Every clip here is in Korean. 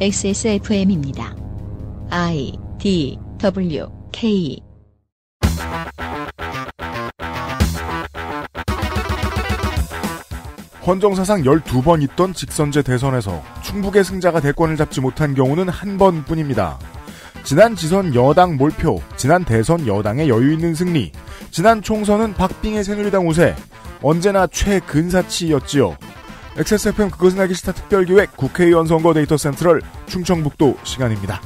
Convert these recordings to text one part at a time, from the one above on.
XSFM입니다. I D W K 헌정사상 12번 있던 직선제 대선에서 충북의 승자가 대권을 잡지 못한 경우는 한 번뿐입니다. 지난 지선 여당 몰표, 지난 대선 여당의 여유 있는 승리, 지난 총선은 박빙의 새누리당 우세, 언제나 최근사치였지요. XSFM 그것은 알기 싫다 특별기획 국회의원 선거 데이터 센트럴 충청북도 시간입니다.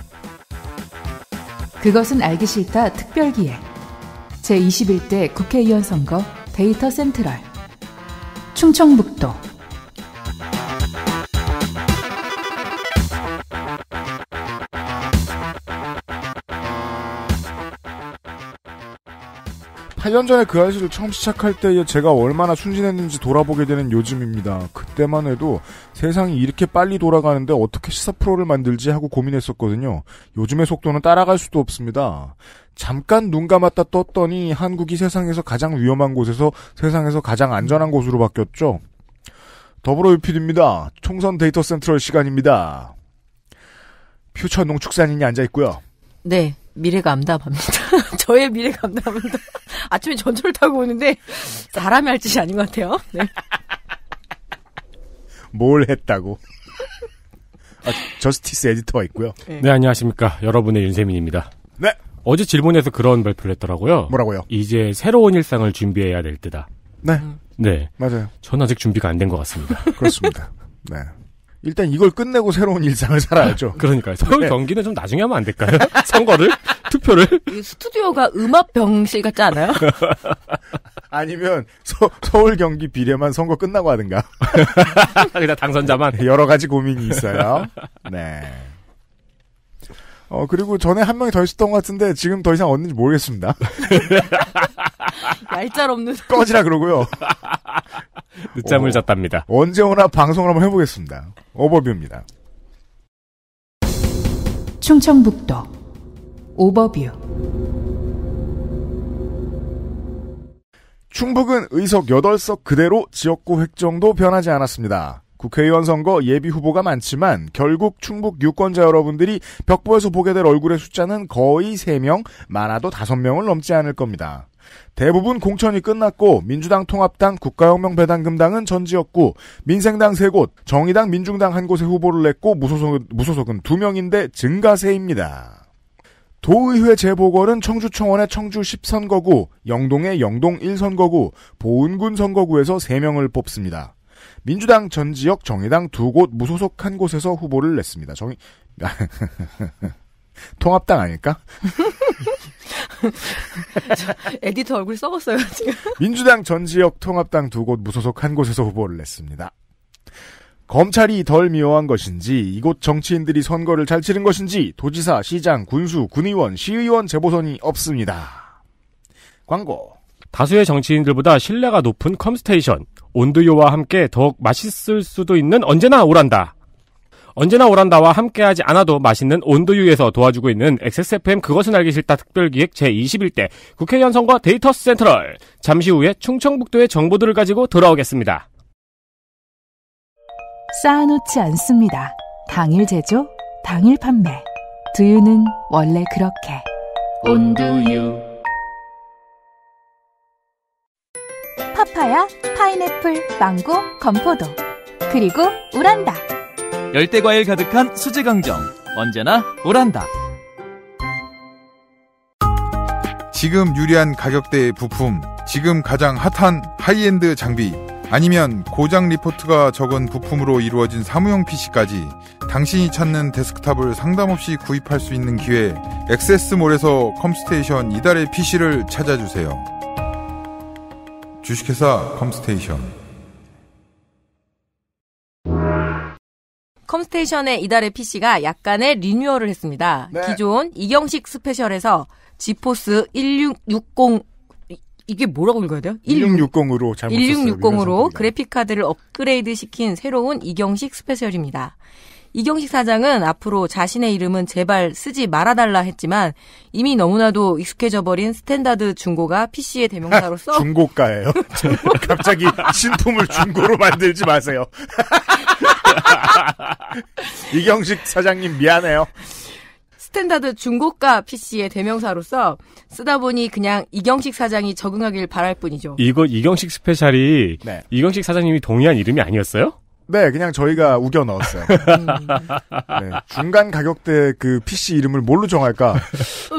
그것은 알기 싫다 특별기획 제21대 국회의원 선거 데이터 센트럴 충청북도 8년 전에 그 아이스를 처음 시작할 때에 제가 얼마나 순진했는지 돌아보게 되는 요즘입니다. 그때만 해도 세상이 이렇게 빨리 돌아가는데 어떻게 시사 프로를 만들지 하고 고민했었거든요. 요즘의 속도는 따라갈 수도 없습니다. 잠깐 눈 감았다 떴더니 한국이 세상에서 가장 위험한 곳에서 세상에서 가장 안전한 곳으로 바뀌었죠. 더불어 유피디입니다. 총선 데이터 센트럴 시간입니다. 퓨처 농축산인이 앉아 있고요. 네. 미래가 암담합니다. 저의 미래가 암담합니다. 아침에 전철 타고 오는데 사람이 할 짓이 아닌 것 같아요. 네. 뭘 했다고? 아, 저스티스 에디터가 있고요. 네. 네, 안녕하십니까. 여러분의 윤세민입니다. 네. 어제 질문에서 그런 발표를 했더라고요. 뭐라고요? 이제 새로운 일상을 준비해야 될 때다. 네. 네. 맞아요. 전 아직 준비가 안 된 것 같습니다. 그렇습니다. 네. 일단 이걸 끝내고 새로운 일상을 살아야죠. 그러니까요. 서울 네. 경기는 좀 나중에 하면 안 될까요? 선거를? 투표를? 이 스튜디오가 음압 병실 같지 않아요? 아니면 서, 서울 경기 비례만 선거 끝나고 하든가. 그냥 당선자만. 네, 여러 가지 고민이 있어요. 네. 어, 그리고 전에 한 명이 더 있었던 것 같은데 지금 더 이상 어는지 모르겠습니다. 얄짤 없는. 꺼지라 그러고요. 늦잠을 오, 어. 잤답니다. 언제 오나 방송을 한번 해보겠습니다. 오버뷰입니다. 충청북도 오버뷰 충북은 의석 8석 그대로 지역구 획정도 변하지 않았습니다. 국회의원 선거 예비 후보가 많지만 결국 충북 유권자 여러분들이 벽보에서 보게 될 얼굴의 숫자는 거의 3명, 많아도 5명을 넘지 않을 겁니다. 대부분 공천이 끝났고 민주당 통합당 국가혁명배당금당은 전지였고 민생당 세곳 정의당 민중당 한 곳에 후보를 냈고 무소속은, 무소속은 2명인데 증가세입니다. 도의회 재보궐은 청주청원의 청주 10선거구 영동의 영동 1선거구 보은군 선거구에서 3명을 뽑습니다. 민주당 전 지역 정의당 두곳 무소속 한 곳에서 후보를 냈습니다. 정의 통합당 아닐까? 에디터 얼굴 썩었어요, 지금. 민주당 전 지역 통합당 두 곳 무소속 한 곳에서 후보를 냈습니다. 검찰이 덜 미워한 것인지 이곳 정치인들이 선거를 잘 치른 것인지 도지사, 시장, 군수, 군의원, 시의원 재보선이 없습니다. 광고. 다수의 정치인들보다 신뢰가 높은 컴스테이션. 온두요와 함께 더욱 맛있을 수도 있는 언제나 오란다. 언제나 오란다와 함께하지 않아도 맛있는 온도유에서 도와주고 있는 XSFM 그것은 알기 싫다 특별기획 제21대 국회의원 선거 데이터 센트럴 잠시 후에 충청북도의 정보들을 가지고 돌아오겠습니다. 쌓아놓지 않습니다. 당일 제조, 당일 판매. 두유는 원래 그렇게. 온두유. 파파야, 파인애플, 망고, 건포도. 그리고 우란다. 열대 과일 가득한 수제 강정 언제나 오란다. 지금 유리한 가격대의 부품, 지금 가장 핫한 하이엔드 장비, 아니면 고장 리포트가 적은 부품으로 이루어진 사무용 PC까지 당신이 찾는 데스크탑을 상담 없이 구입할 수 있는 기회, 엑세스몰에서 컴스테이션 이달의 PC를 찾아주세요. 주식회사 컴스테이션 컴스테이션의 이달의 PC가 약간의 리뉴얼을 했습니다. 네. 기존 이경식 스페셜에서 지포스 1660 이게 뭐라고 읽어야 돼요? 1660으로 잘못 1660으로 그래픽 카드를 업그레이드 시킨 새로운 이경식 스페셜입니다. 이경식 사장은 앞으로 자신의 이름은 제발 쓰지 말아달라 했지만 이미 너무나도 익숙해져 버린 스탠다드 중고가 PC의 대명사로서 중고가예요. 갑자기 신품을 중고로 만들지 마세요. 이경식 사장님 미안해요. 스탠다드 중고가 PC의 대명사로서 쓰다 보니 그냥 이경식 사장이 적응하길 바랄 뿐이죠. 이거 이경식 스페셜이 네. 이경식 사장님이 동의한 이름이 아니었어요? 네, 그냥 저희가 우겨 넣었어요. 음. 네, 중간 가격대 그 PC 이름을 뭘로 정할까? 어,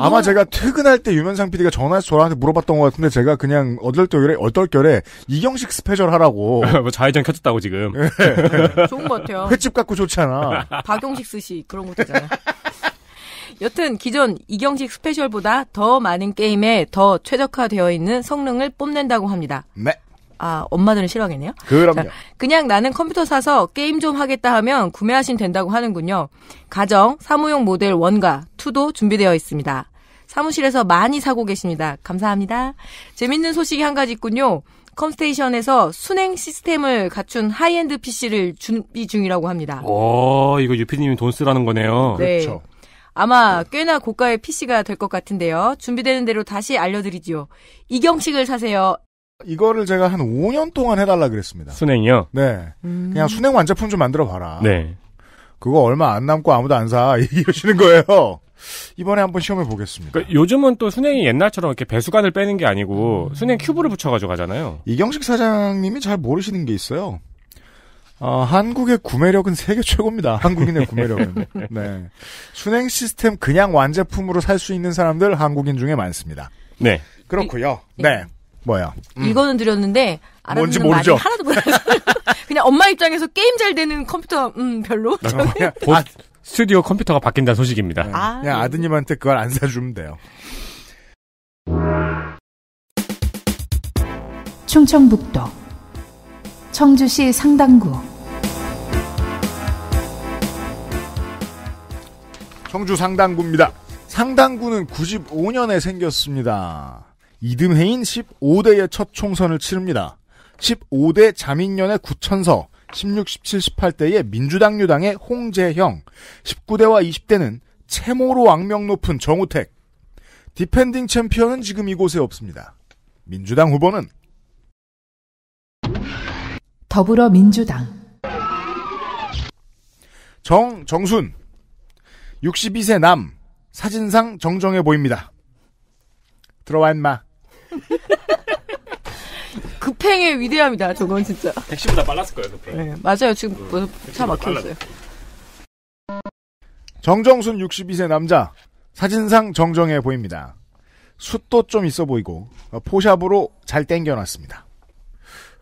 아마 제가 퇴근할 때 유면상 PD가 전화해서 저한테 물어봤던 것 같은데 제가 그냥 어떨결에 얼떨결에 이경식 스페셜 하라고. 뭐 자회전 켜졌다고 지금. 네. 좋은 것 같아요. 횟집 갖고 좋잖아. 박용식 스시 그런 것도잖아 여튼 기존 이경식 스페셜보다 더 많은 게임에 더 최적화되어 있는 성능을 뽐낸다고 합니다. 네. 아, 엄마들은 싫어하겠네요. 그럼요. 자, 그냥 나는 컴퓨터 사서 게임 좀 하겠다 하면 구매하신 된다고 하는군요. 가정, 사무용 모델 원과 투도 준비되어 있습니다. 사무실에서 많이 사고 계십니다. 감사합니다. 재밌는 소식이 한 가지 있군요. 컴스테이션에서 순행 시스템을 갖춘 하이엔드 PC를 준비 중이라고 합니다. 오, 어, 이거 유피님이 돈 쓰라는 거네요. 네. 그렇죠. 아마 꽤나 고가의 PC가 될 것 같은데요. 준비되는 대로 다시 알려드리지요. 이경식을 사세요. 이거를 제가 한 5년 동안 해달라 그랬습니다. 순행이요? 네. 음. 그냥 순행 완제품 좀 만들어 봐라. 네. 그거 얼마 안 남고 아무도 안 사. 이러시는 거예요. 이번에 한번 시험해 보겠습니다. 그러니까 요즘은 또 순행이 옛날처럼 이렇게 배수관을 빼는 게 아니고 순행 큐브를 붙여가지고 가잖아요. 이경식 사장님이 잘 모르시는 게 있어요. 어, 한국의 구매력은 세계 최고입니다. 한국인의 구매력은. 네. 순행 시스템 그냥 완제품으로 살 수 있는 사람들 한국인 중에 많습니다. 네. 그렇고요. 네. 뭐야? 음. 이거는 드렸는데 뭔지 모르죠. 하나도 몰랐요 그냥 엄마 입장에서 게임 잘 되는 컴퓨터 음 별로. 보, 아, 스튜디오 컴퓨터가 바뀐다는 소식입니다. 네. 아, 그냥 네. 아드님한테 그걸 안 사주면 돼요. 충청북도 청주시 상당구 청주 상당구입니다. 상당구는 95년에 생겼습니다. 이듬해인 15대의 첫 총선을 치릅니다. 15대 자민련의 구천서, 16, 17, 18대의 민주당 유당의 홍재형, 19대와 20대는 채모로 악명 높은 정우택. 디펜딩 챔피언은 지금 이곳에 없습니다. 민주당 후보는 더불어민주당 정 정순 62세 남 사진상 정정해 보입니다. 들어와 임마. 급행의 위대함이다. 저건 진짜. 택시보다 빨랐을 거예요. 급 그 네, 맞아요. 지금 그, 차 막혔어요. 정정순 62세 남자 사진상 정정해 보입니다. 숱도 좀 있어 보이고 어, 포샵으로 잘 땡겨놨습니다.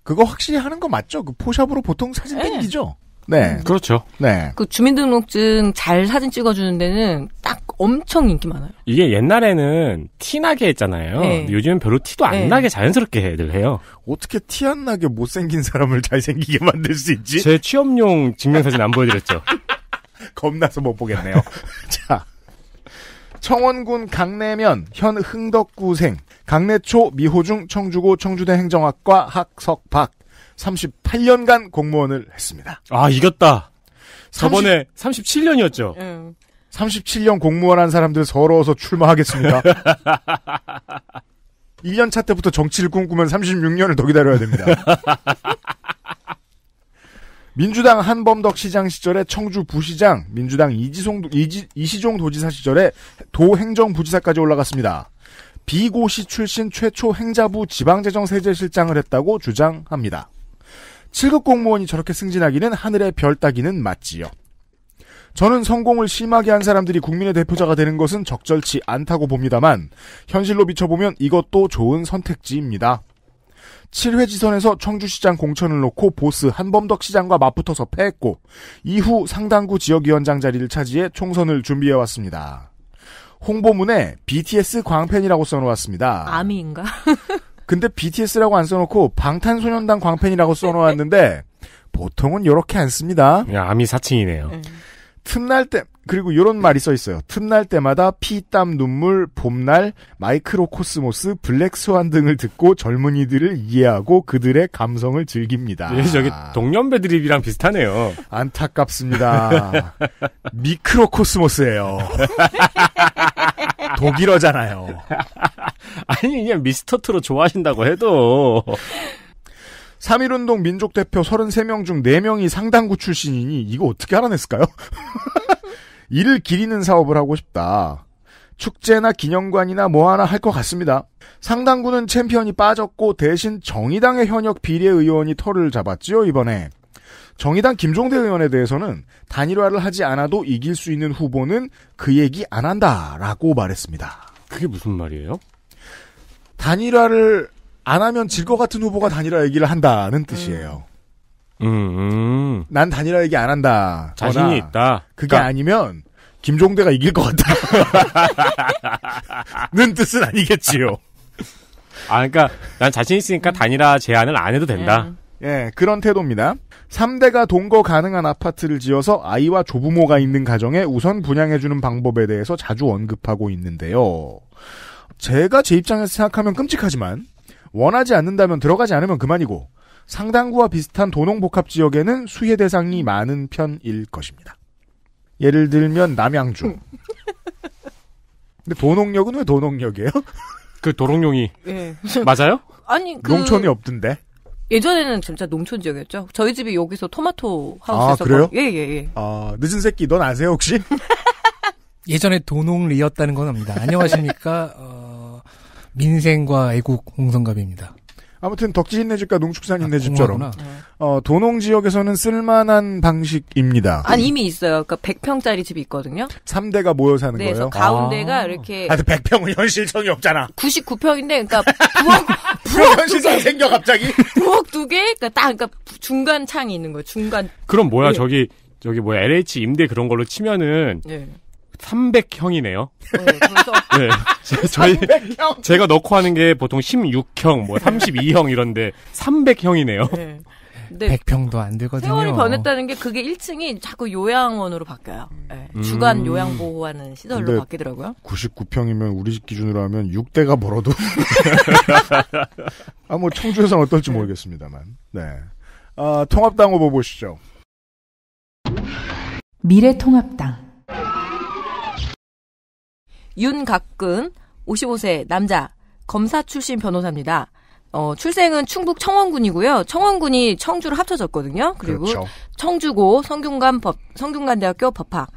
그거 확실히 하는 거 맞죠? 그 포샵으로 보통 사진 네. 땡기죠? 네. 음. 그렇죠. 네. 그 주민등록증 잘 사진 찍어주는 데는 딱 엄청 인기 많아요. 이게 옛날에는 티나게 했잖아요. 네. 요즘은 별로 티도 안 네. 나게 자연스럽게 애들 해요. 어떻게 티 안 나게 못생긴 사람을 잘생기게 만들 수 있지? 제 취업용 증명사진 안 보여드렸죠. 겁나서 못 보겠네요. 자. 청원군 강내면 현 흥덕구생 강내초 미호중 청주고 청주대 행정학과 학석박 38년간 공무원을 했습니다. 아, 이겼다. 저번에 37년이었죠. 37년 예. 공무원 한 사람들 서러워서 출마하겠습니다. 1년차 때부터 정치를 꿈꾸면 36년을 더 기다려야 됩니다. 민주당 한범덕 시장 시절에 청주 부시장, 민주당 이지송, 이지, 이시종 도지사 시절에 도행정부지사까지 올라갔습니다. 비고시 출신 최초 행자부 지방재정세제실장을 했다고 주장합니다. 7급 공무원이 저렇게 승진하기는 하늘의 별 따기는 맞지요. 저는 성공을 심하게 한 사람들이 국민의 대표자가 되는 것은 적절치 않다고 봅니다만 현실로 비춰보면 이것도 좋은 선택지입니다. 7회 지선에서 청주시장 공천을 놓고 보스 한범덕 시장과 맞붙어서 패했고 이후 상당구 지역위원장 자리를 차지해 총선을 준비해왔습니다. 홍보문에 BTS 광팬이라고 써놓았습니다. 아미인가? 근데 BTS라고 안 써놓고 방탄소년단 광팬이라고 써놓았는데 보통은 이렇게 안 씁니다. 야, 아미 사칭이네요. 네. 틈날 때 그리고 이런 말이 써 있어요. 틈날 때마다 피, 땀, 눈물, 봄날, 마이크로코스모스, 블랙스완 등을 듣고 젊은이들을 이해하고 그들의 감성을 즐깁니다. 예, 저기 동년배 드립이랑 비슷하네요. 안타깝습니다. 미크로코스모스예요. 독일어잖아요. 아니 그냥 미스터 트로 좋아하신다고 해도 3.1운동 민족대표 33명 중 4명이 상당구 출신이니 이거 어떻게 알아냈을까요? 이를 기리는 사업을 하고 싶다. 축제나 기념관이나 뭐 하나 할 것 같습니다. 상당구는 챔피언이 빠졌고 대신 정의당의 현역 비례의원이 터를 잡았지요 이번에. 정의당 김종대 의원에 대해서는 단일화를 하지 않아도 이길 수 있는 후보는 그 얘기 안 한다라고 말했습니다. 그게 무슨 말이에요? 단일화를 안 하면 질 것 같은 후보가 단일화 얘기를 한다는 뜻이에요. 음, 음, 난 단일화 얘기 안 한다. 자신이 있다. 그게 그러니까. 아니면 김종대가 이길 것 같다. 는 뜻은 아니겠지요. 아, 그러니까 난 자신 있으니까 음. 단일화 제안을 안 해도 된다. 예, 예 그런 태도입니다. 3대가 동거 가능한 아파트를 지어서 아이와 조부모가 있는 가정에 우선 분양해주는 방법에 대해서 자주 언급하고 있는데요. 제가 제 입장에서 생각하면 끔찍하지만 원하지 않는다면 들어가지 않으면 그만이고 상당구와 비슷한 도농복합 지역에는 수혜 대상이 많은 편일 것입니다. 예를 들면 남양주. 근데 도농역은 왜 도농역이에요? 그 도롱뇽이 예. 맞아요? 아니 그 농촌이 없던데. 예전에는 진짜 농촌 지역이었죠. 저희 집이 여기서 토마토 하우스에서 아, 그래요? 예예예. 예, 예. 아 늦은 새끼 넌 아세요 혹시? 예전에 도농리였다는 건 압니다. 안녕하십니까 어, 민생과 애국 홍성갑입니다. 아무튼 덕지인네 집과 농축산인내 아, 집처럼 네. 어, 도농 지역에서는 쓸만한 방식입니다. 아 이미 있어요. 그러니까 100평짜리 집이 있거든요. 3대가 모여 사는 네, 거예요. 그래서 가운데가 아. 이렇게 아, 100평은 현실성이 없잖아. 99평인데 그러니까 부엌 부엌 현실성 생겨 갑자기. 부엌 두 개, 그러니까 딱 그러니까 중간 창이 있는 거예요. 중간. 그럼 뭐야 네. 저기 저기 뭐 LH 임대 그런 걸로 치면은 네. 300형이네요. 네, 벌써. 네. 저희, 300형. 제가 넣고 하는 게 보통 16형, 뭐 32형 이런데 300형이네요. 네. 근 100평도 안 되거든요. 세월이 변했다는 게 그게 1층이 자꾸 요양원으로 바뀌어요. 네. 음. 주간 요양 보호하는 시설로 바뀌더라고요. 99평이면 우리 집 기준으로 하면 6대가 벌어도 아뭐 청주에서는 어떨지 네. 모르겠습니다만. 네. 아, 통합당 후보 보시죠. 미래통합당 윤각근 55세 남자 검사 출신 변호사입니다. 어, 출생은 충북 청원군이고요. 청원군이 청주로 합쳐졌거든요. 그리고 그렇죠. 청주고 성균관 법, 성균관대학교 법학.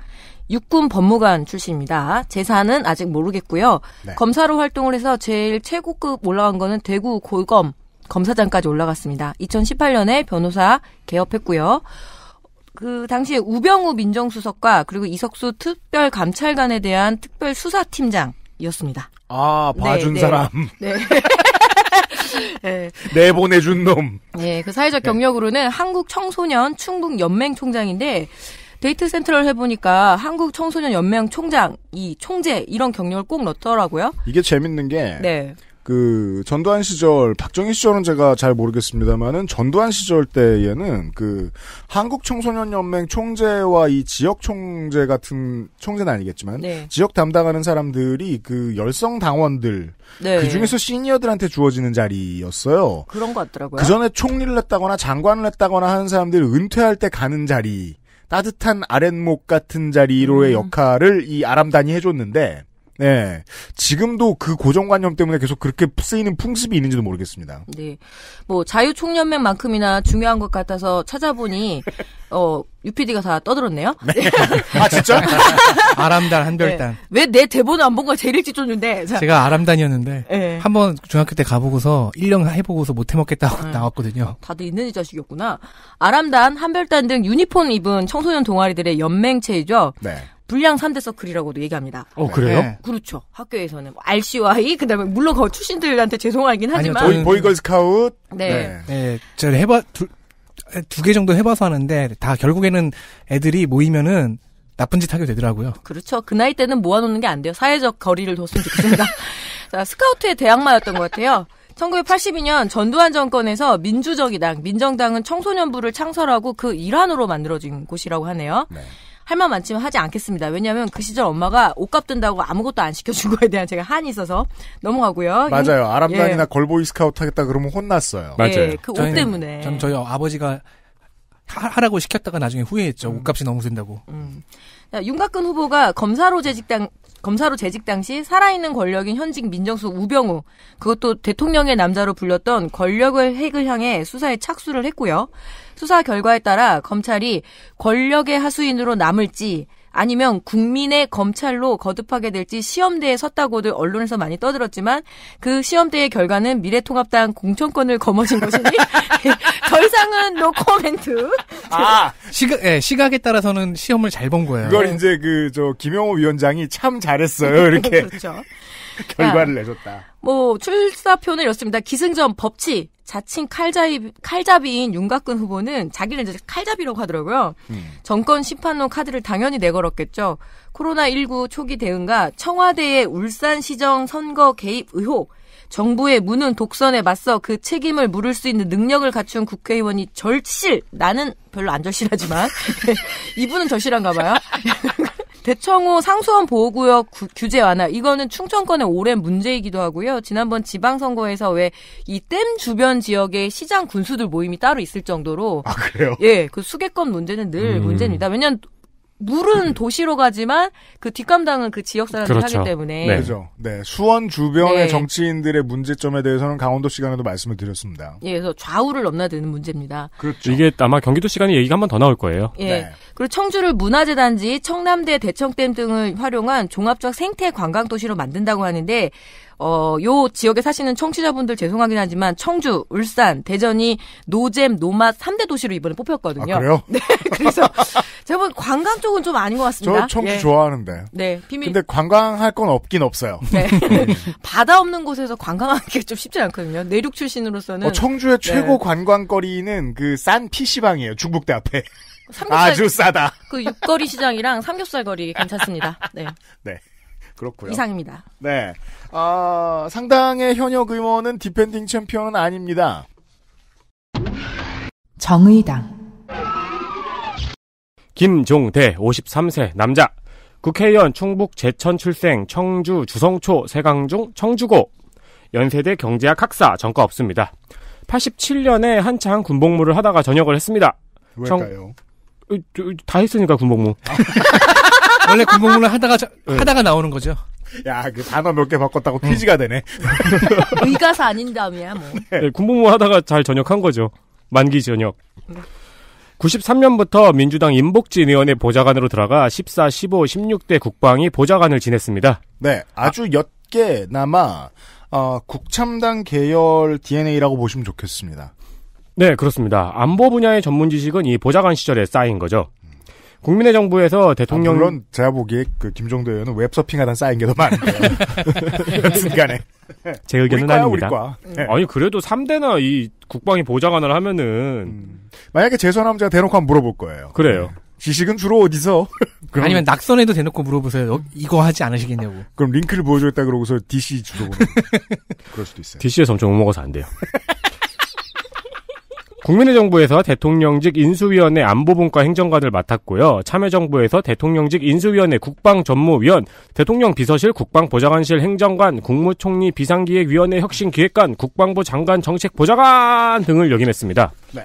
육군 법무관 출신입니다. 재산은 아직 모르겠고요. 네. 검사로 활동을 해서 제일 최고급 올라간 거는 대구 고검 검사장까지 올라갔습니다. 2018년에 변호사 개업했고요. 그 당시에 우병우 민정수석과 그리고 이석수 특별감찰관에 대한 특별수사팀장이었습니다. 아 봐준 네, 네. 사람. 네. 네. 내보내준 놈. 네, 그 사회적 네. 경력으로는 한국 청소년 충북 연맹 총장인데 데이트 센트럴 해보니까 한국 청소년 연맹 총장, 이 총재 이런 경력을 꼭 넣더라고요. 이게 재밌는 게 네. 그 전두환 시절 박정희 시절은 제가 잘 모르겠습니다만은 전두환 시절 때에는 그 한국 청소년 연맹 총재와 이 지역 총재 같은 총재는 아니겠지만 네. 지역 담당하는 사람들이 그 열성 당원들 네. 그 중에서 시니어들한테 주어지는 자리였어요. 그런 것 같더라고요. 그 전에 총리를 했다거나 장관을 했다거나 하는 사람들이 은퇴할 때 가는 자리 따뜻한 아랫목 같은 자리로의 음. 역할을 이 아람단이 해줬는데. 네. 지금도 그 고정관념 때문에 계속 그렇게 쓰이는 풍습이 있는지도 모르겠습니다. 네. 뭐 자유총연맹만큼이나 중요한 것 같아서 찾아보니 어 UPD가 다 떠들었네요. 네. 아 진짜? 아람단 한별단. 네. 왜내 대본을 안본 거야 제일 일찍 쫓는데. 제가 아람단이었는데 네. 한번 중학교 때 가보고서 1년 해보고서 못 해먹겠다고 네. 나왔거든요. 다들 있는 이 자식이었구나. 아람단, 한별단 등 유니폼 입은 청소년 동아리들의 연맹체이죠. 네. 불량 3대 서클이라고도 얘기합니다. 어, 그래요? 네. 그렇죠. 학교에서는 RCY, 뭐 그 다음에, 물론 거 출신들한테 죄송하긴 하지만. 아니요, 저희... 보이, 걸 스카웃. 네. 네. 네. 제가 해봐, 두, 두 개 정도 해봐서 하는데, 다 결국에는 애들이 모이면은 나쁜 짓 하게 되더라고요. 그렇죠. 그 나이 때는 모아놓는 게 안 돼요. 사회적 거리를 뒀으면 좋겠습니다. 자, 스카우트의 대항마였던 것 같아요. 1982년 전두환 정권에서 민주적이당, 민정당은 청소년부를 창설하고 그 일환으로 만들어진 곳이라고 하네요. 네. 할말 많지만 하지 않겠습니다. 왜냐하면 그 시절 엄마가 옷값 든다고 아무것도 안 시켜준 거에 대한 제가 한이 있어서 넘어가고요. 맞아요. 아랍단이나 예. 걸보이 스카우트 하겠다 그러면 혼났어요. 맞아요. 예, 그옷 때문에. 전 저희 아버지가 하, 라고 시켰다가 나중에 후회했죠. 음. 옷값이 너무 든다고. 음. 윤곽근 후보가 검사로 재직당 검사로 재직 당시 살아있는 권력인 현직 민정수 우병우 그것도 대통령의 남자로 불렸던 권력을 핵을 향해 수사에 착수를 했고요. 수사 결과에 따라 검찰이 권력의 하수인으로 남을지 아니면 국민의 검찰로 거듭하게 될지 시험대에 섰다고들 언론에서 많이 떠들었지만 그 시험대의 결과는 미래통합당 공천권을 거머쥔 것이니 더 이상은 노 코멘트. 아 시각 예, 시각에 따라서는 시험을 잘 본 거예요. 그걸 이제 그 저 김영호 위원장이 참 잘했어요 이렇게. 그렇죠. 결과를 내줬다. 뭐 출사표는 이렇습니다. 기승전 법치 자칭 칼자이 칼잡이인 윤곽근 후보는 자기는 이제 칼잡이라고 하더라고요. 음. 정권 심판론 카드를 당연히 내걸었겠죠. 코로나19 초기 대응과 청와대의 울산시정 선거 개입 의혹, 정부의 무능 독선에 맞서 그 책임을 물을 수 있는 능력을 갖춘 국회의원이 절실, 나는 별로 안 절실하지만, 네, 이분은 절실한가 봐요. 대청호 상수원 보호구역 구, 규제 완화 이거는 충청권의 오랜 문제이기도 하고요. 지난번 지방선거에서 왜 이 댐 주변 지역에 시장 군수들 모임이 따로 있을 정도로 아 그래요? 예, 그 수계권 문제는 늘 음. 문제입니다. 왜냐하면 물은 도시로 가지만 그 뒷감당은 그 지역 사람들이 그렇죠. 하기 때문에 네. 그죠. 네. 수원 주변의 네. 정치인들의 문제점에 대해서는 강원도 시간에도 말씀을 드렸습니다. 예, 그래서 좌우를 넘나드는 문제입니다. 그렇죠. 이게 아마 경기도 시간에 얘기가 한 번 더 나올 거예요. 예. 네. 그리고 청주를 문화재 단지, 청남대 대청댐 등을 활용한 종합적 생태 관광 도시로 만든다고 하는데 어, 요 지역에 사시는 청취자분들 죄송하긴 하지만 청주, 울산, 대전이 노잼, 노맛 3대 도시로 이번에 뽑혔거든요. 아, 그래요? 네. 그래서 제가 관광 쪽은 좀 아닌 것 같습니다. 저 청주 예. 좋아하는데. 네. 비밀. 근데 관광할 건 없긴 없어요. 네. 바다 없는 곳에서 관광하는 게 좀 쉽지 않거든요. 내륙 출신으로서는. 어, 청주의 네. 최고 관광거리는 그 싼 PC방이에요. 중국대 앞에. 삼겹살, 아주 싸다. 그 육거리 시장이랑 삼겹살 거리 괜찮습니다. 네. 네. 그렇고요. 이상입니다. 네. 아, 상당의 현역 의원은 디펜딩 챔피언은 아닙니다. 정의당 김종대 53세 남자 국회의원 충북 제천 출생 청주 주성초 세강중 청주고 연세대 경제학 학사 전과 없습니다. 87년에 한창 군복무를 하다가 전역을 했습니다. 왜까요 청... 어, 했으니까 군복무. 원래 군복무를 그 하다가 하다가 나오는 거죠. 야, 그 단어 몇 개 바꿨다고 응. 퀴즈가 되네. 의가사 아닌다음이야, 뭐. 네. 네, 군복무 하다가 잘 전역한 거죠. 만기 전역. 93년부터 민주당 임복진의원의 보좌관으로 들어가 14, 15, 16대 국방이 보좌관을 지냈습니다. 네, 아주 옅게 남아 어, 국참당 계열 DNA라고 보시면 좋겠습니다. 네, 그렇습니다. 안보 분야의 전문 지식은 이 보좌관 시절에 쌓인 거죠. 국민의 정부에서 대통령 아, 물론 제가 보기에 그 김종대 의원은 웹서핑하다 쌓인 게 더 많은데요. 여튼간에 제 의견은 우리 거야, 아닙니다. 우리 네. 네. 아니 그래도 3대나 이 국방위 보좌관을 하면은 음. 만약에 재선하면 제가 대놓고 한번 물어볼 거예요. 그래요. 네. 지식은 주로 어디서? 그럼... 아니면 낙선해도 대놓고 물어보세요. 어, 이거 하지 않으시겠냐고. 그럼 링크를 보여줬다 그러고서 DC 주소 보는. 그럴 수도 있어요. DC에서 엄청 못 먹어서 안 돼요. 국민의정부에서 대통령직 인수위원회 안보분과 행정관을 맡았고요. 참여정부에서 대통령직 인수위원회 국방전무위원, 대통령 비서실 국방보좌관실 행정관, 국무총리 비상기획위원회 혁신기획관, 국방부 장관 정책보좌관 등을 역임했습니다. 네.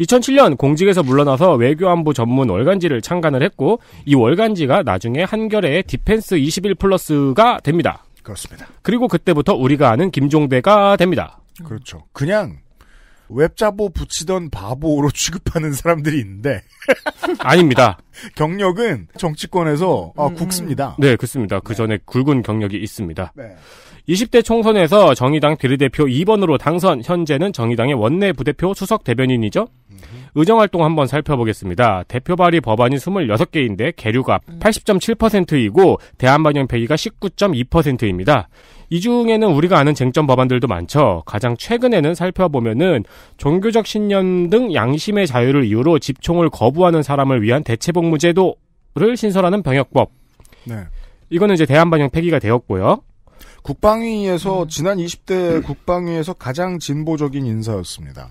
2007년 공직에서 물러나서 외교안보 전문 월간지를 창간을 했고 이 월간지가 나중에 한겨레의 디펜스 21 플러스가 됩니다. 그렇습니다. 그리고 그때부터 우리가 아는 김종대가 됩니다. 그렇죠. 그냥 웹자보 붙이던 바보로 취급하는 사람들이 있는데 아닙니다. 경력은 정치권에서 아, 음, 습니다 음. 네, 그렇습니다. 그 네. 전에 네. 굵은 경력이 있습니다. 네. 20대 총선에서 정의당 비례대표 2번으로 당선, 현재는 정의당의 원내 부대표 수석 대변인이죠. 의정활동 한번 살펴보겠습니다. 대표 발의 법안이 26개인데 계류가 80.7%이고 음. 대한반영폐기가 19.2%입니다. 이 중에는 우리가 아는 쟁점 법안들도 많죠. 가장 최근에는 살펴보면은 종교적 신념 등 양심의 자유를 이유로 집총을 거부하는 사람을 위한 대체복무제도를 신설하는 병역법. 네. 이거는 이제 대한반영 폐기가 되었고요. 국방위에서 지난 20대 국방위에서 가장 진보적인 인사였습니다.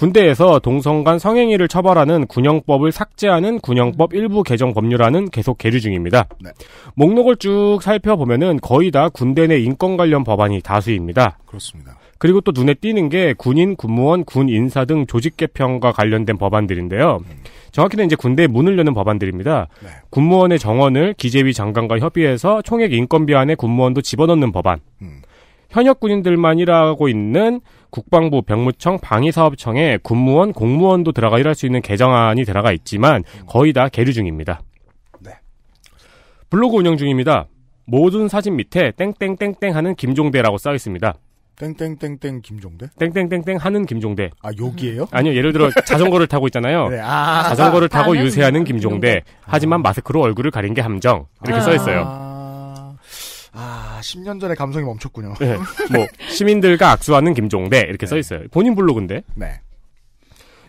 군대에서 동성 간 성행위를 처벌하는 군영법을 삭제하는 군영법 일부 개정 법률안은 계속 계류 중입니다. 네. 목록을 쭉 살펴보면은 거의 다 군대 내 인권 관련 법안이 다수입니다. 그렇습니다. 그리고 또 눈에 띄는 게 군인, 군무원, 군 인사 등 조직 개편과 관련된 법안들인데요. 음. 정확히는 이제 군대 문을 여는 법안들입니다. 네. 군무원의 정원을 기재위 장관과 협의해서 총액 인건비 안에 군무원도 집어넣는 법안. 음. 현역 군인들만이라고 있는 국방부, 병무청, 방위사업청에 군무원, 공무원도 들어가 일할 수 있는 개정안이 들어가 있지만 거의 다 계류 중입니다. 네. 블로그 운영 중입니다. 모든 사진 밑에 땡땡땡땡 하는 김종대라고 써 있습니다. 땡땡땡땡 김종대? 땡땡땡땡 하는 김종대. 아, 여기에요? 아니요, 예를 들어 자전거를 타고 있잖아요. 네, 아, 자전거를 타고 유세하는 김종대. 김종대. 하지만 마스크로 얼굴을 가린 게 함정. 이렇게 아, 써 있어요. 아. 아, 10년 전에 감성이 멈췄군요. 네. 뭐 시민들과 악수하는 김종대 이렇게 네. 써 있어요. 본인 블로그인데. 네.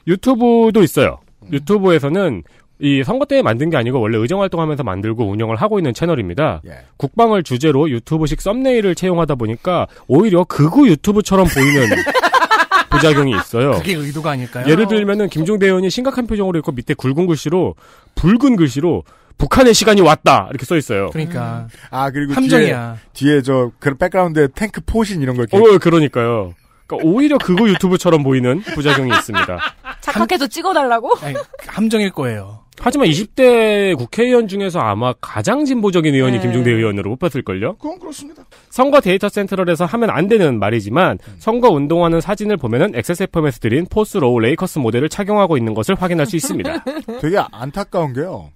유튜브도 있어요. 음. 유튜브에서는 이 선거 때 만든 게 아니고 원래 의정 활동하면서 만들고 운영을 하고 있는 채널입니다. 예. 국방을 주제로 유튜브식 썸네일을 채용하다 보니까 오히려 극우 유튜브처럼 보이는 부작용이 있어요. 그게 의도가 아닐까요? 예를 들면은 김종대 의원이 심각한 표정으로 있고 밑에 굵은 글씨로 붉은 글씨로 북한의 시간이 왔다 이렇게 써 있어요. 그러니까 음. 아 그리고 함정이야. 뒤에, 뒤에 저그 백그라운드에 탱크 포신 이런 걸. 어 그러니까요. 그러니까 오히려 그거 유튜브처럼 보이는 부작용이 있습니다. 착각해서 찍어달라고? 아니, 함정일 거예요. 하지만 20대 국회의원 중에서 아마 가장 진보적인 의원이 네. 김종대 의원으로 뽑혔을걸요? 그건 그렇습니다. 선거 데이터 센트럴에서 하면 안 되는 말이지만 음. 선거 운동하는 사진을 보면은 XSFM에서 드린 포스 로우 레이커스 모델을 착용하고 있는 것을 확인할 수 있습니다. 되게 안타까운 게요.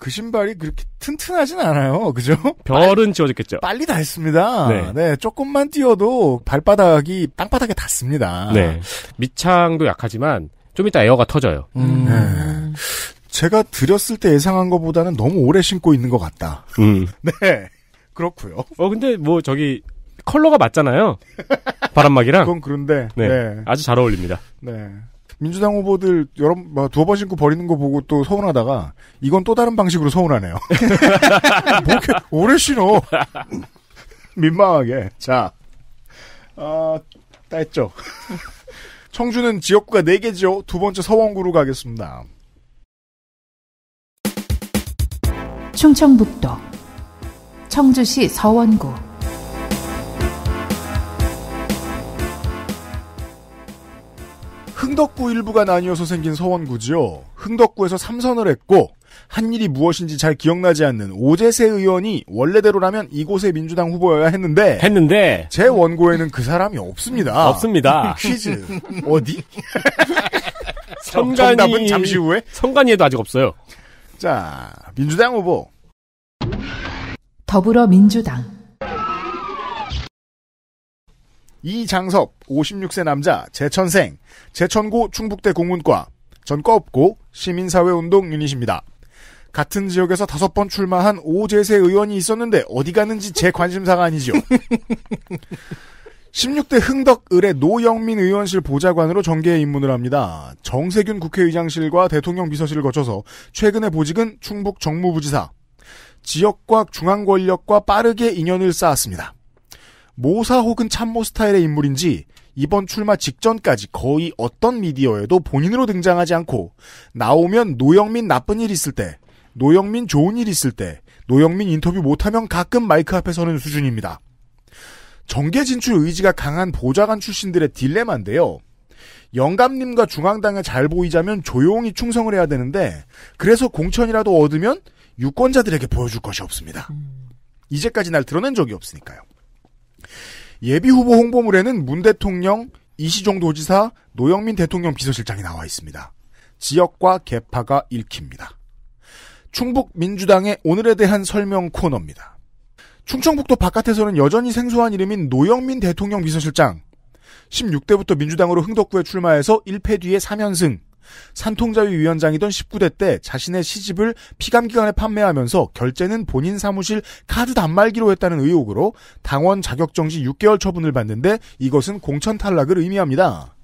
그 신발이 그렇게 튼튼하진 않아요. 그죠? 별은 지워졌겠죠. 빨리 닿습니다. 네. 네. 조금만 뛰어도 발바닥이 땅바닥에 닿습니다. 네. 밑창도 약하지만 좀 이따 에어가 터져요. 음. 음. 네. 제가 드렸을 때 예상한 것보다는 너무 오래 신고 있는 것 같다. 음. 네. 그렇고요. 어 근데 뭐 저기 컬러가 맞잖아요. 바람막이랑. 그건 그런데. 네. 네. 아주 잘 어울립니다. 네. 민주당 후보들 여러 뭐, 두어 번 신고 버리는 거 보고 또 서운하다가 이건 또 다른 방식으로 서운하네요. 뭐 오래 신어 민망하게 자 어, 다 했죠. 청주는 지역구가 4개죠. 두 번째 서원구로 가겠습니다. 충청북도 청주시 서원구 흥덕구 일부가 나뉘어서 생긴 서원구지요. 흥덕구에서 삼선을 했고 한 일이 무엇인지 잘 기억나지 않는 오재세 의원이 원래대로라면 이곳의 민주당 후보여야 했는데 했는데 제 원고에는 그 사람이 없습니다. 없습니다. 퀴즈 어디? 성간이 정답은 잠시 후에 성관이에도 아직 없어요. 자 민주당 후보 더불어민주당 이장섭 56세 남자 제천생 제천고 충북대 공문과 전과 없고 시민사회운동 유닛입니다. 같은 지역에서 다섯 번 출마한 오재세 의원이 있었는데 어디 가는지 제 관심사가 아니죠. 16대 흥덕을의 노영민 의원실 보좌관으로 정계에 입문을 합니다. 정세균 국회의장실과 대통령 비서실을 거쳐서 최근의 보직은 충북 정무부지사. 지역과 중앙권력과 빠르게 인연을 쌓았습니다. 모사 혹은 참모 스타일의 인물인지 이번 출마 직전까지 거의 어떤 미디어에도 본인으로 등장하지 않고 나오면 노영민 나쁜 일 있을 때, 노영민 좋은 일 있을 때, 노영민 인터뷰 못하면 가끔 마이크 앞에 서는 수준입니다. 정계 진출 의지가 강한 보좌관 출신들의 딜레마인데요. 영감님과 중앙당에 잘 보이자면 조용히 충성을 해야 되는데 그래서 공천이라도 얻으면 유권자들에게 보여줄 것이 없습니다. 음. 이제까지 날 드러낸 적이 없으니까요. 예비 후보 홍보물에는 문 대통령, 이시종 도지사, 노영민 대통령 비서실장이 나와 있습니다. 지역과 개파가 읽힙니다. 충북 민주당의 오늘에 대한 설명 코너입니다. 충청북도 바깥에서는 여전히 생소한 이름인 노영민 대통령 비서실장. 16대부터 민주당으로 흥덕구에 출마해서 1패 뒤에 3연승. 산통자위 위원장이던 19대 때 자신의 시집을 피감기관에 판매하면서 결제는 본인 사무실 카드 단말기로 했다는 의혹으로 당원 자격정지 6개월 처분을 받는데 이것은 공천 탈락을 의미합니다.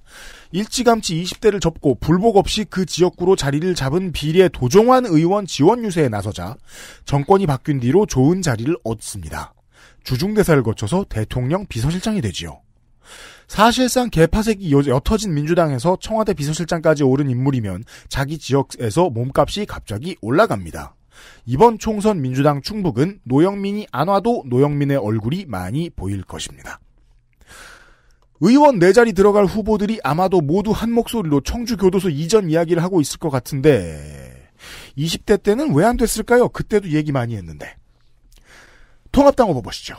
일찌감치 20대를 접고 불복 없이 그 지역구로 자리를 잡은 비례 도종환 의원 지원 유세에 나서자 정권이 바뀐 뒤로 좋은 자리를 얻습니다. 주중대사를 거쳐서 대통령 비서실장이 되지요. 사실상 개파색이 옅어진 민주당에서 청와대 비서실장까지 오른 인물이면 자기 지역에서 몸값이 갑자기 올라갑니다. 이번 총선 민주당 충북은 노영민이 안 와도 노영민의 얼굴이 많이 보일 것입니다. 의원 네 자리 들어갈 후보들이 아마도 모두 한 목소리로 청주 교도소 이전 이야기를 하고 있을 것 같은데 20대 때는 왜 안 됐을까요? 그때도 얘기 많이 했는데 통합당 후보 보시죠.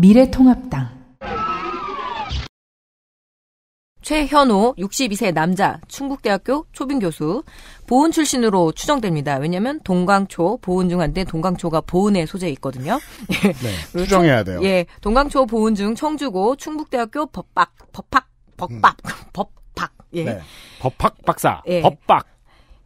미래통합당 최현호 62세 남자 충북대학교 초빙 교수 보훈 출신으로 추정됩니다. 왜냐하면 동광초 보훈 중한데 동광초가 보훈의 소재에 있거든요. 예. 네, 추정해야 돼요. 예, 동광초 보훈 중 청주고 충북대학교 법박 법학 법박 음. 법박 예. 네. 법학 박사 예. 법박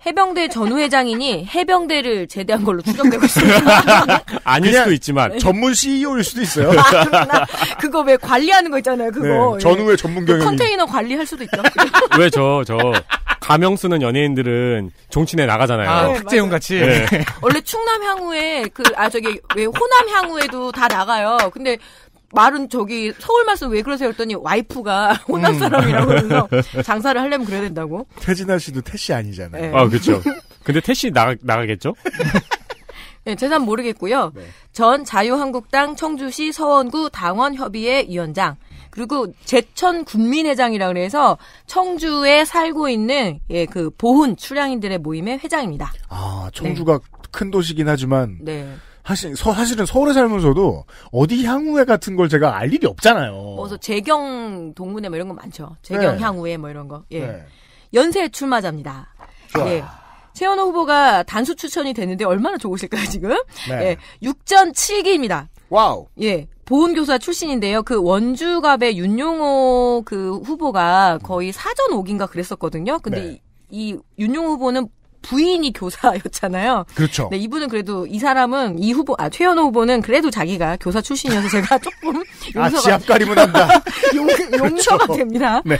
해병대 전우 회장이니 해병대를 제대한 걸로 추정되고 있습니다. 아닐 수도 있지만 네. 전문 CEO일 수도 있어요. 아, 그거 왜 관리하는 거 있잖아요. 네, 그거 네, 예. 전우의 전문 경영 그 컨테이너 관리할 수도 있죠. 왜 저 저 가명 쓰는 연예인들은 종친에 나가잖아요. 아, 네, 박재용 같이. 네. 원래 충남 향후에 그 아 저기 왜 호남 향후에도 다 나가요. 근데 말은 저기 서울말쓰왜 그러세요? 했더니 와이프가 호남 음. 사람이라고 그서 장사를 하려면 그래야 된다고. 태진아 씨도 태 씨 아니잖아요. 네. 아, 그렇죠. 근데 태씨 나가, 나가겠죠? 네, 재산 모르겠고요. 네. 전 자유한국당 청주시 서원구 당원협의회 위원장, 그리고 제천 군민회장이라 그래서 청주에 살고 있는 예, 그 보훈 출향인들의 모임의 회장입니다. 아, 청주가 네. 큰 도시긴 하지만 네. 사실, 서, 사실은 서울에 살면서도 어디 향후회 같은 걸 제가 알 일이 없잖아요. 뭐, 그래서 재경 동문회 뭐 이런 거 많죠. 재경 네. 향후회 뭐 이런 거. 예. 네. 연세 출마자입니다. 좋아. 예. 최현호 후보가 단수 추천이 됐는데 얼마나 좋으실까요, 지금? 네. 예. 6전 7기입니다. 와우. 예. 보훈교사 출신인데요. 그 원주갑의 윤용호 그 후보가 거의 사전 오기인가 그랬었거든요. 근데 네. 이 윤용호 후보는 부인이 교사였잖아요. 그렇죠. 네, 이분은 그래도 이 사람은 이 후보 아 최현호 후보는 그래도 자기가 교사 출신이어서 제가 조금 아, 용서가 아, 지압 가림은 한다. 용, 서가 그렇죠. 됩니다. 네.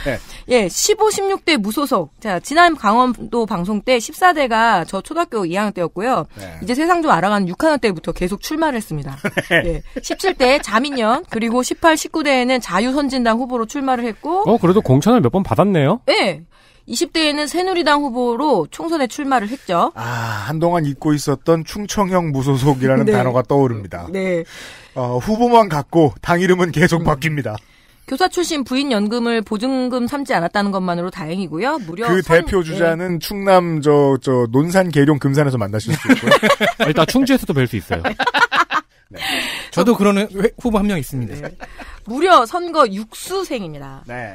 예, 15, 16대 무소속. 자, 지난 강원도 방송 때 14대가 저 초등학교 2학년 때였고요. 네. 이제 세상 좀 알아가는 6학년 때부터 계속 출마를 했습니다. 네. 예, 17대 자민연 그리고 18, 19대에는 자유선진당 후보로 출마를 했고 어, 그래도 공천을 몇 번 받았네요. 예. 20대에는 새누리당 후보로 총선에 출마를 했죠. 아, 한동안 잊고 있었던 충청형 무소속이라는 네. 단어가 떠오릅니다. 네. 어, 후보만 갖고당 이름은 계속 음. 바뀝니다. 교사 출신 부인 연금을 보증금 삼지 않았다는 것만으로 다행이고요. 무려 그 선... 대표 주자는 네. 충남 저 저 논산 계룡 금산에서 만나실 수 있고요. 일단 충주에서도 뵐 수 있어요. 네. 저도 그런 후보 한 명 있습니다. 네. 무려 선거 육수생입니다. 네.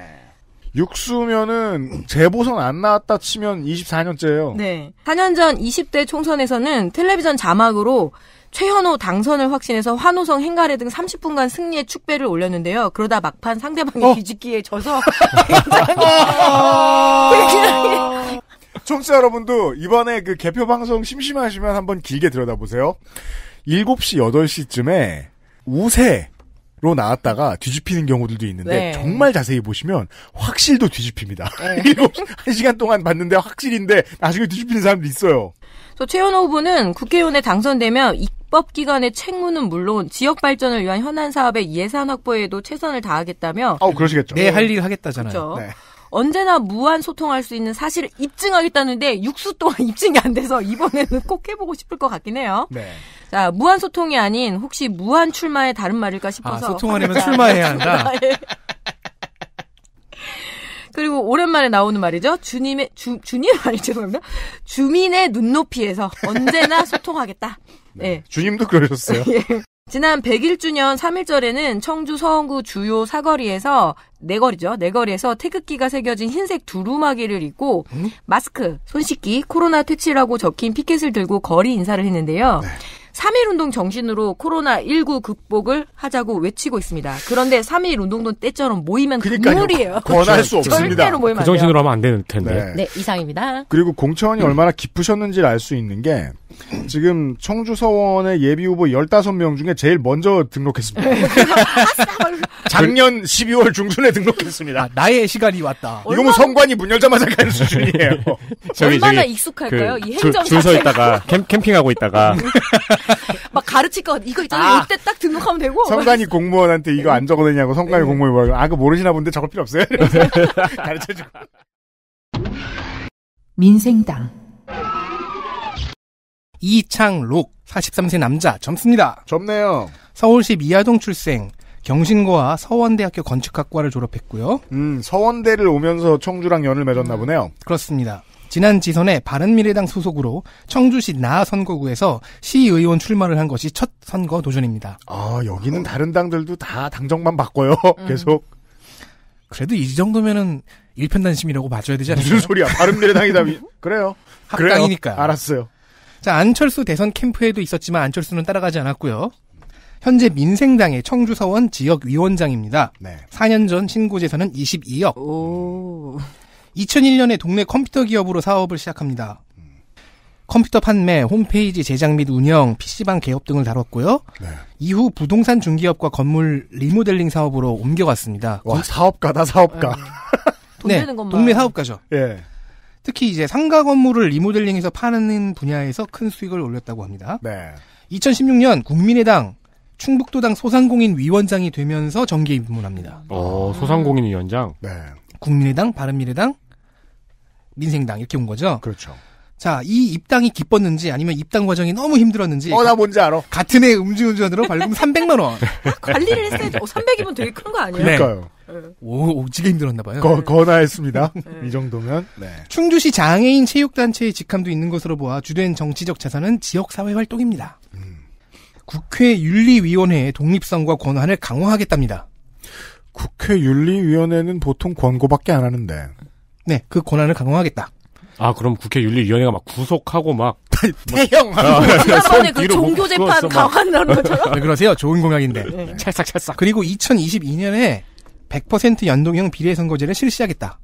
육수면은 재보선 안 나왔다 치면 24년째예요. 네. 4년 전 20대 총선에서는 텔레비전 자막으로 최현호 당선을 확신해서 환호성 행가래 등 30분간 승리의 축배를 올렸는데요. 그러다 막판 상대방의 어? 뒤집기에 져서 굉장 청취자 여러분도 이번에 그 개표 방송 심심하시면 한번 길게 들여다보세요. 7시, 8시쯤에 우세 로 나왔다가 뒤집히는 경우들도 있는데 네. 정말 자세히 보시면 확실도 뒤집힙니다. 네. 1시간 동안 봤는데 확실인데 나중에 뒤집히는 사람도 있어요. 또 최현호 후보는 국회의원에 당선되면 입법 기관의 책무는 물론 지역 발전을 위한 현안 사업의 예산 확보에도 최선을 다하겠다며. 어, 그러시겠죠. 네, 할일 하겠다잖아요. 그렇죠. 네. 언제나 무한 소통할 수 있는 사실을 입증하겠다는데 육수 동안 입증이 안 돼서 이번에는 꼭 해보고 싶을 것 같긴 해요. 네. 자, 무한 소통이 아닌 혹시 무한 출마의 다른 말일까 싶어서 아, 소통 아니면 출마해야 한다. 네. 그리고 오랜만에 나오는 말이죠. 주님의 주 주님 아니 죄송합니다. 주민의 눈높이에서 언제나 소통하겠다. 네. 네. 주님도 그러셨어요. 예. 지난 1 0 1주년 3일절에는 청주 서원구 주요 사거리에서 내거리죠. 내거리에서 태극기가 새겨진 흰색 두루마기를 입고 음? 마스크, 손 씻기, 코로나 퇴치라고 적힌 피켓을 들고 거리 인사를 했는데요. 네. 3일 운동 정신으로 코로나19 극복을 하자고 외치고 있습니다. 그런데 3일 운동도 때처럼 모이면 그물이에요. 권할 수 없습니다. 절대로 모이면 그 정신으로 하면 안 되는 텐데. 네, 네 이상입니다. 그리고 공천이 음. 얼마나 깊으셨는지를 알 수 있는 게 지금 청주서원의 예비후보 15명 중에 제일 먼저 등록했습니다. 작년 12월 그 중순에 등록했습니다. 아, 나의 시간이 왔다. 이거 뭐 선관이 문 열자마자 가는 수준이에요. 저기, 얼마나 저기, 익숙할까요? 그, 이 행정 줄서 있다가 캠, 캠핑하고 있다가 막 가르칠 것 이거 있잖아요. 아, 이때 딱 등록하면 되고 선관이 공무원한테 이거 안 적어내냐고 선관이 네. 공무원이 뭐라고 아 그거 모르시나 본데 적을 필요 없어요. 가르쳐주고 민생당 이창록 43세 남자 젊습니다. 젊네요. 서울시 미아동 출생 경신고와 서원대학교 건축학과를 졸업했고요. 음, 서원대를 오면서 청주랑 연을 맺었나 음, 보네요. 그렇습니다. 지난 지선에 바른미래당 소속으로 청주시 나 선거구에서 시의원 출마를 한 것이 첫 선거 도전입니다. 아, 여기는 다른 당들도 다 당정만 바꿔요. 음. 계속. 그래도 이 정도면은 일편단심이라고 봐줘야 되지 않을까요? 무슨 소리야. 바른미래당이다. 그래요. 그래 합당이니까. 알았어요. 자, 안철수 대선 캠프에도 있었지만 안철수는 따라가지 않았고요. 현재 민생당의 청주서원 지역위원장입니다. 네. 4년 전 신고 재산은 22억. 오. 2001년에 동네 컴퓨터 기업으로 사업을 시작합니다. 컴퓨터 판매, 홈페이지 제작 및 운영, PC방 개업 등을 다뤘고요. 네. 이후 부동산 중기업과 건물 리모델링 사업으로 옮겨갔습니다. 와, 건... 사업가다, 사업가. 아, 네, 네 동네 사업가죠. 예. 특히 이제 상가 건물을 리모델링해서 파는 분야에서 큰 수익을 올렸다고 합니다. 네. 2016년 국민의당 충북도당 소상공인 위원장이 되면서 정계 입문합니다. 어, 소상공인 위원장? 네. 국민의당, 바른미래당, 민생당 이렇게 온 거죠. 그렇죠. 자, 이 입당이 기뻤는지 아니면 입당 과정이 너무 힘들었는지. 어, 나 뭔지 알아. 같은 해 음주운전으로 벌금 300만 원. 아, 관리를 했어야죠 300이면 어, 되게 큰 거 아니에요? 네. 그러니까요. 네. 오, 오지게 힘들었나 봐요. 거, 거나했습니다. 네. 이 정도면. 네. 충주시 장애인 체육단체의 직함도 있는 것으로 보아 주된 정치적 자산은 지역사회 활동입니다. 음. 국회 윤리위원회의 독립성과 권한을 강화하겠답니다. 국회 윤리위원회는 보통 권고밖에 안 하는데. 네, 그 권한을 강화하겠다. 아 그럼 국회 윤리위원회가 막 구속하고 막 뭐 대형 지난번에 아, 네. 그 종교 재판 강한하는 것처럼 왜 네, 그러세요? 좋은 공약인데 네. 네. 찰싹찰싹 그리고 2022년에 100% 연동형 비례선거제를 실시하겠다.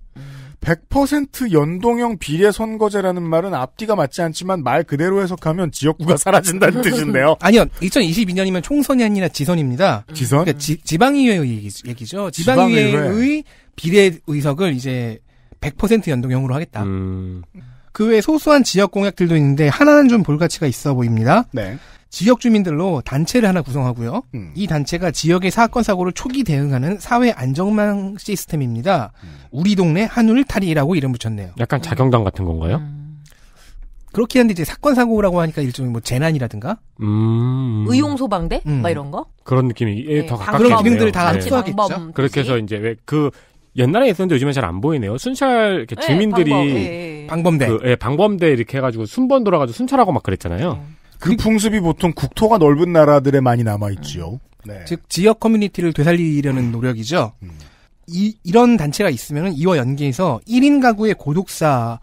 100% 연동형 비례선거제라는 말은 앞뒤가 맞지 않지만 말 그대로 해석하면 지역구가 사라진다는 뜻인데요. 아니요. 2022년이면 총선이 아니라 지선입니다. 지선? 그러니까 지, 지방의회 얘기죠. 지방의회의 비례 의석을 이제 100% 연동형으로 하겠다. 음. 그외 소소한 지역 공약들도 있는데 하나는 좀 볼 가치가 있어 보입니다. 네. 지역 주민들로 단체를 하나 구성하고요. 음. 이 단체가 지역의 사건 사고를 초기 대응하는 사회 안정망 시스템입니다. 음. 우리 동네 한울타리라고 이름 붙였네요. 약간 자경단 같은 건가요? 음. 그렇긴 한데 이제 사건 사고라고 하니까 일종의 뭐 재난이라든가 음. 의용 소방대 음. 막 이런 거 그런 느낌이 예, 네. 더 가깝게 그런 기능들을 다 네. 합수하겠죠. 그렇게 해서 이제 왜그 옛날에 있었는데 요즘엔 잘 안 보이네요. 순찰 이렇게 네, 주민들이 방범, 그, 네, 네. 대 그, 예, 방범대 이렇게 해가지고 순번 돌아가지고 순찰하고 막 그랬잖아요. 네. 그 풍습이 보통 국토가 넓은 나라들에 많이 남아있지요. 즉 지역 커뮤니티를 되살리려는 노력이죠. 이, 이런 단체가 있으면 이와 연계해서 1인 가구의 고독사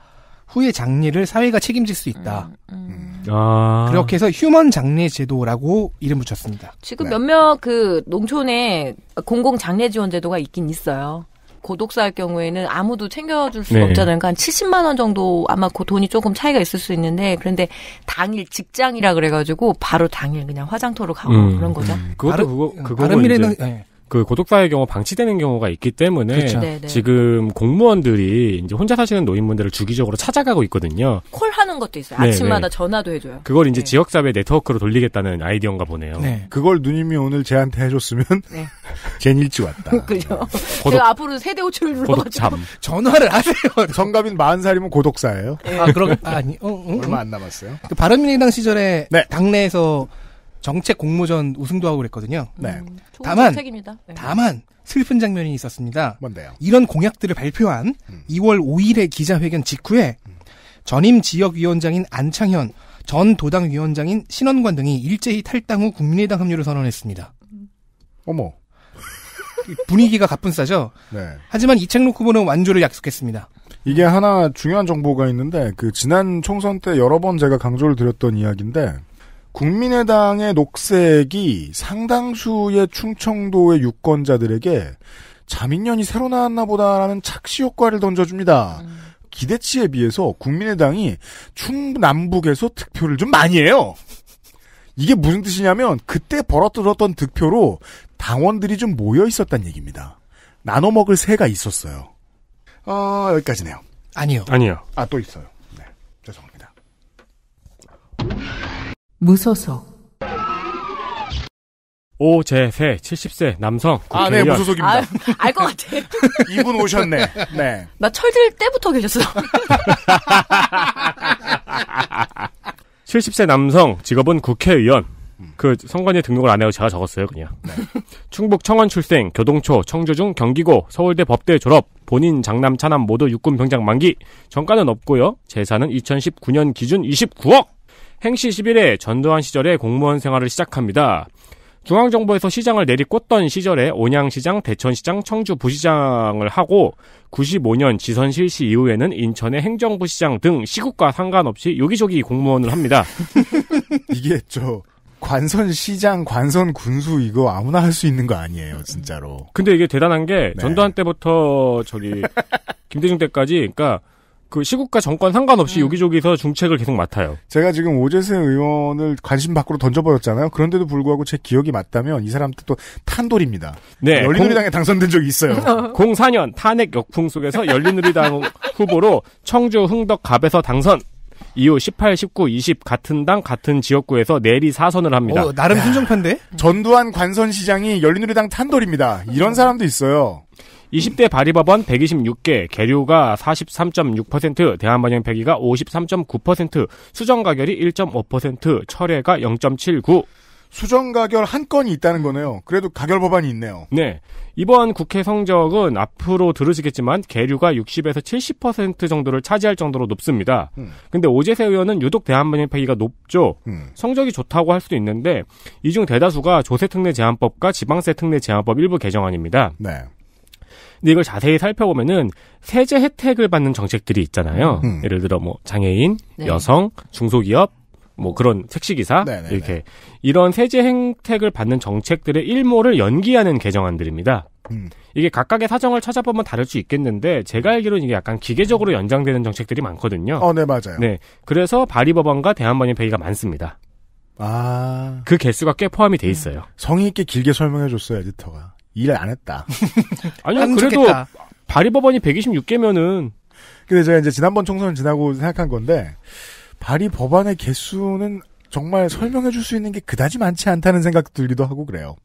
후의 장례를 사회가 책임질 수 있다. 음, 음. 아. 그렇게 해서 휴먼 장례 제도라고 이름 붙였습니다. 지금 네. 몇몇 그 농촌에 공공 장례 지원 제도가 있긴 있어요. 고독사할 경우에는 아무도 챙겨줄 수가 네. 없잖아요. 그러니까 한 70만 원 정도 아마 그 돈이 조금 차이가 있을 수 있는데 그런데 당일 직장이라 그래가지고 바로 당일 그냥 화장터로 가고 음. 그런 거죠. 음. 그것도 바로, 그거 음, 그거 바른미래당 네. 그 고독사의 경우 방치되는 경우가 있기 때문에 그렇죠. 네, 네. 지금 공무원들이 이제 혼자 사시는 노인분들을 주기적으로 찾아가고 있거든요. 콜 하는 것도 있어요. 네네. 아침마다 네. 전화도 해줘요. 그걸 이제 네. 지역사회 네트워크로 돌리겠다는 아이디어인가 보네요. 네. 그걸 누님이 오늘 제한테 해줬으면 네. 쟨 일찍 왔다. 그죠. 고독... 제가 앞으로 세대 호출 눌러가지고 전화를 하세요. 성갑인 40살이면 고독사예요. 네. 아 그럼 아니 어, 응, 어, 얼마 어? 안 남았어요. 그 바른미래당 시절에 네. 당내에서 정책 공모전 우승도 하고 그랬거든요. 네. 음, 다만 네. 다만 슬픈 장면이 있었습니다. 뭔데요? 이런 공약들을 발표한 음. 2월 5일의 기자회견 직후에 음. 전임 지역위원장인 안창현, 전 도당위원장인 신원관 등이 일제히 탈당 후 국민의당 합류를 선언했습니다. 음. 어머. 분위기가 가뿐싸죠. 네. 하지만 이창록 후보는 완주를 약속했습니다. 이게 하나 중요한 정보가 있는데 그 지난 총선 때 여러 번 제가 강조를 드렸던 이야기인데 국민의당의 녹색이 상당수의 충청도의 유권자들에게 자민련이 새로 나왔나 보다라는 착시 효과를 던져줍니다. 음. 기대치에 비해서 국민의당이 충남북에서 득표를 좀 많이 해요. 이게 무슨 뜻이냐면 그때 벌어들었던 득표로 당원들이 좀 모여 있었단 얘기입니다. 나눠 먹을 새가 있었어요. 어, 여기까지네요. 아니요. 아니요. 아, 또 있어요. 네. 죄송합니다. 무소속. 오재세 70세 남성 아네 무소속입니다 아, 알것 같아 이분 오셨네 네나 철들 때부터 계셨어 70세 남성 직업은 국회의원 그 선관위 등록을 안 해요 제가 적었어요 그냥 네. 충북 청원 출생 교동초 청주중 경기고 서울대 법대 졸업 본인 장남 차남 모두 육군 병장 만기 정가는 없고요 재산은 2019년 기준 29억 행시 11회 전두환 시절에 공무원 생활을 시작합니다. 중앙정부에서 시장을 내리꽂던 시절에 온양시장, 대천시장, 청주 부시장을 하고 95년 지선 실시 이후에는 인천의 행정부시장 등 시국과 상관없이 여기저기 공무원을 합니다. 이게 저 관선 시장, 관선 군수 이거 아무나 할 수 있는 거 아니에요, 진짜로. 근데 이게 대단한 게 네. 전두환 때부터 저기 김대중 때까지 그러니까 그 시국과 정권 상관없이 음. 여기저기서 중책을 계속 맡아요. 제가 지금 오재세 의원을 관심 밖으로 던져버렸잖아요. 그런데도 불구하고 제 기억이 맞다면 이 사람 또 탄돌입니다. 네. 열린우리당에 공... 당선된 적이 있어요. 04년 탄핵 역풍 속에서 열린우리당 후보로 청주 흥덕 갑에서 당선. 이후 18, 19, 20 같은 당 같은 지역구에서 내리 사선을 합니다. 어, 나름 순정판데 전두환 관선시장이 열린우리당 탄돌입니다. 이런 사람도 있어요. 20대 발의법원 126개, 계류가 43.6%, 대한반영 폐기가 53.9%, 수정 가결이 1.5%, 철회가 0.79. 수정 가결 한 건이 있다는 거네요. 그래도 가결 법안이 있네요. 네. 이번 국회 성적은 앞으로 들으시겠지만 계류가 60에서 70% 정도를 차지할 정도로 높습니다. 음. 근데 오재세 의원은 유독 대한민국 폐기가 높죠. 음. 성적이 좋다고 할 수도 있는데 이 중 대다수가 조세 특례 제한법과 지방세 특례 제한법 일부 개정안입니다. 네. 근데 이걸 자세히 살펴보면은 세제 혜택을 받는 정책들이 있잖아요. 음. 음. 예를 들어 뭐 장애인, 네. 여성, 중소기업, 뭐 그런 택시기사 네네네. 이렇게 네. 이런 세제 혜택을 받는 정책들의 일몰을 연기하는 개정안들입니다. 음. 이게 각각의 사정을 찾아보면 다를 수 있겠는데 제가 알기로는 이게 약간 기계적으로 연장되는 정책들이 많거든요. 어, 네 맞아요. 네, 그래서 발의법안과 대한법인회의가 많습니다. 아, 그 개수가 꽤 포함이 돼 있어요. 성의 있게 길게 설명해 줬어요 에디터가. 일을 안 했다. 아니요, 그래도 좋겠발의법원이 126개면은. 근데 제가 이제 지난번 총선 지나고 생각한 건데, 발의 법안의 개수는 정말 설명해 줄 수 있는 게 그다지 많지 않다는 생각 들기도 하고 그래요.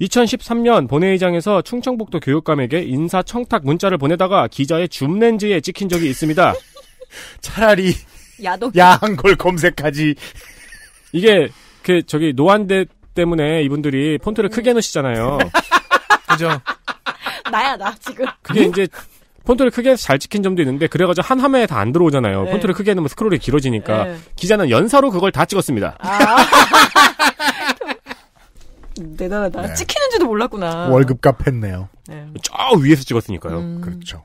2013년 본회의장에서 충청북도 교육감에게 인사 청탁 문자를 보내다가 기자의 줌렌즈에 찍힌 적이 있습니다. 차라리 야독 야한 걸 검색하지. 이게 그 저기 노안대 때문에 이분들이 폰트를 크게 넣으시잖아요. 음. 그죠? 나야 나 지금. 그게 이제 폰트를 크게 잘 찍힌 점도 있는데 그래가지고 한 화면에 다 안 들어오잖아요. 네. 폰트를 크게 해놓으면 스크롤이 길어지니까 네. 기자는 연사로 그걸 다 찍었습니다. 아. 대단하다. 네. 찍히는지도 몰랐구나. 월급 값 했네요. 네. 저 위에서 찍었으니까요. 음. 그렇죠.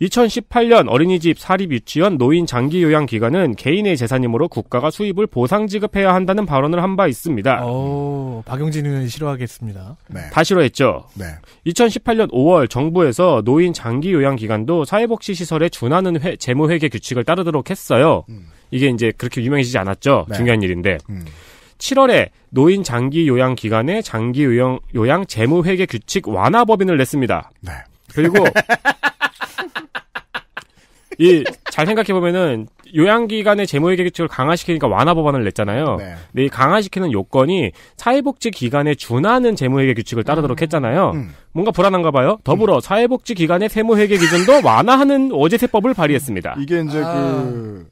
2018년 어린이집 사립유치원 노인 장기 요양 기간은 개인의 재산이므로 국가가 수입을 보상 지급해야 한다는 발언을 한 바 있습니다. 오, 박용진 의원이 싫어하겠습니다. 네. 다 싫어했죠. 네. 2018년 5월 정부에서 노인 장기 요양 기간도 사회복지 시설에 준하는 회, 재무회계 규칙을 따르도록 했어요. 음. 이게 이제 그렇게 유명해지지 않았죠. 네. 중요한 일인데. 음. 7월에 노인 장기 요양 기관의 장기 요양, 요양 재무회계 규칙 완화 법인을 냈습니다. 네. 그리고 이잘 생각해 보면은 요양기관의 재무회계 규칙을 강화시키니까 완화 법안을 냈잖아요. 네. 근데 이 강화시키는 요건이 사회복지 기관에 준하는 재무회계 규칙을 따르도록 음. 했잖아요. 음. 뭔가 불안한가 봐요. 더불어 음. 사회복지 기관의 세무회계 기준도 완화하는 어제세법을 발의했습니다. 이게 이제 아... 그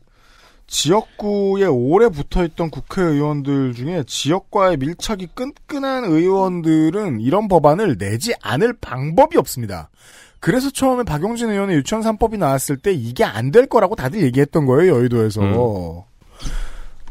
지역구에 오래 붙어 있던 국회의원들 중에 지역과의 밀착이 끈끈한 의원들은 이런 법안을 내지 않을 방법이 없습니다. 그래서 처음에 박용진 의원의 유치원 3법이 나왔을 때 이게 안 될 거라고 다들 얘기했던 거예요, 여의도에서. 음.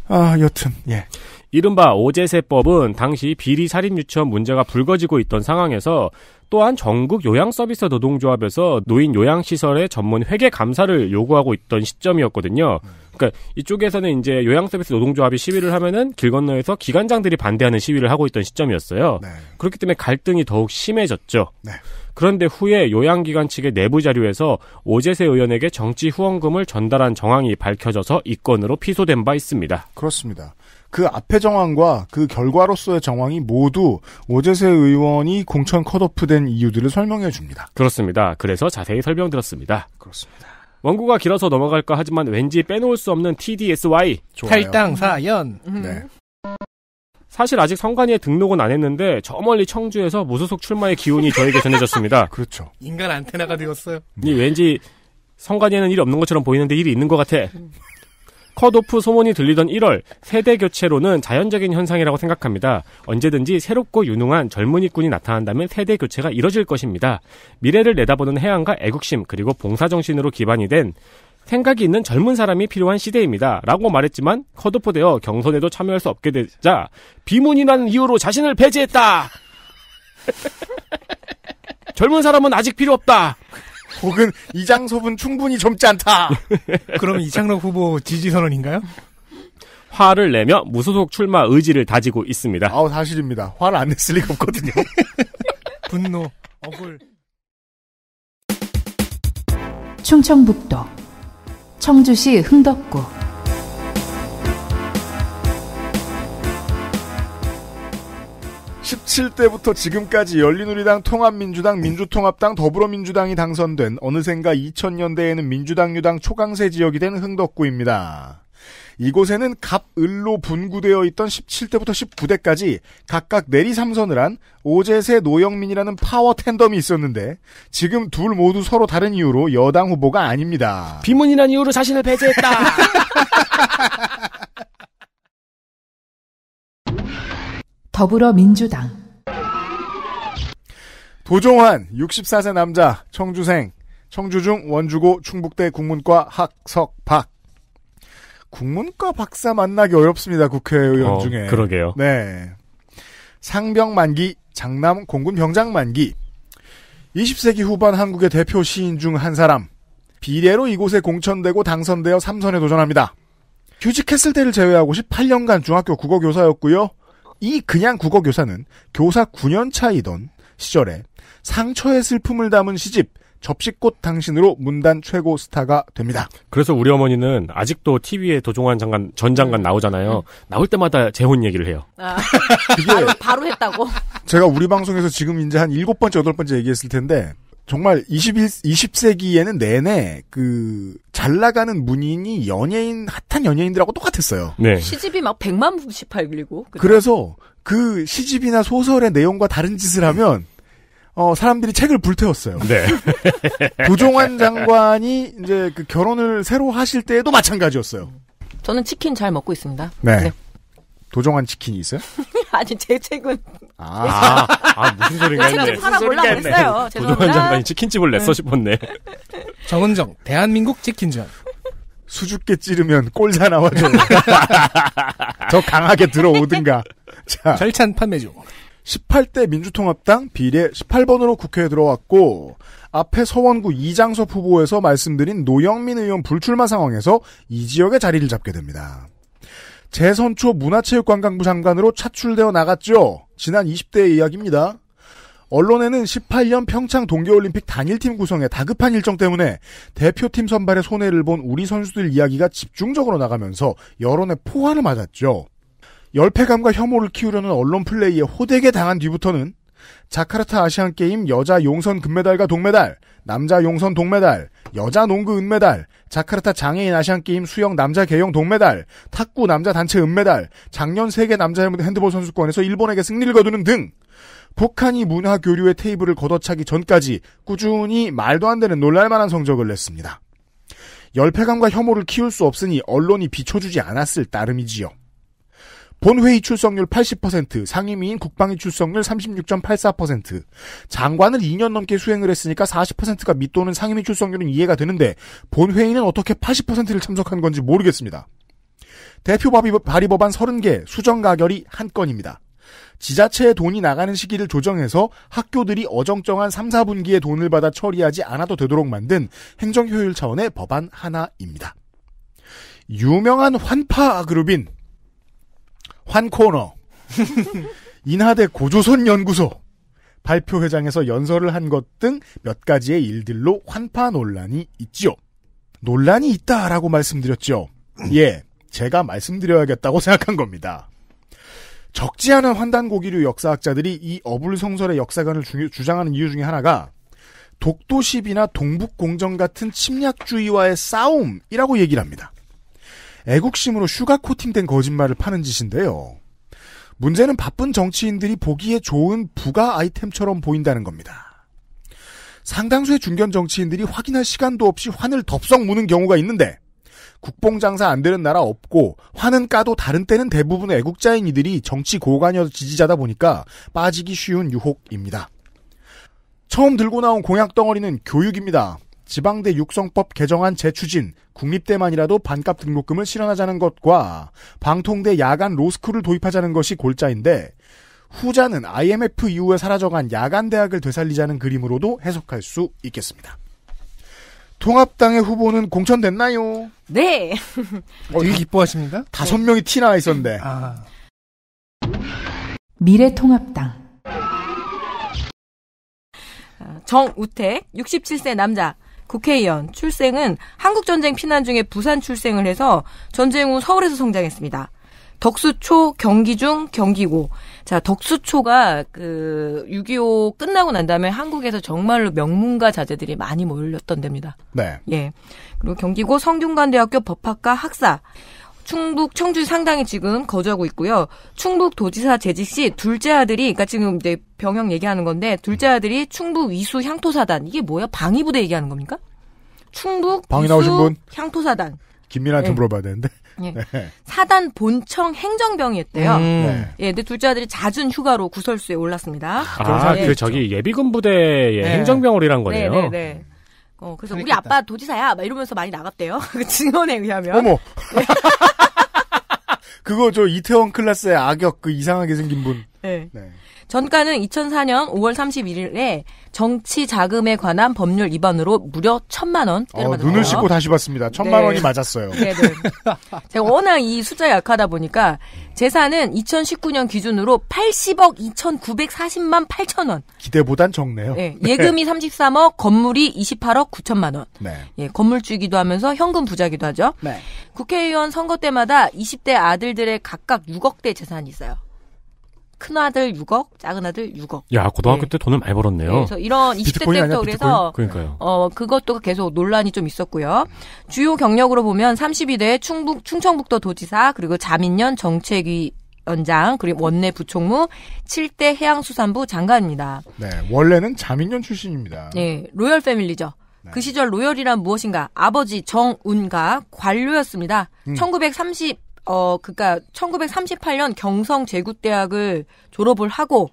아, 여튼, 예. 이른바 오제세법은 당시 비리 살인 유치원 문제가 불거지고 있던 상황에서 또한 전국 요양서비스 노동조합에서 노인 요양시설의 전문 회계 감사를 요구하고 있던 시점이었거든요. 그러니까 이쪽에서는 이제 요양서비스 노동조합이 시위를 하면은 길 건너에서 기관장들이 반대하는 시위를 하고 있던 시점이었어요. 네. 그렇기 때문에 갈등이 더욱 심해졌죠. 네. 그런데 후에 요양기관 측의 내부 자료에서 오재세 의원에게 정치 후원금을 전달한 정황이 밝혀져서 이 건으로 피소된 바 있습니다. 그렇습니다. 그 앞의 정황과 그 결과로서의 정황이 모두 오재세 의원이 공천 컷오프된 이유들을 설명해 줍니다. 그렇습니다. 그래서 자세히 설명드렸습니다. 그렇습니다. 원고가 길어서 넘어갈까 하지만 왠지 빼놓을 수 없는 TDSY 좋아요. 탈당 사연. 음. 네. 사실 아직 선관위에 등록은 안 했는데 저 멀리 청주에서 무소속 출마의 기운이 저에게 전해졌습니다. 그렇죠. 인간 안테나가 되었어요. 이 왠지 선관위에는 일이 없는 것처럼 보이는데 일이 있는 것 같아. 컷오프 소문이 들리던 1월 세대 교체로는 자연적인 현상이라고 생각합니다. 언제든지 새롭고 유능한 젊은이꾼이 나타난다면 세대 교체가 이뤄질 것입니다. 미래를 내다보는 해안과 애국심 그리고 봉사정신으로 기반이 된 생각이 있는 젊은 사람이 필요한 시대입니다. 라고 말했지만 컷오프되어 경선에도 참여할 수 없게 되자 비문이라는 이유로 자신을 배제했다. 젊은 사람은 아직 필요 없다. 혹은 이장섭은 충분히 젊지 않다. 그럼 이창록 후보 지지 선언인가요? 화를 내며 무소속 출마 의지를 다지고 있습니다. 아우 사실입니다. 화를 안 냈을 리가 없거든요. 분노, 억울. 충청북도 청주시 흥덕구 1 7 대부터 지금까지 열린우리당, 통합민주당, 민주통합당, 더불어민주당이 당선된 어느샌가 2000년대에는 민주당 유당 초강세 지역이 된 흥덕구입니다. 이곳에는 갑을로 분구되어 있던 17대부터 19대까지 각각 내리 삼선을 한 오재세 노영민이라는 파워 텐덤이 있었는데 지금 둘 모두 서로 다른 이유로 여당 후보가 아닙니다. 비문이란 이유로 자신을 배제했다. 더불어민주당 도종환 64세 남자 청주생 청주중 원주고 충북대 국문과 학석 박 국문과 박사 만나기 어렵습니다. 국회의원 어, 중에. 그러게요. 네. 상병 만기, 장남 공군 병장 만기. 20세기 후반 한국의 대표 시인 중 한 사람. 비례로 이곳에 공천되고 당선되어 3선에 도전합니다. 휴직했을 때를 제외하고 18년간 중학교 국어교사였고요. 이 그냥 국어교사는 교사 9년 차이던 시절에 상처의 슬픔을 담은 시집 접시꽃 당신으로 문단 최고 스타가 됩니다. 그래서 우리 어머니는 아직도 TV에 도종환 장관 전 장관 음. 나오잖아요. 나올 때마다 재혼 얘기를 해요. 아, 바로, 바로 했다고. 제가 우리 방송에서 지금 이제 한 일곱 번째 여덟 번째 얘기했을 텐데 정말 21, 20세기에는 내내 그 잘 나가는 문인이 연예인 핫한 연예인들하고 똑같았어요. 네. 시집이 막 100만 부씩 팔리고. 그래서 그 시집이나 소설의 내용과 다른 짓을 하면 어, 사람들이 책을 불태웠어요. 네. 부종환 장관이 이제 그 결혼을 새로 하실 때에도 마찬가지였어요. 저는 치킨 잘 먹고 있습니다. 네. 네. 도종환 치킨이 있어요? 아니 제 책은 아, 아, 아 무슨 소리가 했네. 책집 팔아 몰라 그랬어요. 네. 도종환 장관이 치킨집을 냈어 네. 싶었네. 정은정 대한민국 치킨전. 수줍게 찌르면 꼴사 나와줘. 더 강하게 들어오든가. 자. 절찬 판매죠. 18대 민주통합당 비례 18번으로 국회에 들어왔고 앞에 서원구 이장섭 후보에서 말씀드린 노영민 의원 불출마 상황에서 이 지역에 자리를 잡게 됩니다. 재선 초 문화체육관광부 장관으로 차출되어 나갔죠. 지난 20대의 이야기입니다. 언론에는 18년 평창 동계올림픽 단일팀 구성에 다급한 일정 때문에 대표팀 선발에 손해를 본 우리 선수들 이야기가 집중적으로 나가면서 여론의 포화를 맞았죠. 열패감과 혐오를 키우려는 언론 플레이에 호되게 당한 뒤부터는 자카르타 아시안게임 여자 용선 금메달과 동메달, 남자 용선 동메달, 여자 농구 은메달, 자카르타 장애인 아시안게임 수영 남자 개영 동메달, 탁구 남자 단체 은메달, 작년 세계 남자 핸드볼 선수권에서 일본에게 승리를 거두는 등 북한이 문화 교류의 테이블을 걷어차기 전까지 꾸준히 말도 안 되는 놀랄만한 성적을 냈습니다. 열패감과 혐오를 키울 수 없으니 언론이 비춰주지 않았을 따름이지요. 본회의 출석률 80%, 상임위인 국방위 출석률 36.84%, 장관을 2년 넘게 수행을 했으니까 40%가 밑도는 상임위 출석률은 이해가 되는데 본회의는 어떻게 80%를 참석한 건지 모르겠습니다. 대표 발의 법안 30개, 수정 가결이 한 건입니다. 지자체의 돈이 나가는 시기를 조정해서 학교들이 어정쩡한 3, 4분기에 돈을 받아 처리하지 않아도 되도록 만든 행정효율 차원의 법안 하나입니다. 유명한 환파 그룹인 환 코너 인하대 고조선 연구소 발표회장에서 연설을 한 것 등 몇 가지의 일들로 환파 논란이 있지요. 논란이 있다라고 말씀드렸죠. 음. 예, 제가 말씀드려야겠다고 생각한 겁니다. 적지 않은 환단고기류 역사학자들이 이 어불성설의 역사관을 주, 주장하는 이유 중에 하나가 독도시비나 동북공정 같은 침략주의와의 싸움이라고 얘기를 합니다. 애국심으로 슈가 코팅된 거짓말을 파는 짓인데요. 문제는 바쁜 정치인들이 보기에 좋은 부가 아이템처럼 보인다는 겁니다. 상당수의 중견 정치인들이 확인할 시간도 없이 환을 덥석 무는 경우가 있는데 국뽕 장사 안 되는 나라 없고 환은 까도 다른 때는 대부분 애국자인 이들이 정치 고관여 지지자다 보니까 빠지기 쉬운 유혹입니다. 처음 들고 나온 공약 덩어리는 교육입니다. 지방대 육성법 개정안 재추진, 국립대만이라도 반값 등록금을 실현하자는 것과 방통대 야간 로스쿨을 도입하자는 것이 골자인데 후자는 IMF 이후에 사라져간 야간 대학을 되살리자는 그림으로도 해석할 수 있겠습니다. 통합당의 후보는 공천됐나요? 네. 어, 되게 기뻐하십니다. 다섯 명이 티나 와 있었는데. 아. 미래통합당. 아, 정우택, 67세 남자, 국회의원, 출생은 한국전쟁 피난 중에 부산 출생을 해서 전쟁 후 서울에서 성장했습니다. 덕수초, 경기중, 경기고. 자, 덕수초가 그 6.25 끝나고 난 다음에 한국에서 정말로 명문가 자제들이 많이 몰렸던 데입니다. 네. 예. 그리고 경기고 성균관대학교 법학과 학사. 충북 청주 상당히 지금 거주하고 있고요. 충북 도지사 재직 시 둘째 아들이 그러니까 지금 이제 병역 얘기하는 건데 둘째 아들이 충북 위수 향토사단 이게 뭐야? 방위부대 얘기하는 겁니까? 충북 방위 나오신 분 향토사단 김민한테 네. 예. 물어봐야 되는데 네. 네. 사단 본청 행정병이었대요. 음. 네. 예, 근데 둘째 아들이 잦은 휴가로 구설수에 올랐습니다. 아, 네. 그 저기 예비군 부대의 네. 행정병으로 일한 거네요. 네, 네. 어, 그래서 우리 아빠 도지사야 막 이러면서 많이 나갔대요. 그 증언에 의하면. 어머. 그거 저 이태원 클라스의 악역 그 이상하게 생긴 분. 네. 네. 전가는 2004년 5월 31일에 정치 자금에 관한 법률 위반으로 무려 천만 원때려맞어 눈을 씻고 다시 봤습니다. 천만 네. 원이 맞았어요. 네네. 네. 제가 워낙 이 숫자 약하다 보니까 재산은 2019년 기준으로 80억 2,940만 8천 원. 기대보단 적네요. 네. 예금이 33억, 건물이 28억 9천만 원. 네. 예, 건물주기도 하면서 현금 부자기도 하죠. 네. 국회의원 선거 때마다 20대 아들들의 각각 6억대 재산이 있어요. 큰아들 6억, 작은아들 6억. 야, 고등학교 네. 때 돈을 많이 벌었네요. 네, 그래서 이런 20대 때부터 아니야, 그래서 그러니까요. 어, 그것도 계속 논란이 좀 있었고요. 주요 경력으로 보면 32대 충북 충청북도 도지사 그리고 자민련 정책위 원장 그리고 원내 부총무 7대 해양수산부 장관입니다. 네, 원래는 자민련 출신입니다. 네, 로열 패밀리죠. 네. 그 시절 로열이란 무엇인가? 아버지 정운가 관료였습니다. 음. 1930 어, 그니까 1938년 경성 제국대학을 졸업을 하고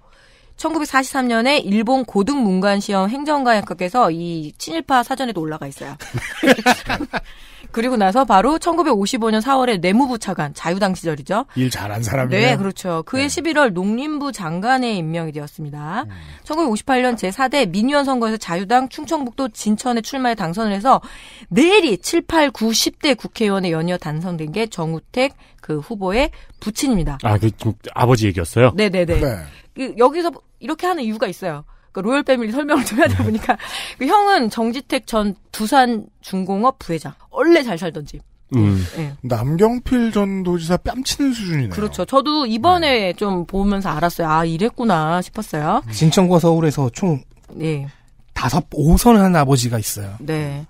1943년에 일본 고등 문관 시험 행정관 학과께서이 친일파 사전에도 올라가 있어요. 그리고 나서 바로 1955년 4월에 내무부 차관 자유당 시절이죠. 일 잘한 사람이네요. 네, 그렇죠. 그해 네. 11월 농림부 장관에 임명이 되었습니다. 음. 1958년 제4대 민의원 선거에서 자유당 충청북도 진천에 출마해 당선을 해서 내일이 7, 8, 9, 10대 국회의원에 연이어 당선된 게 정우택 그 후보의 부친입니다. 아, 그, 그 아버지 얘기였어요? 네네네. 네, 네. 네. 그, 여기서 이렇게 하는 이유가 있어요. 그 로열 패밀리 설명을 좀 해야 되 보니까 그 형은 정지택 전 두산 중공업 부회장 원래 잘 살던 집. 음. 네. 남경필 전 도지사 뺨치는 수준이네요. 그렇죠. 저도 이번에 네. 좀 보면서 알았어요. 아 이랬구나 싶었어요. 음. 진천과 서울에서 총 네. 다섯 5선한 아버지가 있어요. 네. 음.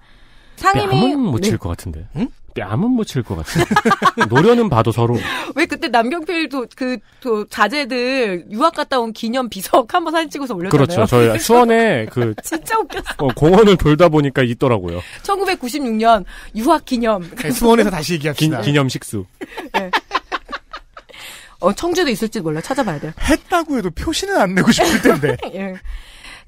상임위 못칠것 네. 같은데. 응? 뺨은 묻힐 것 같아. 노려는 봐도 서로. 왜 그때 남경필도 그, 또 자제들 유학 갔다 온 기념 비석 한번 사진 찍어서 올렸잖아요. 그렇죠. 저희 수원에 그. 진짜 웃겼어. 어, 공원을 돌다 보니까 있더라고요. 1996년 유학 기념. 네, 수원에서 다시 얘기합시다. 기, 념 식수. 네. 어, 청주도 있을지 몰라. 찾아봐야 돼요. 했다고 해도 표시는 안 내고 싶을 텐데. 예.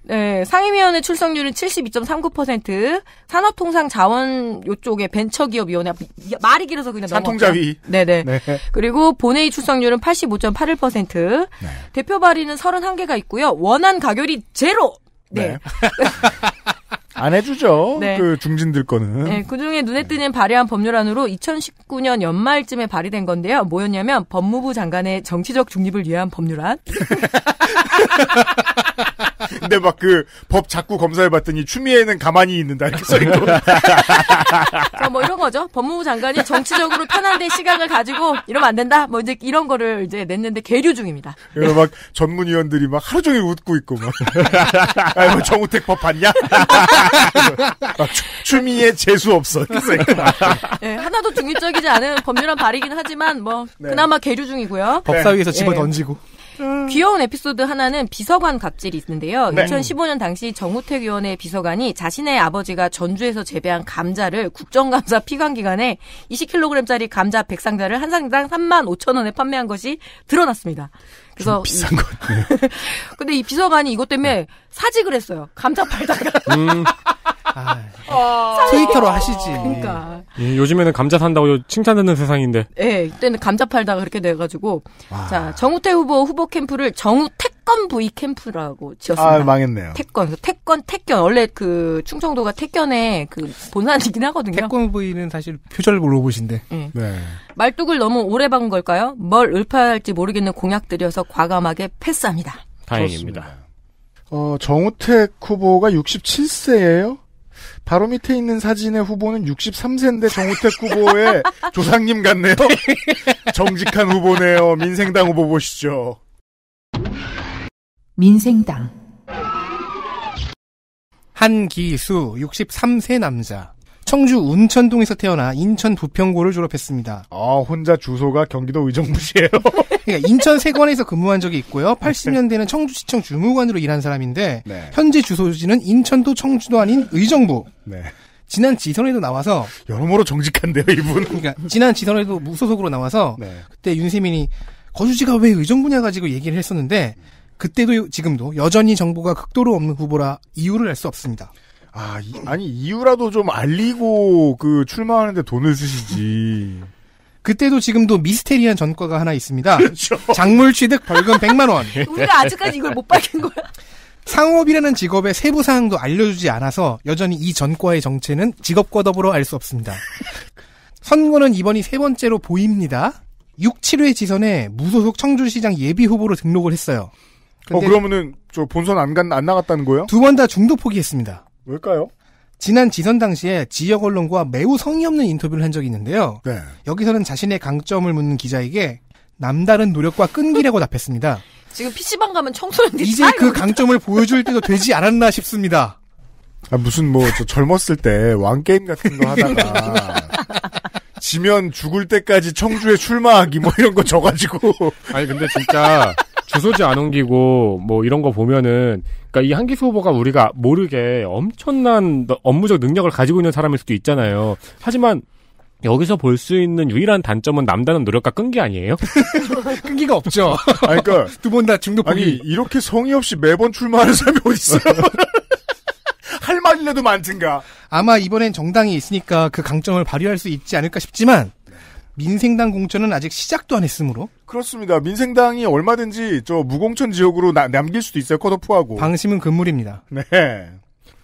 네, 상임위원회 출석률은 72.39%, 산업통상자원 요쪽에 벤처기업위원회 말이 길어서 그냥 산통자위. 네네. 네. 네. 그리고 본회의 출석률은 85.81%, 네. 대표 발의는 31개가 있고요. 원한 가결이 제로. 네. 네. 안 해주죠. 네. 그 중진들 거는. 네, 그중에 눈에 띄는 발의한 법률안으로 2019년 연말쯤에 발의된 건데요. 뭐였냐면 법무부 장관의 정치적 중립을 위한 법률안. 근데 막 그 법 자꾸 검사해봤더니 추미애는 가만히 있는다 이렇게 써있고. 뭐 이런 거죠. 법무부 장관이 정치적으로 편한데 시각을 가지고 이러면 안 된다. 뭐 이제 이런 거를 이제 냈는데 계류 중입니다. 그래서 막 전문위원들이 막 하루 종일 웃고 있고 막. 아니, 뭐 정우택 법 봤냐? 아, 추미애 재수 없어. 네, 하나도 중립적이지 않은 법률안 발이긴 하지만 뭐 네. 그나마 계류 중이고요. 법사위에서 네. 집어 네. 던지고. 음. 귀여운 에피소드 하나는 비서관 갑질이 있는데요. 네. 2015년 당시 정우택 의원의 비서관이 자신의 아버지가 전주에서 재배한 감자를 국정감사 피감 기관에 20kg짜리 감자 100상자를 한 상당 3만 5천 원에 판매한 것이 드러났습니다. 그래서 비싼 것 같네요. 근데 이 비서관이 이것 때문에 네. 사직을 했어요. 감자 팔다가. 음. 아, 아, 트위터로 하시지. 그러니까. 예, 요즘에는 감자 산다고 칭찬하는 세상인데. 예, 이때는 감자 팔다가 그렇게 돼가지고. 와. 자, 정우태 후보 후보 캠프를 정우태권 부위 캠프라고 지었습니다. 아, 망했네요. 태권, 태권, 태권 원래 그 충청도가 태권의그 본산이긴 하거든요. 태권 부위는 사실 표절 로봇인데. 예. 네. 말뚝을 너무 오래 박은 걸까요? 뭘 읊어할지 모르겠는 공약들이어서 과감하게 패스합니다. 다행입니다. 좋습니다. 어, 정우택 후보가 67세예요. 바로 밑에 있는 사진의 후보는 63세인데 정우택 후보의 조상님 같네요. 정직한 후보네요. 민생당 후보 보시죠. 민생당 한기수 63세 남자 청주 운천동에서 태어나 인천 부평고를 졸업했습니다. 아, 혼자 주소가 경기도 의정부시예요. 그러니까 인천 세관에서 근무한 적이 있고요. 80년대는 청주시청 주무관으로 일한 사람인데 네. 현재 주소지는 인천도 청주도 아닌 의정부. 네. 지난 지선에도 나와서 여러모로 정직한데요, 이분. 그러니까 지난 지선에도 무소속으로 나와서 네. 그때 윤세민이 거주지가 왜 의정부냐 가지고 얘기를 했었는데 그때도 지금도 여전히 정보가 극도로 없는 후보라 이유를 알 수 없습니다. 아, 이, 아니 이유라도 좀 알리고 그 출마하는데 돈을 쓰시지. 그때도 지금도 미스테리한 전과가 하나 있습니다. 그렇죠. 작물 취득 벌금 100만 원. 우리가 아직까지 이걸 못 밝힌 거야. 상업이라는 직업의 세부 사항도 알려주지 않아서 여전히 이 전과의 정체는 직업과 더불어 알 수 없습니다. 선거는 이번이 세 번째로 보입니다. 6, 7회 지선에 무소속 청주시장 예비 후보로 등록을 했어요. 어 그러면은 저 본선 안간안 나갔다는 거예요? 두 번 다 중도 포기했습니다. 왜일까요 지난 지선 당시에 지역 언론과 매우 성의 없는 인터뷰를 한 적이 있는데요. 네. 여기서는 자신의 강점을 묻는 기자에게 남다른 노력과 끈기라고 답했습니다. 지금 PC방 가면 청소년들이 이제 그 강점을 보여줄 때도 되지 않았나 싶습니다. 아, 무슨 뭐 젊었을 때 왕게임 같은 거 하다가 지면 죽을 때까지 청주에 출마하기 뭐 이런 거 져가지고 아니 근데 진짜 주소지 안 옮기고 뭐 이런 거 보면은 그러니까 이 한기수 후보가 우리가 모르게 엄청난 업무적 능력을 가지고 있는 사람일 수도 있잖아요. 하지만 여기서 볼 수 있는 유일한 단점은 남다른 노력과 끈기 아니에요? 끈기가 없죠. 아니, 그러니까 두번 다 중독 아니 포기. 이렇게 성의 없이 매번 출마하는 사람이 어디 있어요? 할 말이라도 많든가. 아마 이번엔 정당이 있으니까 그 강점을 발휘할 수 있지 않을까 싶지만 민생당 공천은 아직 시작도 안 했으므로 그렇습니다. 민생당이 얼마든지 저 무공천 지역으로 나, 남길 수도 있어요. 컷오프하고 방심은 금물입니다. 네.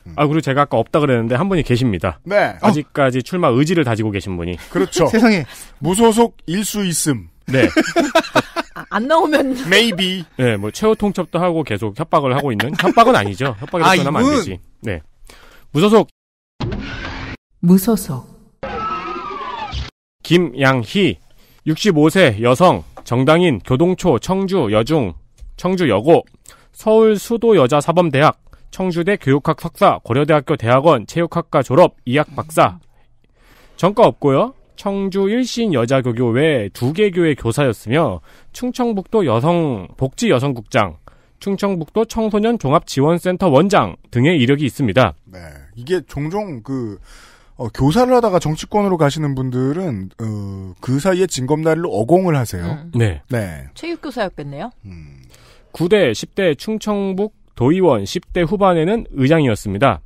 음. 아 그리고 제가 아까 없다 그랬는데 한 분이 계십니다. 네. 어. 아직까지 출마 의지를 다지고 계신 분이. 그렇죠. 세상에 무소속 일수 있음. 네. 아, 안 나오면 maybe. 네, 뭐 최후 통첩도 하고 계속 협박을 하고 있는 협박은 아니죠. 협박이라고 아, 면안 되지. 네. 무소속 무소속 김양희 65세 여성 정당인 교동초 청주 여중 청주여고 서울 수도 여자 사범대학 청주대 교육학 석사 고려대학교 대학원 체육학과 졸업 이학 박사 전과 없고요. 청주 일신 여자교교 외두개 교회 교사였으며 충청북도 여성 복지 여성국장, 충청북도 청소년 종합 지원센터 원장 등의 이력이 있습니다. 네. 이게 종종 그 어, 교사를 하다가 정치권으로 가시는 분들은 어, 그 사이에 진검다리로 어공을 하세요. 음. 네. 네. 체육교사였겠네요. 음. 9대 10대 충청북 도의원 10대 후반에는 의장이었습니다.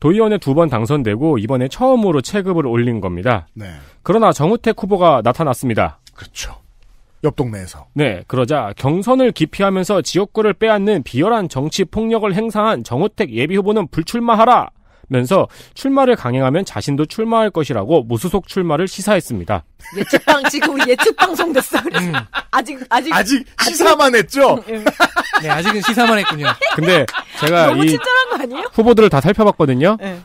도의원에 두 번 당선되고 이번에 처음으로 체급을 올린 겁니다. 네. 그러나 정우택 후보가 나타났습니다. 그렇죠. 옆 동네에서. 네, 그러자 경선을 기피하면서 지역구를 빼앗는 비열한 정치 폭력을 행사한 정우택 예비 후보는 불출마하라. 면서 출마를 강행하면 자신도 출마할 것이라고 무소속 출마를 시사했습니다. 예측방 지금 예측방송 됐어. 음. 아직 아직 아직 시사만 아직, 했죠. 음, 음. 네 아직은 시사만 했군요. 근데 제가 이 후보들을 다 살펴봤거든요. 네.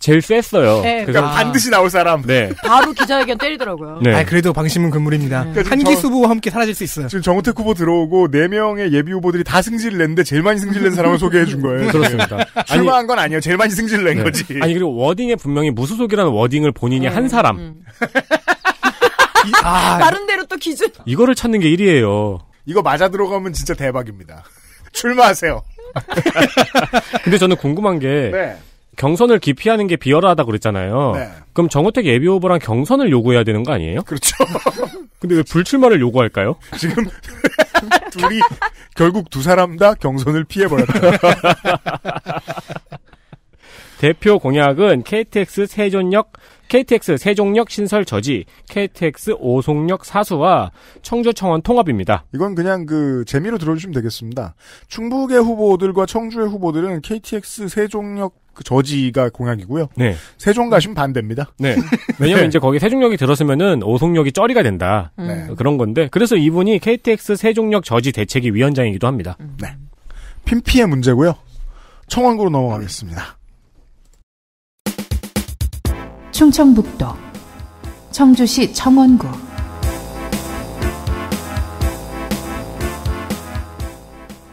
제일 셌어요. 네, 그래서 그러니까 반드시 나올 사람. 네. 바로 기자회견 때리더라고요. 네. 아, 그래도 방심은 금물입니다. 네. 그러니까 한기수 저, 후보와 함께 사라질 수 있어요. 지금 정우택 후보 들어오고 4명의 예비 후보들이 다 승질을 냈는데 제일 많이 승질 낸 사람을 소개해 준 거예요. 네. 그렇습니다. 네. 출마한 건 아니에요. 제일 많이 승질 낸 네. 거지. 아니, 그리고 워딩에 분명히 무소속이라는 워딩을 본인이 네. 한 사람. 음. 아, 나름대로 또 기준. 이거를 찾는 게1위에요 이거 맞아 들어가면 진짜 대박입니다. 출마하세요. 근데 저는 궁금한 게 네. 경선을 기피하는 게 비열하다 고 그랬잖아요. 네. 그럼 정우택 예비 후보랑 경선을 요구해야 되는 거 아니에요? 그렇죠. 근데 왜 불출마를 요구할까요? 지금 둘이 결국 두 사람 다 경선을 피해 버렸다. 대표 공약은 KTX 세종역 KTX 세종역 신설 저지, KTX 오송역 사수와 청주청원 통합입니다. 이건 그냥 그 재미로 들어주시면 되겠습니다. 충북의 후보들과 청주의 후보들은 KTX 세종역 그 저지가 공약이고요. 네. 세종 가시면 반대입니다. 네. 왜냐면 네. 이제 거기 세종역이 들었으면은 오송역이 쩌리가 된다. 네. 음. 어, 그런 건데 그래서 이분이 KTX 세종역 저지 대책위 위원장이기도 합니다. 네. 핀피의 문제고요. 청원구로 넘어가겠습니다. 충청북도, 청주시 청원구,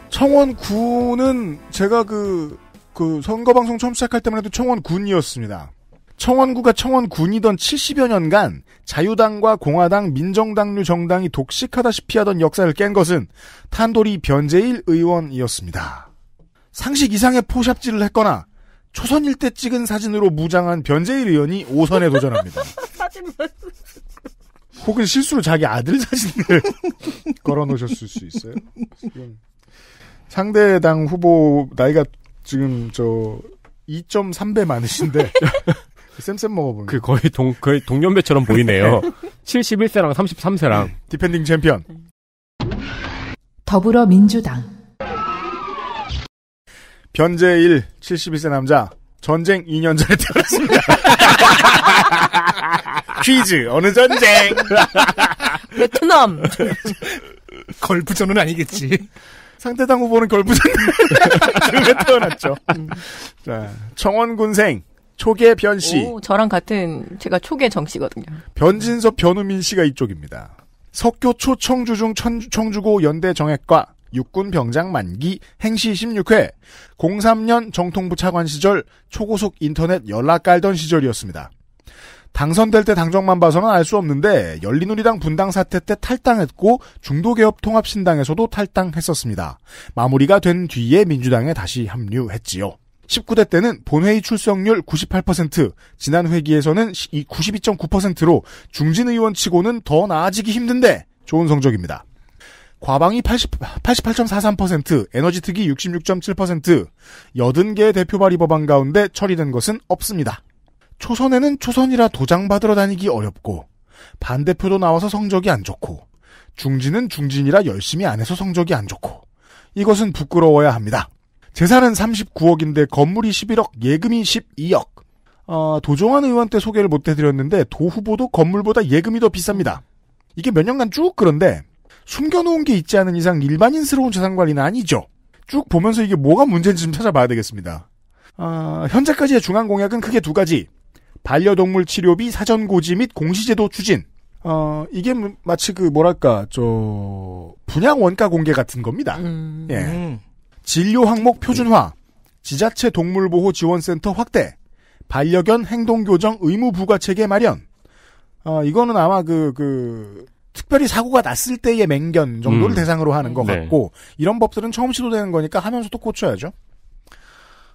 청원구는 제가 그, 그 선거방송 처음 시작할 때만 해도 청원군이었습니다. 청원구가 청원군이던 70여 년간 자유당과 공화당, 민정당류 정당이 독식하다시피 하던 역사를 깬 것은 탄도리 변재일 의원이었습니다. 상식 이상의 포샵질을 했거나 초선일 때 찍은 사진으로 무장한 변재일 의원이 5선에 도전합니다. 혹은 실수로 자기 아들 사진을 걸어놓으셨을 수 있어요. 상대당 후보 나이가 지금 저 2.3배 많으신데 쌤쌤 먹어보는그 거의 동 거의 동년배처럼 네. 보이네요. 71세랑 33세랑 디펜딩 챔피언 더불어민주당 변재 1, 7 2세 남자, 전쟁 2년 전에 태어났습니다. 퀴즈, 어느 전쟁? 베트남. 걸프전은 아니겠지. 상대당 후보는 걸프전에 태어났죠. 자, 청원군생, 초계 변씨. 저랑 같은, 제가 초계 정씨거든요. 변진섭 변우민 씨가 이쪽입니다. 석교초 청주중 청주고 연대 정액과 육군 병장 만기 행시 16회 03년 정통부 차관 시절 초고속 인터넷 연락 깔던 시절이었습니다. 당선될 때 당정만 봐서는 알 수 없는데 열린우리당 분당 사태 때 탈당했고 중도개혁 통합신당에서도 탈당했었습니다. 마무리가 된 뒤에 민주당에 다시 합류했지요. 19대 때는 본회의 출석률 98%, 지난 회기에서는 92.9%로 중진 의원 치고는 더 나아지기 힘든데 좋은 성적입니다. 과방이 80, 88.43%, 에너지 특이 66.7%, 80개의 대표 발의 법안 가운데 처리된 것은 없습니다. 초선에는 초선이라 도장 받으러 다니기 어렵고, 반대표도 나와서 성적이 안 좋고, 중진은 중진이라 열심히 안 해서 성적이 안 좋고, 이것은 부끄러워야 합니다. 재산은 39억인데 건물이 11억, 예금이 12억. 어, 도종환 의원 때 소개를 못 해드렸는데 도 후보도 건물보다 예금이 더 비쌉니다. 이게 몇 년간 쭉 그런데 숨겨놓은 게 있지 않은 이상 일반인스러운 재산 관리는 아니죠. 쭉 보면서 이게 뭐가 문제인지 좀 찾아봐야 되겠습니다. 아, 현재까지의 중앙 공약은 크게 두 가지. 반려동물 치료비 사전 고지 및 공시제도 추진. 어, 이게 뭐 마치 그 뭐랄까 저 분양 원가 공개 같은 겁니다. 음. 예. 음. 진료 항목 표준화, 지자체 동물보호 지원센터 확대, 반려견 행동교정 의무 부과 체계 마련. 어, 이거는 아마 그, 그, 특별히 사고가 났을 때의 맹견 정도를 음. 대상으로 하는 것 네. 같고 이런 법들은 처음 시도되는 거니까 하면서도 고쳐야죠.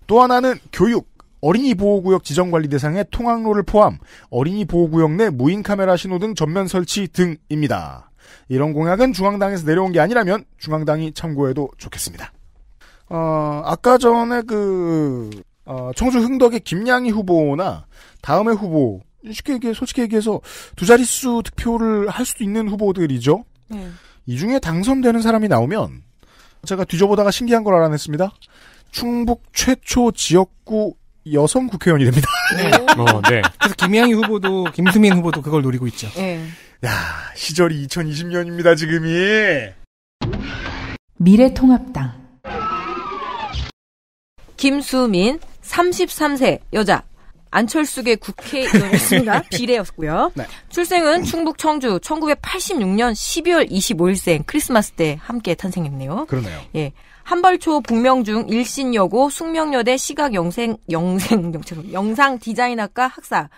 또 하나는 교육. 어린이 보호구역 지정관리 대상의 통학로를 포함 어린이 보호구역 내 무인 카메라 신호등 전면 설치 등입니다. 이런 공약은 중앙당에서 내려온 게 아니라면 중앙당이 참고해도 좋겠습니다. 어, 아까 전에 그 어, 청주 흥덕의 김양희 후보나 다음의 후보 쉽게 얘기해, 솔직히 얘기해서 두 자릿수 득표를 할 수도 있는 후보들이죠. 네. 이 중에 당선되는 사람이 나오면 제가 뒤져보다가 신기한 걸 알아냈습니다. 충북 최초 지역구 여성 국회의원이 됩니다. 네. 네. 어, 네. 그래서 김양희 후보도 김수민 후보도 그걸 노리고 있죠. 네. 야 시절이 2020년입니다 지금이. 미래통합당 김수민 33세 여자 안철숙의 국회의원이었습니다. 비례였고요. 네. 출생은 충북 청주 1986년 12월 25일생 크리스마스 때 함께 탄생했네요. 그러네요. 예. 한벌초 북명중 일신여고 숙명여대 시각 영생 영생 영채 영상 디자인학과 학사.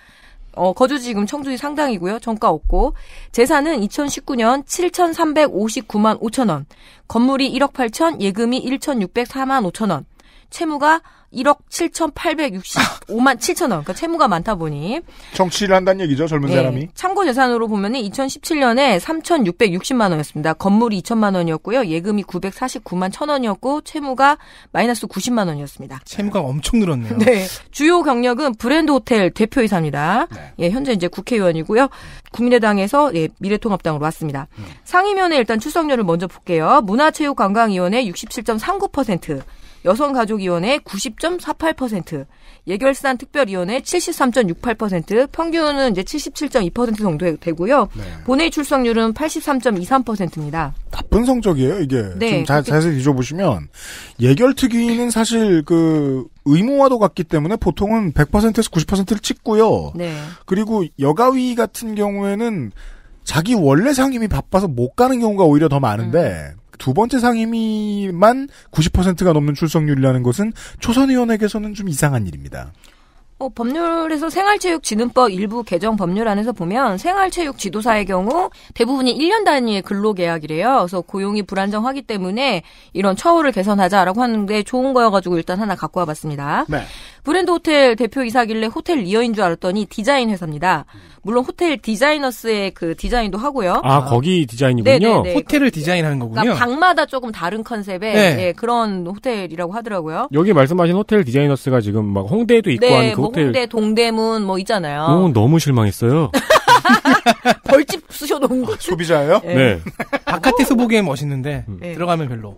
어, 거주 지금 청주시 상당이고요. 정가 없고 재산은 2019년 7,359만 5천 원, 건물이 1억 8천, 예금이 1,604만 5천 원, 채무가 1억 7,865만 7천 원. 그러니까 채무가 많다 보니 정치를 한다는 얘기죠, 젊은 네. 사람이. 참고 재산으로 보면은 2017년에 3,660만 원이었습니다. 건물이 2천만 원이었고요. 예금이 949만 1천 원이었고 채무가 마이너스 90만 원이었습니다. 채무가 엄청 늘었네요. 네. 주요 경력은 브랜드 호텔 대표이사입니다. 네. 예, 현재 이제 국회의원이고요. 국민의당에서 예, 미래통합당으로 왔습니다. 음. 상임위원회 일단 출석률을 먼저 볼게요. 문화체육관광위원회 67.39%, 여성가족위원회 90.48%, 예결산 특별위원회 73.68%, 평균은 이제 77.2% 정도 되고요. 네. 본회의 출석률은 83.23%입니다. 나쁜 성적이에요, 이게. 네, 좀 자, 세히 뒤져보시면. 예결특위는 사실 그 의무화도 같기 때문에 보통은 100%에서 90%를 찍고요. 네. 그리고 여가위 같은 경우에는 자기 원래 상임이 바빠서 못 가는 경우가 오히려 더 많은데, 음. 두 번째 상임위만 90%가 넘는 출석률이라는 것은 초선 의원에게서는 좀 이상한 일입니다. 어, 법률에서 생활체육진흥법 일부 개정 법률 안에서 보면 생활체육 지도사의 경우 대부분이 1년 단위의 근로계약이래요. 그래서 고용이 불안정하기 때문에 이런 처우를 개선하자라고 하는게 좋은 거여가지고 일단 하나 갖고 와봤습니다. 네. 브랜드 호텔 대표 이사길래 호텔 리어인 줄 알았더니 디자인 회사입니다. 물론 호텔 디자이너스의 그 디자인도 하고요. 아, 거기 디자인이군요. 네네네. 네, 네. 호텔을 디자인하는 거군요. 그러니까 방마다 조금 다른 컨셉의 네. 네, 그런 호텔이라고 하더라고요. 여기 말씀하신 호텔 디자이너스가 지금 막 홍대에도 있고 네, 하는 그뭐 호텔 홍대 동대문 뭐 있잖아요. 오, 너무 실망했어요. 벌집 쓰셔놓은 아, 거. 소비자예요? 네. 네. 바깥에서 보기엔 멋있는데 음. 들어가면 별로.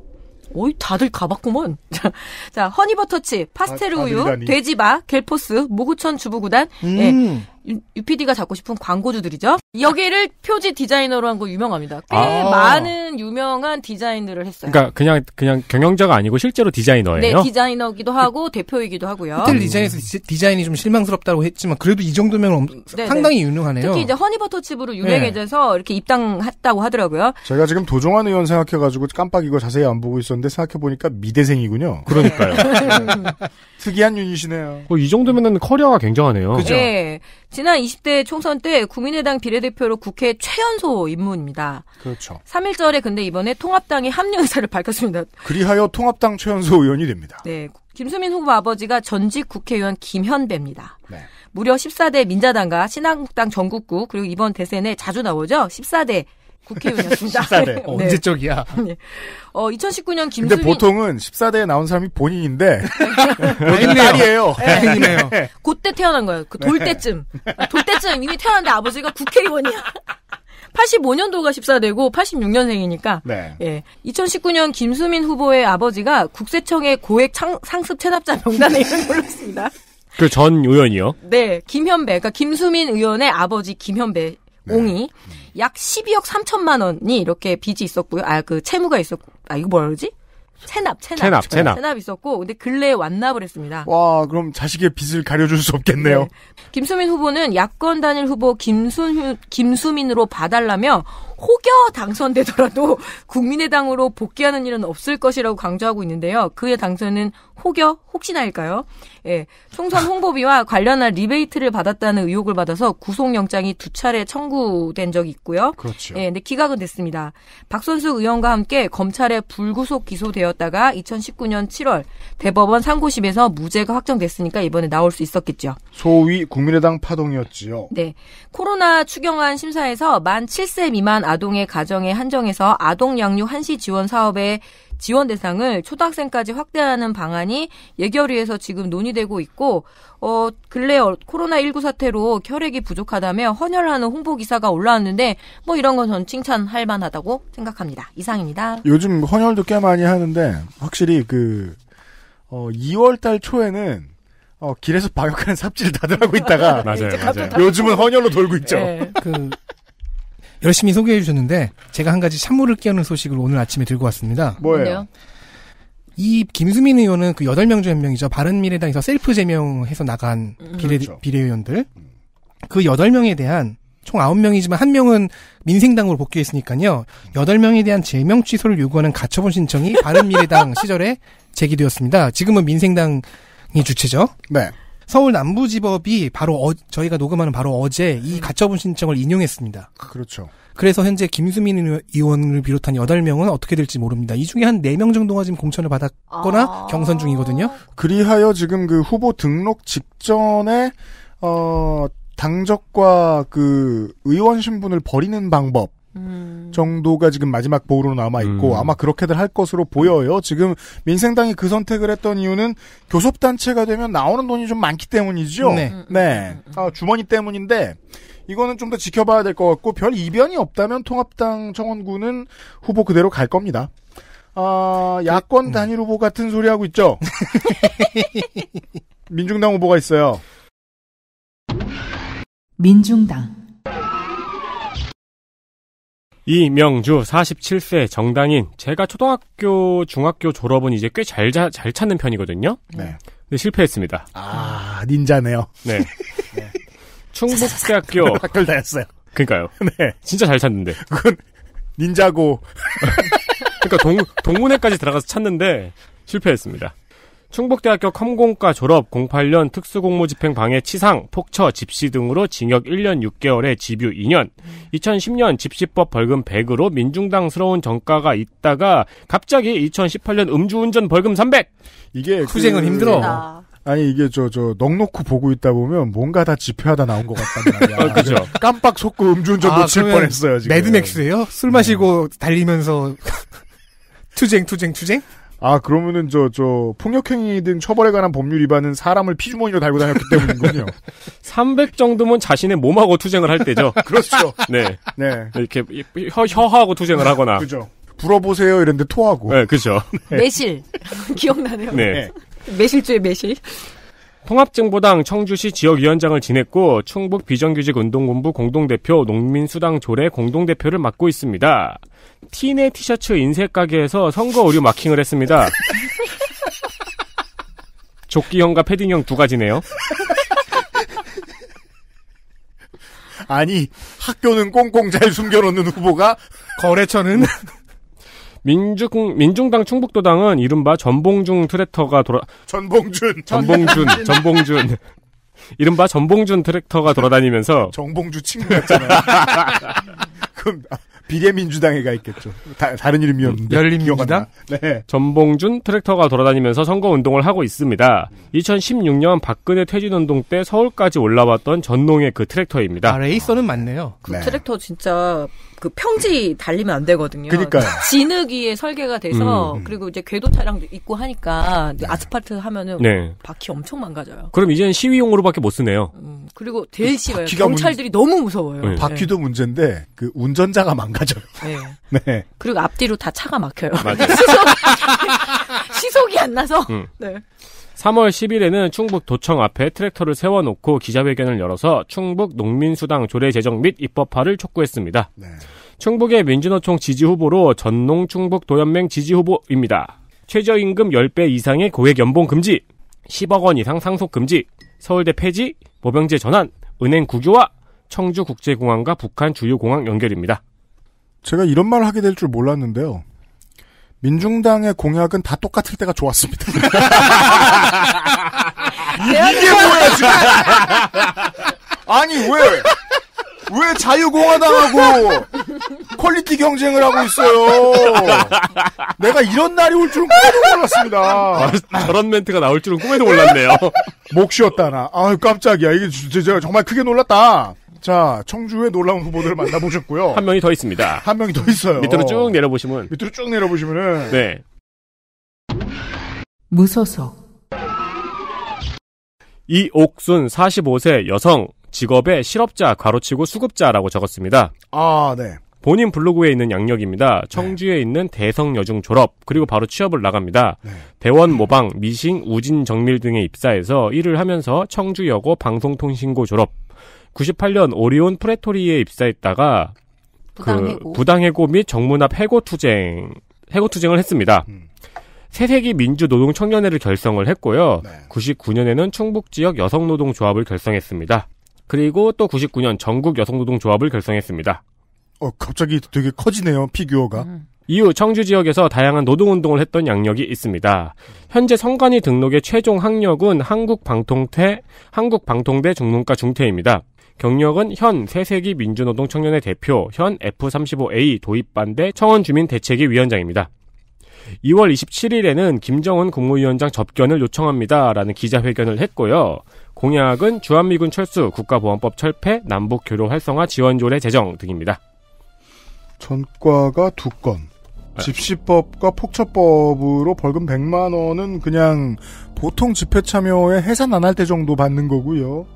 어이 다들 가봤구먼. 자, 허니버터칩, 파스텔 아, 우유, 아, 돼지바, 갤포스 모구천 주부구단. 음. 예. UPD가 잡고 싶은 광고주들이죠. 여기를 표지 디자이너로 한 거 유명합니다. 꽤 아. 많은 유명한 디자인들을 했어요. 그러니까 그냥 그냥 경영자가 아니고 실제로 디자이너예요. 네, 디자이너기도 하고 대표이기도 하고요. 호텔 디자인에서 디자인이 좀 실망스럽다고 했지만 그래도 이 정도면 네, 네 상당히 유능하네요. 특히 이제 허니버터칩으로 유명해져서 네. 이렇게 입당했다고 하더라고요. 제가 지금 도종환 의원 생각해가지고 깜빡 이거 자세히 안 보고 있었는데 생각해보니까 미대생이군요. 그러니까요. 특이한 유닛이네요. 뭐 이 정도면은 커리어가 굉장하네요. 그죠? 네. 지난 20대 총선 때 국민의당 비례대표로 국회 최연소 입문입니다. 그렇죠. 3일절에 근데 이번에 통합당이 합류 의사를 밝혔습니다. 그리하여 통합당 최연소 의원이 됩니다. 네. 김수민 후보 아버지가 전직 국회의원 김현배입니다. 네. 무려 14대 민자당과 신한국당 전국구 그리고 이번 대선에 자주 나오죠. 14대 국회의원이었습니다. 14대. 어, 네. 언제 쪽이야? 네. 어, 2019년 어, 김수빈. 근데 보통은 14대에 나온 사람이 본인인데. 본인 딸이에요. 다행이네요. 네, 네. 그때 태어난 거예요. 그 돌 때쯤. 네. 돌 때쯤 이미 태어났는데 아버지가 국회의원이야. 85년도가 14대고 86년생이니까 네. 예. 2019년 김수민 후보의 아버지가 국세청의 고액 창, 상습 체납자 명단에 이름 올랐습니다. 그 전 의원이요? 네, 김현배, 그니까 김수민 의원의 아버지 김현배 네. 옹이 네. 약 12억 3천만 원이 이렇게 빚이 있었고요. 아, 그 채무가 있었고. 아, 이거 뭐라 그러지? 체납, 체납. 체납, 네, 체납. 체납 있었고, 근데 근래에 완납을 했습니다. 와, 그럼 자식의 빚을 가려줄 수 없겠네요. 네. 김수민 후보는 야권 단일 후보 김순, 김수민으로 봐달라며 혹여 당선되더라도 국민의당으로 복귀하는 일은 없을 것이라고 강조하고 있는데요. 그의 당선은 혹여 혹시나일까요? 예, 총선 홍보비와 관련한 리베이트를 받았다는 의혹을 받아서 구속영장이 두 차례 청구된 적이 있고요. 그렇죠. 예, 근데 기각은 됐습니다. 박선숙 의원과 함께 검찰에 불구속 기소되었다가 2019년 7월 대법원 상고심에서 무죄가 확정됐으니까 이번에 나올 수 있었겠죠. 소위 국민의당 파동이었지요. 네, 코로나 추경안 심사에서 만 7세 미만 아 아동의 가정에 한정해서 아동 양육 한시 지원 사업의 지원 대상을 초등학생까지 확대하는 방안이 예결위에서 지금 논의되고 있고 어 근래 코로나19 사태로 혈액이 부족하다며 헌혈하는 홍보 기사가 올라왔는데 뭐 이런 건전 칭찬할 만하다고 생각합니다. 이상입니다. 요즘 헌혈도 꽤 많이 하는데 확실히 그어 2월 달 초에는 어, 길에서 방역하는 삽질 을 다들 하고 있다가 맞아요, 맞아요. 요즘은 헌혈로 돌고 있죠. 네. 그 열심히 소개해 주셨는데 제가 한 가지 찬물을 끼얹는 소식을 오늘 아침에 들고 왔습니다. 뭐예요? 이 김수민 의원은 그8명중한 명이죠. 바른미래당에서 셀프 제명해서 나간 음. 비례, 그렇죠. 비례의원들. 음. 그8 명에 대한 총9 명이지만 한 명은 민생당으로 복귀했으니까요. 8 명에 대한 제명 취소를 요구하는 가처분 신청이 바른미래당 시절에 제기되었습니다. 지금은 민생당이 주체죠. 네. 서울 남부지법이 바로 어, 저희가 녹음하는 바로 어제 이 음. 가처분 신청을 인용했습니다. 그렇죠. 그래서 현재 김수민 의원을 비롯한 8명은 어떻게 될지 모릅니다. 이 중에 한 4명 정도가 지금 공천을 받았거나 아... 경선 중이거든요. 그리하여 지금 그 후보 등록 직전에 어 당적과 그 의원 신분을 버리는 방법 음. 정도가 지금 마지막 보루로 남아 있고 음. 아마 그렇게들 할 것으로 보여요. 지금 민생당이 그 선택을 했던 이유는 교섭 단체가 되면 나오는 돈이 좀 많기 때문이죠. 네, 음, 음, 네. 아, 주머니 때문인데 이거는 좀 더 지켜봐야 될 것 같고 별 이변이 없다면 통합당 청원군은 후보 그대로 갈 겁니다. 아, 그, 야권 단일 후보 같은 소리 하고 있죠. 민중당 후보가 있어요. 민중당 이명주 47세 정당인 제가 초등학교 중학교 졸업은 이제 꽤 잘 잘 찾는 편이거든요. 네. 근데 실패했습니다. 아 닌자네요. 네. 네. 충북대학교 학교를 다녔어요. 그러니까요. 네. 진짜 잘 찾는데. 그건 닌자고. 그러니까 동 동문회까지 들어가서 찾는데 실패했습니다. 충북대학교 컴공과 졸업 08년 특수공무집행 방해 치상, 폭처, 집시 등으로 징역 1년 6개월에 집유 2년, 2010년 집시법 벌금 100으로 민중당스러운 정가가 있다가 갑자기 2018년 음주운전 벌금 300. 이게 투쟁은 그... 힘들어. 네. 아니 이게 저저 저 넉넉히 보고 있다 보면 뭔가 다 집회하다 나온 것 같단 말이야. 아, 그죠. 깜빡 속고 음주운전 아, 놓칠 뻔했어요 지금. 매드맥스예요? 술 마시고 음. 달리면서 네. 투쟁 투쟁 투쟁? 아 그러면은 저 저 폭력행위 등 처벌에 관한 법률 위반은 사람을 피주머니로 달고 다녔기 때문이군요. 300 정도면 자신의 몸하고 투쟁을 할 때죠. 그렇죠. 네, 네. 이렇게 혀, 혀하고 투쟁을 하거나. 그죠. 불어보세요 이런데 토하고. 네, 그죠. 매실 기억나네요. 네. 네. 매실주의 매실. 통합정보당 청주시 지역위원장을 지냈고 충북 비정규직 운동본부 공동대표 농민수당 조례 공동대표를 맡고 있습니다. 티네 티셔츠 인쇄 가게에서 선거 오류 마킹을 했습니다. 조끼형과 패딩형 두 가지네요. 아니 학교는 꽁꽁 잘 숨겨놓는 후보가 거래처는 민중 민중당 충북도당은 이른바 전봉중 트랙터가 돌아 전봉준 전봉준 전봉준 이른바 전봉준 트랙터가 돌아다니면서 정봉주 친구였잖아요. 그럼 아, 비례민주당에 가 있겠죠. 다, 른 이름이었는데. 음, 열린민주당? 네. 전봉준 트랙터가 돌아다니면서 선거운동을 하고 있습니다. 2016년 박근혜 퇴진운동 때 서울까지 올라왔던 전농의 그 트랙터입니다. 아, 레이서는 맞네요. 네. 그 네. 트랙터 진짜 그 평지 달리면 안 되거든요. 그러니까 요 진흙위에 설계가 돼서 음. 그리고 이제 궤도 차량도 있고 하니까 네. 아스팔트 하면은 네. 바퀴 엄청 망가져요. 그럼 이제는 시위용으로밖에 못 쓰네요. 음, 그리고 대시싫요 경찰들이 문... 너무 무서워요. 네. 바퀴도 네. 문제인데 그 운전자가 망가. 가져요 네. 네. 그리고 앞뒤로 다 차가 막혀요. 시속, 시속이 안 나서. 음. 네. 3월 10일에는 충북 도청 앞에 트랙터를 세워놓고 기자회견을 열어서 충북 농민수당 조례 제정 및 입법화를 촉구했습니다. 네. 충북의 민주노총 지지 후보로 전농 충북 도연맹 지지 후보입니다. 최저임금 10배 이상의 고액 연봉 금지, 10억 원 이상 상속 금지, 서울대 폐지, 모병제 전환, 은행 국유화, 청주국제공항과 북한 주요 공항 연결입니다. 제가 이런 말을 하게 될 줄 몰랐는데요. 민중당의 공약은 다 똑같을 때가 좋았습니다. 이게 뭐야 지금? 아니 왜? 왜 자유공화당하고 퀄리티 경쟁을 하고 있어요? 내가 이런 날이 올 줄은 꿈에도 몰랐습니다. 아, 저런 멘트가 나올 줄은 꿈에도 몰랐네요. 목 쉬었다 나. 아유 깜짝이야. 이게 제가 정말 크게 놀랐다. 자, 청주의 놀라운 후보들을 만나보셨고요. 한 명이 더 있습니다. 한 명이 더 있어요. 밑으로 쭉 내려보시면. 밑으로 쭉 내려보시면은. 네. 무소속. 이옥순 45세 여성 직업의 실업자 가로치고 수급자라고 적었습니다. 아, 네. 본인 블로그에 있는 양력입니다. 네. 청주에 네. 있는 대성여중 졸업 그리고 바로 취업을 나갑니다. 네. 대원 모방 미싱 우진 정밀 등에 입사해서 일을 하면서 청주여고 방송통신고 졸업 98년 오리온 프레토리에 입사했다가 부당해고. 그 부당해고 및 정문합 해고 투쟁 해고 투쟁을 했습니다. 음. 새세기 민주 노동 청년회를 결성을 했고요. 네. 99년에는 충북 지역 여성 노동 조합을 결성했습니다. 그리고 또 99년 전국 여성 노동 조합을 결성했습니다. 어 갑자기 되게 커지네요 피규어가. 음. 이후 청주 지역에서 다양한 노동운동을 했던 양력이 있습니다. 현재 성관이 등록의 최종 학력은 한국방통대, 한국방통대 중문과 중퇴입니다. 경력은 현 새세기 민주노동 청년회 대표, 현 F35A 도입반대 청원주민 대책위 위원장입니다. 2월 27일에는 김정은 국무위원장 접견을 요청합니다라는 기자회견을 했고요. 공약은 주한미군 철수, 국가보안법 철폐, 남북교류 활성화 지원조례 제정 등입니다. 전과가 두 건. 네. 집시법과 폭처법으로 벌금 100만 원은 그냥 보통 집회 참여에 해산 안 할 때 정도 받는 거고요.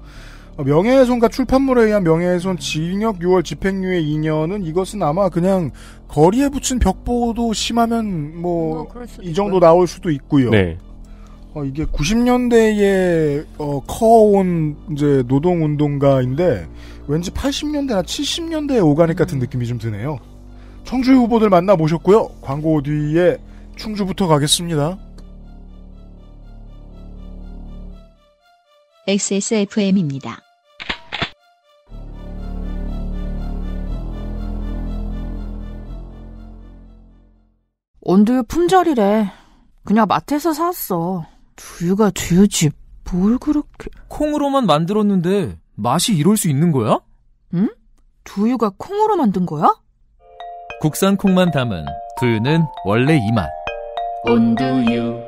어, 명예훼손과 출판물에 의한 명예훼손 징역 6월 집행유예 2년은 이것은 아마 그냥 거리에 붙인 벽보도 심하면 뭐이 뭐 정도 나올 수도 있고요. 네. 어, 이게 90년대에 어, 커온 이제 노동 운동가인데 왠지 80년대나 70년대에 오가닉 같은 음. 느낌이 좀 드네요. 청주 후보들 만나 보셨고요. 광고 뒤에 충주부터 가겠습니다. XSFM입니다. 원두유 품절이래. 그냥 마트에서 샀어. 두유가 두유지 뭘 그렇게... 콩으로만 만들었는데 맛이 이럴 수 있는 거야? 응? 두유가 콩으로 만든 거야? 국산 콩만 담은 두유는 원래 이 맛. 온두유.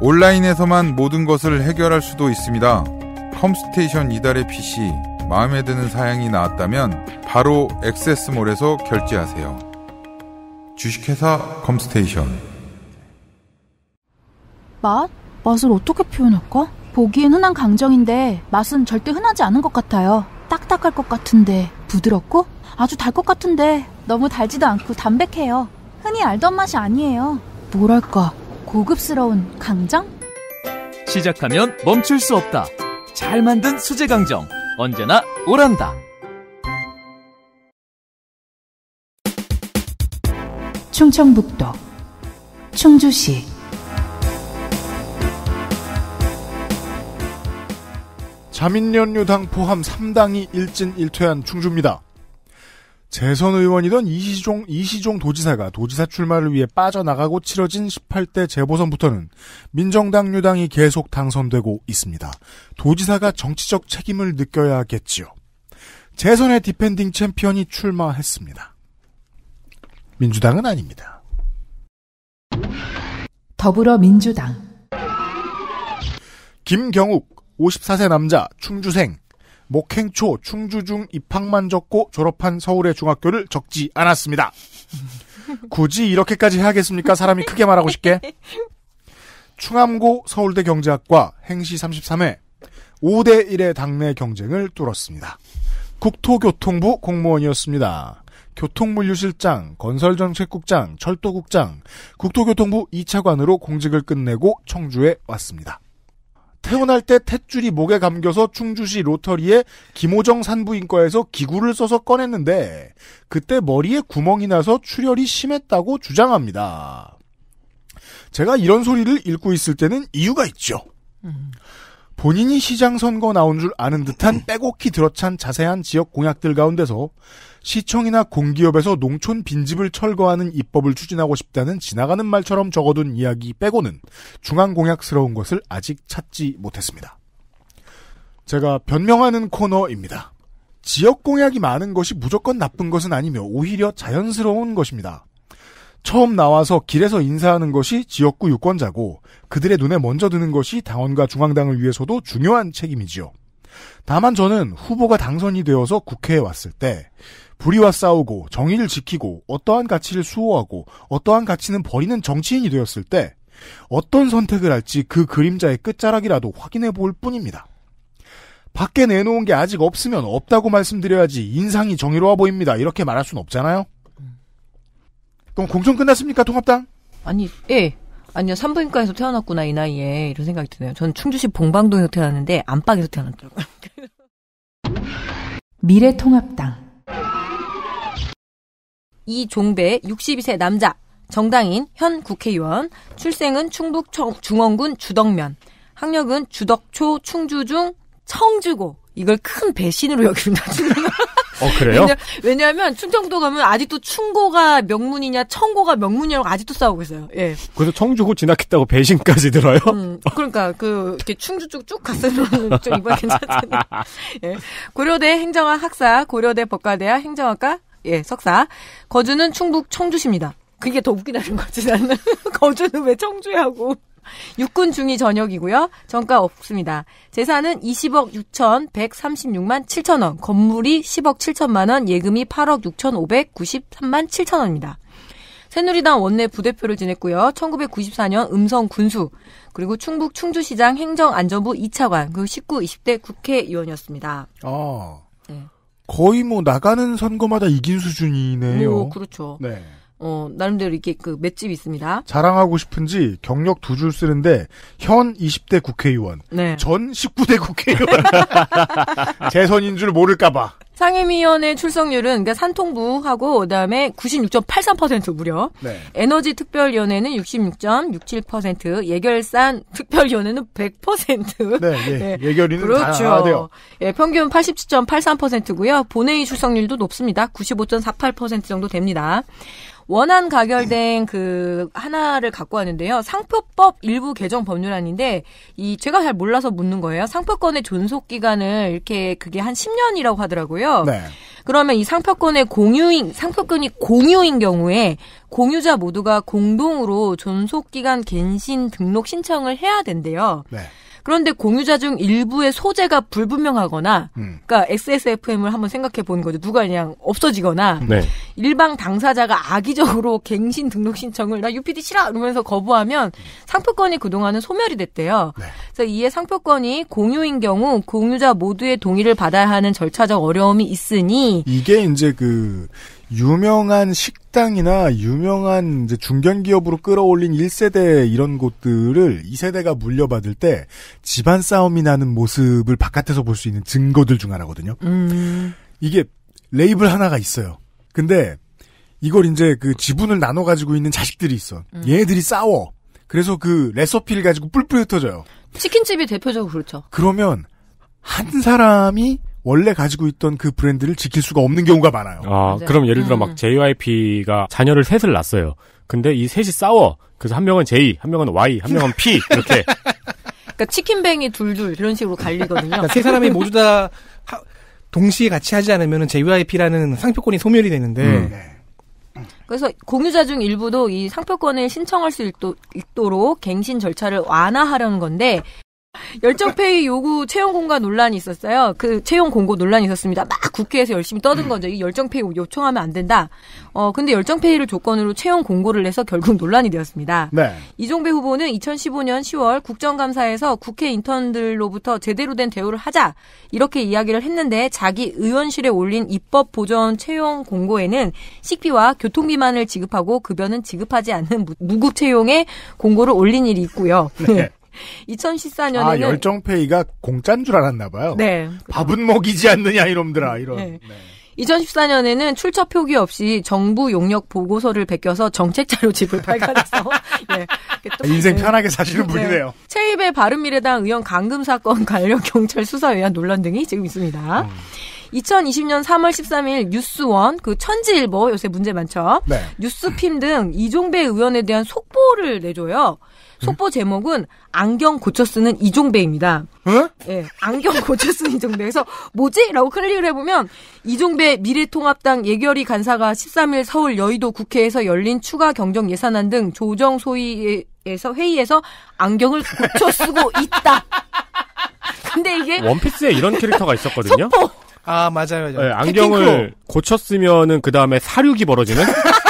온라인에서만 모든 것을 해결할 수도 있습니다. 컴스테이션 이달의 PC 마음에 드는 사양이 나왔다면 바로 액세스몰에서 결제하세요. 주식회사 컴스테이션 맛? 맛을 어떻게 표현할까? 보기엔 흔한 강정인데 맛은 절대 흔하지 않은 것 같아요. 딱딱할 것 같은데 부드럽고 아주 달 것 같은데 너무 달지도 않고 담백해요. 흔히 알던 맛이 아니에요. 뭐랄까 고급스러운 강정? 시작하면 멈출 수 없다. 잘 만든 수제 강정. 언제나 오란다. 충청북도 충주시 자민연유당 포함 3당이 일진 일퇴한 충주입니다. 재선 의원이던 이시종, 이시종 도지사가 도지사 출마를 위해 빠져나가고 치러진 18대 재보선부터는 민정당 유당이 계속 당선되고 있습니다. 도지사가 정치적 책임을 느껴야겠지요. 재선의 디펜딩 챔피언이 출마했습니다. 민주당은 아닙니다. 더불어민주당 김경욱 54세 남자 충주생 목행초 충주중 입학만 적고 졸업한 서울의 중학교를 적지 않았습니다. 굳이 이렇게까지 해야겠습니까? 사람이 크게 말하고 싶게. 충암고 서울대 경제학과 행시 33회 5대 1의 당내 경쟁을 뚫었습니다. 국토교통부 공무원이었습니다. 교통물류실장, 건설정책국장, 철도국장, 국토교통부 2차관으로 공직을 끝내고 청주에 왔습니다. 태어날 때 탯줄이 목에 감겨서 충주시 로터리에 김호정 산부인과에서 기구를 써서 꺼냈는데 그때 머리에 구멍이 나서 출혈이 심했다고 주장합니다. 제가 이런 소리를 읽고 있을 때는 이유가 있죠. 본인이 시장 선거 나온 줄 아는 듯한 빼곡히 들어찬 자세한 지역 공약들 가운데서 시청이나 공기업에서 농촌 빈집을 철거하는 입법을 추진하고 싶다는 지나가는 말처럼 적어둔 이야기 빼고는 중앙공약스러운 것을 아직 찾지 못했습니다. 제가 변명하는 코너입니다. 지역 공약이 많은 것이 무조건 나쁜 것은 아니며 오히려 자연스러운 것입니다. 처음 나와서 길에서 인사하는 것이 지역구 유권자고 그들의 눈에 먼저 드는 것이 당원과 중앙당을 위해서도 중요한 책임이지요. 다만 저는 후보가 당선이 되어서 국회에 왔을 때 불의와 싸우고 정의를 지키고 어떠한 가치를 수호하고 어떠한 가치는 버리는 정치인이 되었을 때 어떤 선택을 할지 그 그림자의 끝자락이라도 확인해 볼 뿐입니다. 밖에 내놓은 게 아직 없으면 없다고 말씀드려야지 인상이 정의로워 보입니다. 이렇게 말할 수는 없잖아요. 음. 그럼 공천 끝났습니까, 통합당? 아니, 예. 아니요, 산부인과에서 태어났구나, 이 나이에. 이런 생각이 드네요. 저는 충주시 봉방동에서 태어났는데, 안방에서 태어났더라고요. 미래통합당. 이종배 62세 남자 정당인 현 국회의원 출생은 충북 중원군 주덕면 학력은 주덕초 충주중 청주고 이걸 큰 배신으로 여기는다 어 그래요? 왜냐, 하면 충청도 가면 아직도 충고가 명문이냐 청고가 명문이냐고 아직도 싸우고 있어요. 예. 그래서 청주고 지나겠다고 배신까지 들어요? 음, 그러니까 그 이렇게 충주 쪽 쭉 갔으면 좀 이번 괜찮잖아요. 예. 고려대 행정학 학사, 고려대 법과대학 행정학과 예 석사, 거주는 충북 청주시입니다. 그게 더 웃기다는 거지 나는 거주는 왜 청주야 하고. 육군 중위 전역이고요. 정가 없습니다. 재산은 20억 6,136만 7천 원, 건물이 10억 7천만 원, 예금이 8억 6,593만 7천 원입니다. 새누리당 원내 부대표를 지냈고요. 1994년 음성 군수, 그리고 충북 충주시장 행정안전부 2차관, 그리고 19, 20대 국회의원이었습니다. 아, 네. 거의 뭐 나가는 선거마다 이긴 수준이네요. 오, 그렇죠. 네. 어, 나름대로 이렇게 그 맷집이 있습니다. 자랑하고 싶은지 경력 두 줄 쓰는데 현 20대 국회의원, 네. 전 19대 국회의원. 재선인 줄 모를까봐. 상임위원회 출석률은 그니까 산통부하고 그다음에 96.83% 무려 네. 에너지 특별위원회는 66.67% 예결산 특별위원회는 100% 네, 예. 네. 예결위는 그렇죠. 다 돼요. 예, 평균 87.83%고요. 본회의 출석률도 높습니다. 95.48% 정도 됩니다. 원한 가결된 그 하나를 갖고 왔는데요. 상표법 일부 개정 법률안인데 이 제가 잘 몰라서 묻는 거예요. 상표권의 존속 기간을 이렇게 그게 한 10년이라고 하더라고요. 네. 그러면 이 상표권의 공유인 상표권이 공유인 경우에 공유자 모두가 공동으로 존속기간 갱신 등록 신청을 해야 된대요. 네. 그런데 공유자 중 일부의 소재가 불분명하거나, 음. 그러니까 XSFM을 한번 생각해 보는 거죠. 누가 그냥 없어지거나, 음. 네. 일방 당사자가 악의적으로 갱신 등록 신청을 나 UPD 싫어 이러면서 거부하면 상표권이 그동안은 소멸이 됐대요. 네. 그래서 이에 상표권이 공유인 경우 공유자 모두의 동의를 받아야 하는 절차적 어려움이 있으니 이게 이제 그 유명한 식 식당이나 유명한 이제 중견 기업으로 끌어올린 1세대 이런 곳들을 2세대가 물려받을 때 집안 싸움이 나는 모습을 바깥에서 볼 수 있는 증거들 중 하나거든요. 음. 이게 레이블 하나가 있어요. 근데 이걸 이제 그 지분을 나눠 가지고 있는 자식들이 있어. 음. 얘네들이 싸워. 그래서 그 레서피를 가지고 뿔뿔 흩어져요. 치킨집이 대표적으로 그렇죠. 그러면 한 사람이 원래 가지고 있던 그 브랜드를 지킬 수가 없는 경우가 많아요. 아, 맞아요. 그럼 예를 들어 음. 막 JYP가 자녀를 셋을 낳았어요. 근데 이 셋이 싸워. 그래서 한 명은 J, 한 명은 Y, 한 명은 P 이렇게. 그러니까 치킨뱅이 둘둘 이런 식으로 갈리거든요. 그러니까 세 사람이 모두 다 하, 동시에 같이 하지 않으면 JYP라는 상표권이 소멸이 되는데 음. 네. 그래서 공유자 중 일부도 이 상표권을 신청할 수 있도, 있도록 갱신 절차를 완화하려는 건데 열정페이 요구 채용 공고 논란이 있었어요. 그 채용 공고 논란이 있었습니다. 막 국회에서 열심히 떠든 거죠. 이 열정페이 요청하면 안 된다. 어, 근데 열정페이를 조건으로 채용 공고를 내서 결국 논란이 되었습니다. 네. 이종배 후보는 2015년 10월 국정감사에서 국회 인턴들로부터 제대로 된 대우를 하자 이렇게 이야기를 했는데 자기 의원실에 올린 입법 보전 채용 공고에는 식비와 교통비만을 지급하고 급여는 지급하지 않는 무급 채용의 공고를 올린 일이 있고요. 네. 2014년에는 아, 열정페이가 공짜인 줄 알았나 봐요. 네. 밥은 먹이지 않느냐 이놈들아 이런. 네. 네. 2014년에는 출처 표기 없이 정부 용역 보고서를 베껴서 정책 자료집을 발간해서 예, 인생 네. 편하게 사시는 네. 분이네요. 네. 체입의 바른미래당 의원 강금 사건 관련 경찰 수사 외한 논란 등이 지금 있습니다. 음. 2020년 3월 13일 뉴스원, 그 천지일보 요새 문제 많죠. 네. 뉴스핌 등 이종배 의원에 대한 속보를 내줘요. 속보 제목은 안경 고쳐 쓰는 이종배입니다. 예? 네, 안경 고쳐 쓰는 이종배에서 뭐지? 라고 클릭을 해보면 이종배 미래통합당 예결위 간사가 13일 서울 여의도 국회에서 열린 추가 경정 예산안 등 조정 소위에서 회의에서 안경을 고쳐 쓰고 있다. 근데 이게 원피스에 이런 캐릭터가 있었거든요. 속보. 아 맞아요. 맞아요. 네, 안경을 고쳤으면은그 다음에 사륙이 벌어지는.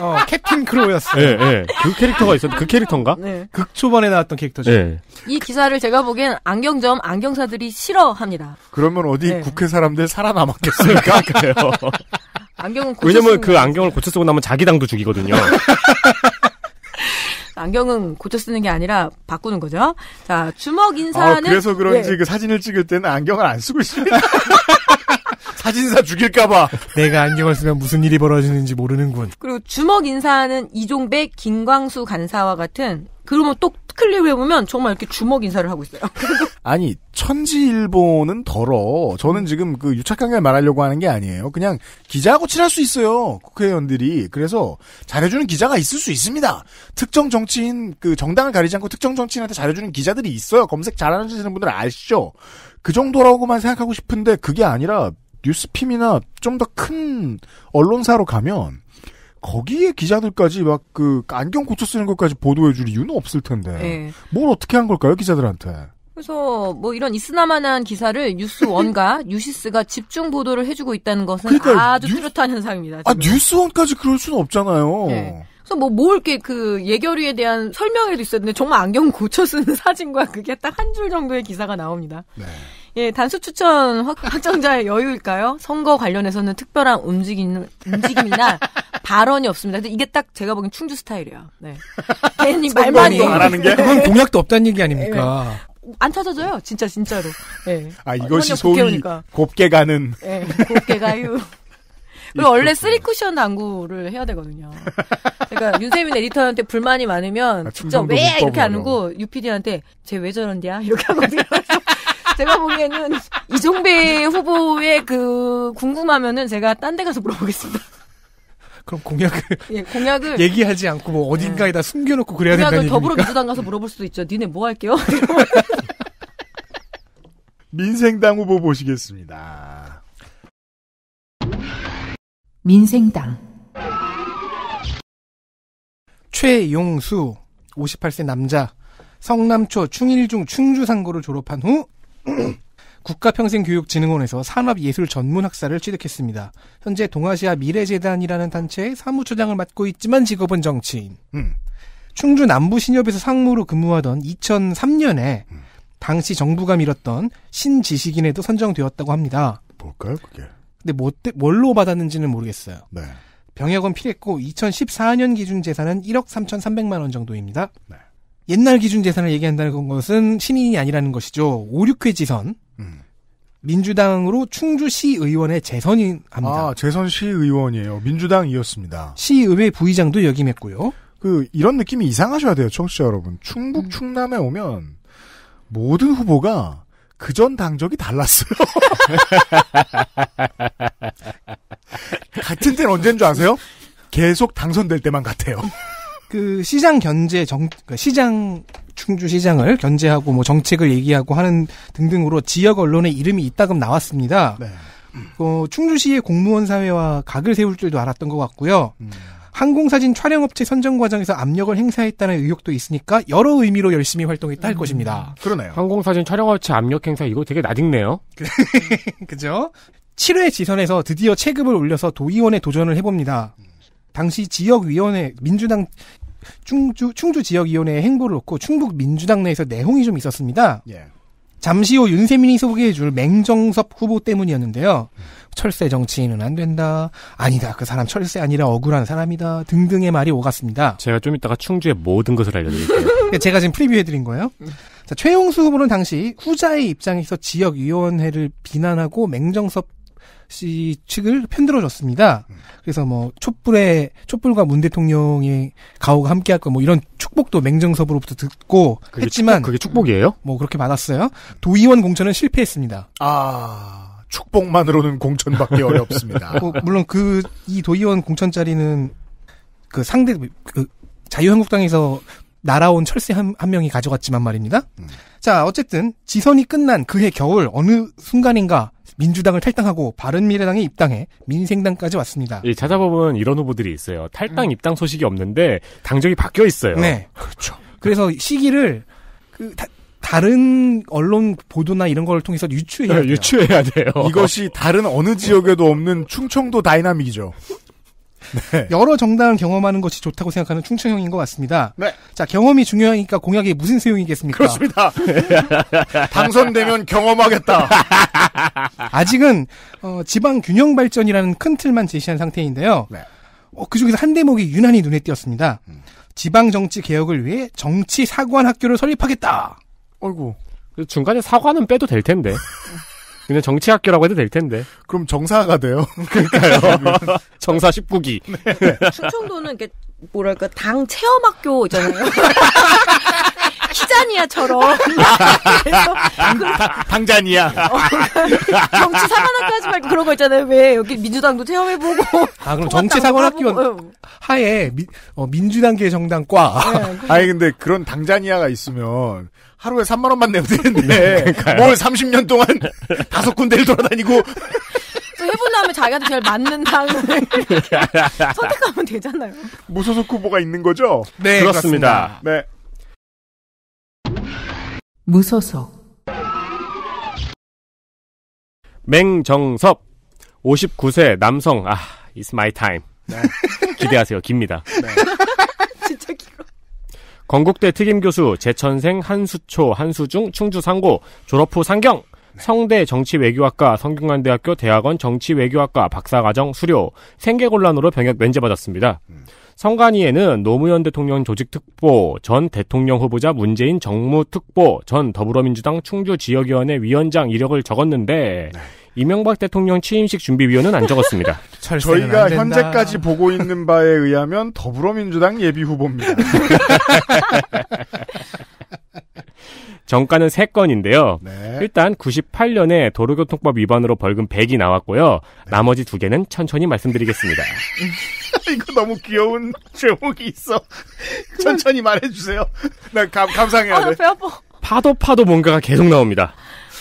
어, 캡틴 크로우였어요. 예, 예. 그 캐릭터가 있었는데, 그 캐릭터인가? 네. 극 초반에 나왔던 캐릭터죠. 예. 이 기사를 제가 보기엔 안경점, 안경사들이 싫어합니다. 그러면 어디 네. 국회 사람들 살아남았겠습니까? 그래요. 안경은 고쳐 왜냐면 그 안경을 고쳐 쓰고 나면 자기 당도 죽이거든요. 안경은 고쳐 쓰는 게 아니라 바꾸는 거죠. 자, 주먹 인사는. 아, 그래서 그런지 예. 그 사진을 찍을 때는 안경을 안 쓰고 있습니다. 사진사 죽일까봐. 내가 안경을 쓰면 무슨 일이 벌어지는지 모르는군. 그리고 주먹 인사는 이종백, 김광수 간사와 같은 그러면 또 클립을 해보면 정말 이렇게 주먹 인사를 하고 있어요. 아니 천지일보는 덜어. 저는 지금 그 유착관계를 말하려고 하는 게 아니에요. 그냥 기자하고 친할 수 있어요. 국회의원들이. 그래서 잘해주는 기자가 있을 수 있습니다. 특정 정치인 그 정당을 가리지 않고 특정 정치인한테 잘해주는 기자들이 있어요. 검색 잘하시는 분들 아시죠? 그 정도라고만 생각하고 싶은데 그게 아니라 뉴스핌이나 좀 더 큰 언론사로 가면 거기에 기자들까지 막 그 안경 고쳐 쓰는 것까지 보도해 줄 이유는 없을 텐데 네. 뭘 어떻게 한 걸까요 기자들한테? 그래서 뭐 이런 있으나마나한 기사를 뉴스원과 뉴시스가 집중 보도를 해주고 있다는 것은 그러니까 아주 뉴... 뚜렷한 현상입니다. 아, 지금. 아 뉴스원까지 그럴 수는 없잖아요. 네. 그래서 뭐, 뭐, 이렇게 그 예결위에 대한 설명에도 있었는데, 정말 안경 고쳐 쓰는 사진과 그게 딱 한 줄 정도의 기사가 나옵니다. 네. 예, 단수 추천 확정자의 여유일까요? 선거 관련해서는 특별한 움직임, 움직임이나 발언이 없습니다. 근데 이게 딱 제가 보기엔 충주 스타일이에요. 네. 괜히 말만 안 하는 게 그건 공약도 없다는 얘기 아닙니까? 예, 예. 안 찾아져요, 진짜 진짜로. 예. 아 어, 이것이 소위 곱게 가는. 네, 곱게 가요. 그리고 원래 쓰리쿠션 당구를 해야 되거든요. 그러니까 윤세민 에디터한테 불만이 많으면 아, 직접 왜 이렇게 안 하고 유피디한테 쟤 왜 저런디야 이렇게 하거든요. 제가 보기에는 이종배 후보의 그 궁금하면은 제가 딴 데 가서 물어보겠습니다. 그럼 공약을, 예, 공약을 얘기하지 않고 뭐 어딘가에다 예. 숨겨놓고 그래야 된다는 얘기니까. 더불어민주당 가서 물어볼 수도 있죠. 니네 뭐 할게요? 민생당 후보 보시겠습니다. 민생당 최용수 58세 남자 성남초 충일중 충주상고를 졸업한 후 국가평생교육진흥원에서 산업예술 전문 학사를 취득했습니다. 현재 동아시아 미래재단이라는 단체의 사무처장을 맡고 있지만 직업은 정치인. 음. 충주 남부신협에서 상무로 근무하던 2003년에 음. 당시 정부가 밀었던 신지식인에도 선정되었다고 합니다. 뭘까요, 그게? 근데 뭐, 뭘로 받았는지는 모르겠어요. 네. 병역은 필했고 2014년 기준 재산은 1억 3,300만 원 정도입니다. 네. 옛날 기준 재산을 얘기한다는 것은 신인이 아니라는 것이죠. 5, 6회 지선. 음. 민주당으로 충주시 의원의 재선인 합니다. 아, 재선시 의원이에요. 민주당이었습니다. 시의회 부의장도 역임했고요. 그 이런 느낌이 이상하셔야 돼요, 청취자 여러분. 충북 음. 충남에 오면 모든 후보가 그전 당적이 달랐어요. 같은 때는 언제인 줄 아세요? 계속 당선될 때만 같아요. 그 시장 견제 정 그러니까 시장 충주 시장을 견제하고 뭐 정책을 얘기하고 하는 등등으로 지역 언론의 이름이 이따금 나왔습니다. 네. 어, 충주시의 공무원 사회와 각을 세울 줄도 알았던 것 같고요. 음. 항공사진 촬영업체 선정 과정에서 압력을 행사했다는 의혹도 있으니까 여러 의미로 열심히 활동했다 할 음, 것입니다. 그러네요. 항공사진 촬영업체 압력 행사 이거 되게 나직네요. 그죠? 7회 지선에서 드디어 체급을 올려서 도의원에 도전을 해봅니다. 음. 당시 지역위원회 민주당 충주 충주 지역위원회의 행보를 놓고 충북 민주당 내에서 내홍이 좀 있었습니다. 예. 잠시 후 윤세민이 소개해줄 맹정섭 후보 때문이었는데요. 음. 철새 정치인은 안 된다. 아니다. 그 사람 철새 아니라 억울한 사람이다. 등등의 말이 오갔습니다. 제가 좀 이따가 충주의 모든 것을 알려드릴게요. 네, 제가 지금 프리뷰해드린 거예요. 자, 최용수 후보는 당시 후자의 입장에서 지역위원회를 비난하고 맹정섭 씨 측을 편들어줬습니다. 그래서 뭐 촛불에 촛불과 문 대통령의 가오가 함께할 거뭐 이런 축복도 맹정섭으로부터 듣고 그게 했지만 축복, 그게 축복이에요? 음, 뭐 그렇게 받았어요. 도의원 공천은 실패했습니다. 아 축복만으로는 공천받기 어렵습니다. 뭐, 물론 그 이 도의원 공천 자리는 그 상대 그 자유한국당에서 날아온 철새 한, 한 명이 가져갔지만 말입니다. 음. 자, 어쨌든 지선이 끝난 그해 겨울 어느 순간인가 민주당을 탈당하고 바른미래당에 입당해 민생당까지 왔습니다. 예, 찾아보면 이런 후보들이 있어요. 탈당 음. 입당 소식이 없는데 당적이 바뀌어 있어요. 네, 그렇죠. 그래서 시기를 그 다, 다른 언론 보도나 이런 걸 통해서 유추해야 돼요. 유추해야 돼요. 이것이 다른 어느 지역에도 없는 충청도 다이나믹이죠. 네. 여러 정당을 경험하는 것이 좋다고 생각하는 충청형인 것 같습니다. 네. 자 경험이 중요하니까 공약이 무슨 소용이겠습니까? 그렇습니다. 당선되면 경험하겠다. 아직은 어, 지방 균형 발전이라는 큰 틀만 제시한 상태인데요. 네. 어, 그중에서 한 대목이 유난히 눈에 띄었습니다. 음. 지방 정치 개혁을 위해 정치 사관 학교를 설립하겠다. 어이구. 중간에 사과는 빼도 될 텐데. 그냥 정치학교라고 해도 될 텐데. 그럼 정사가 돼요. 그러니까요. 정사 19기. 네. 충청도는 이게 뭐랄까 당 체험학교 있잖아요. 키자니아처럼 당자니아 어, 정치 사관학교 하지 말고 그런 거 있잖아요 왜 여기 민주당도 체험해보고 아 그럼 정치 사관학교 하에 미, 어, 민주당계 정당과 네, 아니 근데 그런 당자니아가 있으면 하루에 3만 원만 내면 되는데 네, 뭘 30년 동안 다섯 군데를 돌아다니고 해본 다음에 자기한테 제일 맞는 다음에 선택하면 되잖아요. 무소속 후보가 있는 거죠? 네 그렇습니다. 그렇습니다. 네. 무소속 맹정섭 59세 남성 아 it's my time 네. 기대하세요 깁니다. 네. 건국대 특임 교수, 제천생, 한수초, 한수중, 충주상고, 졸업 후 상경, 성대 정치외교학과, 성균관대학교 대학원 정치외교학과 박사과정 수료, 생계곤란으로 병역 면제받았습니다. 성관위에는 노무현 대통령 조직특보, 전 대통령 후보자 문재인 정무특보, 전 더불어민주당 충주지역위원회 위원장 이력을 적었는데, 네. 이명박 대통령 취임식 준비위원은 안 적었습니다. 저희가 안 현재까지 보고 있는 바에 의하면 더불어민주당 예비 후보입니다. 정가는 3건인데요. 네. 일단 98년에 도로교통법 위반으로 벌금 100이 나왔고요. 네. 나머지 두 개는 천천히 말씀드리겠습니다. 이거 너무 귀여운 제목이 있어. 천천히 말해주세요. 나 감, 감상해야 아, 돼. 아, 파도 파도 뭔가가 계속 나옵니다.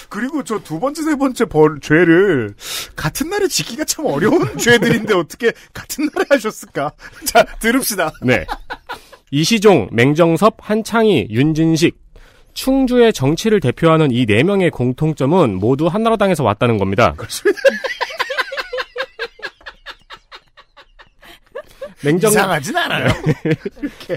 그리고 저 두 번째 세 번째 벌, 죄를 같은 날에 짓기가 참 어려운 죄들인데 어떻게 같은 날에 하셨을까? 자 들읍시다. 네. 이시종, 맹정섭, 한창희, 윤진식, 충주의 정치를 대표하는 이 네 명의 공통점은 모두 한나라당에서 왔다는 겁니다. 그렇습니다. 냉정... 이상하진 않아요.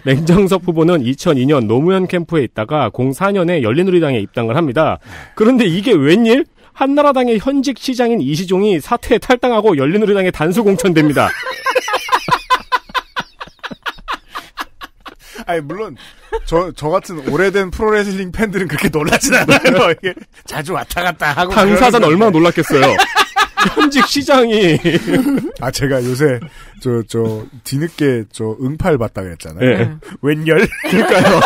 냉정섭 후보는 2002년 노무현 캠프에 있다가 04년에 열린우리당에 입당을 합니다. 그런데 이게 웬일? 한나라당의 현직 시장인 이시종이 사퇴에 탈당하고 열린우리당에 단수 공천됩니다. 아니 물론 저, 저 같은 오래된 프로레슬링 팬들은 그렇게 놀라진 않아요. 자주 왔다 갔다 하고 당사자는 얼마나 놀랐겠어요. 현직 시장이 아 제가 요새 저저 뒤늦게 저 응팔 봤다 그랬잖아요. 네. 웬열 그러니까요.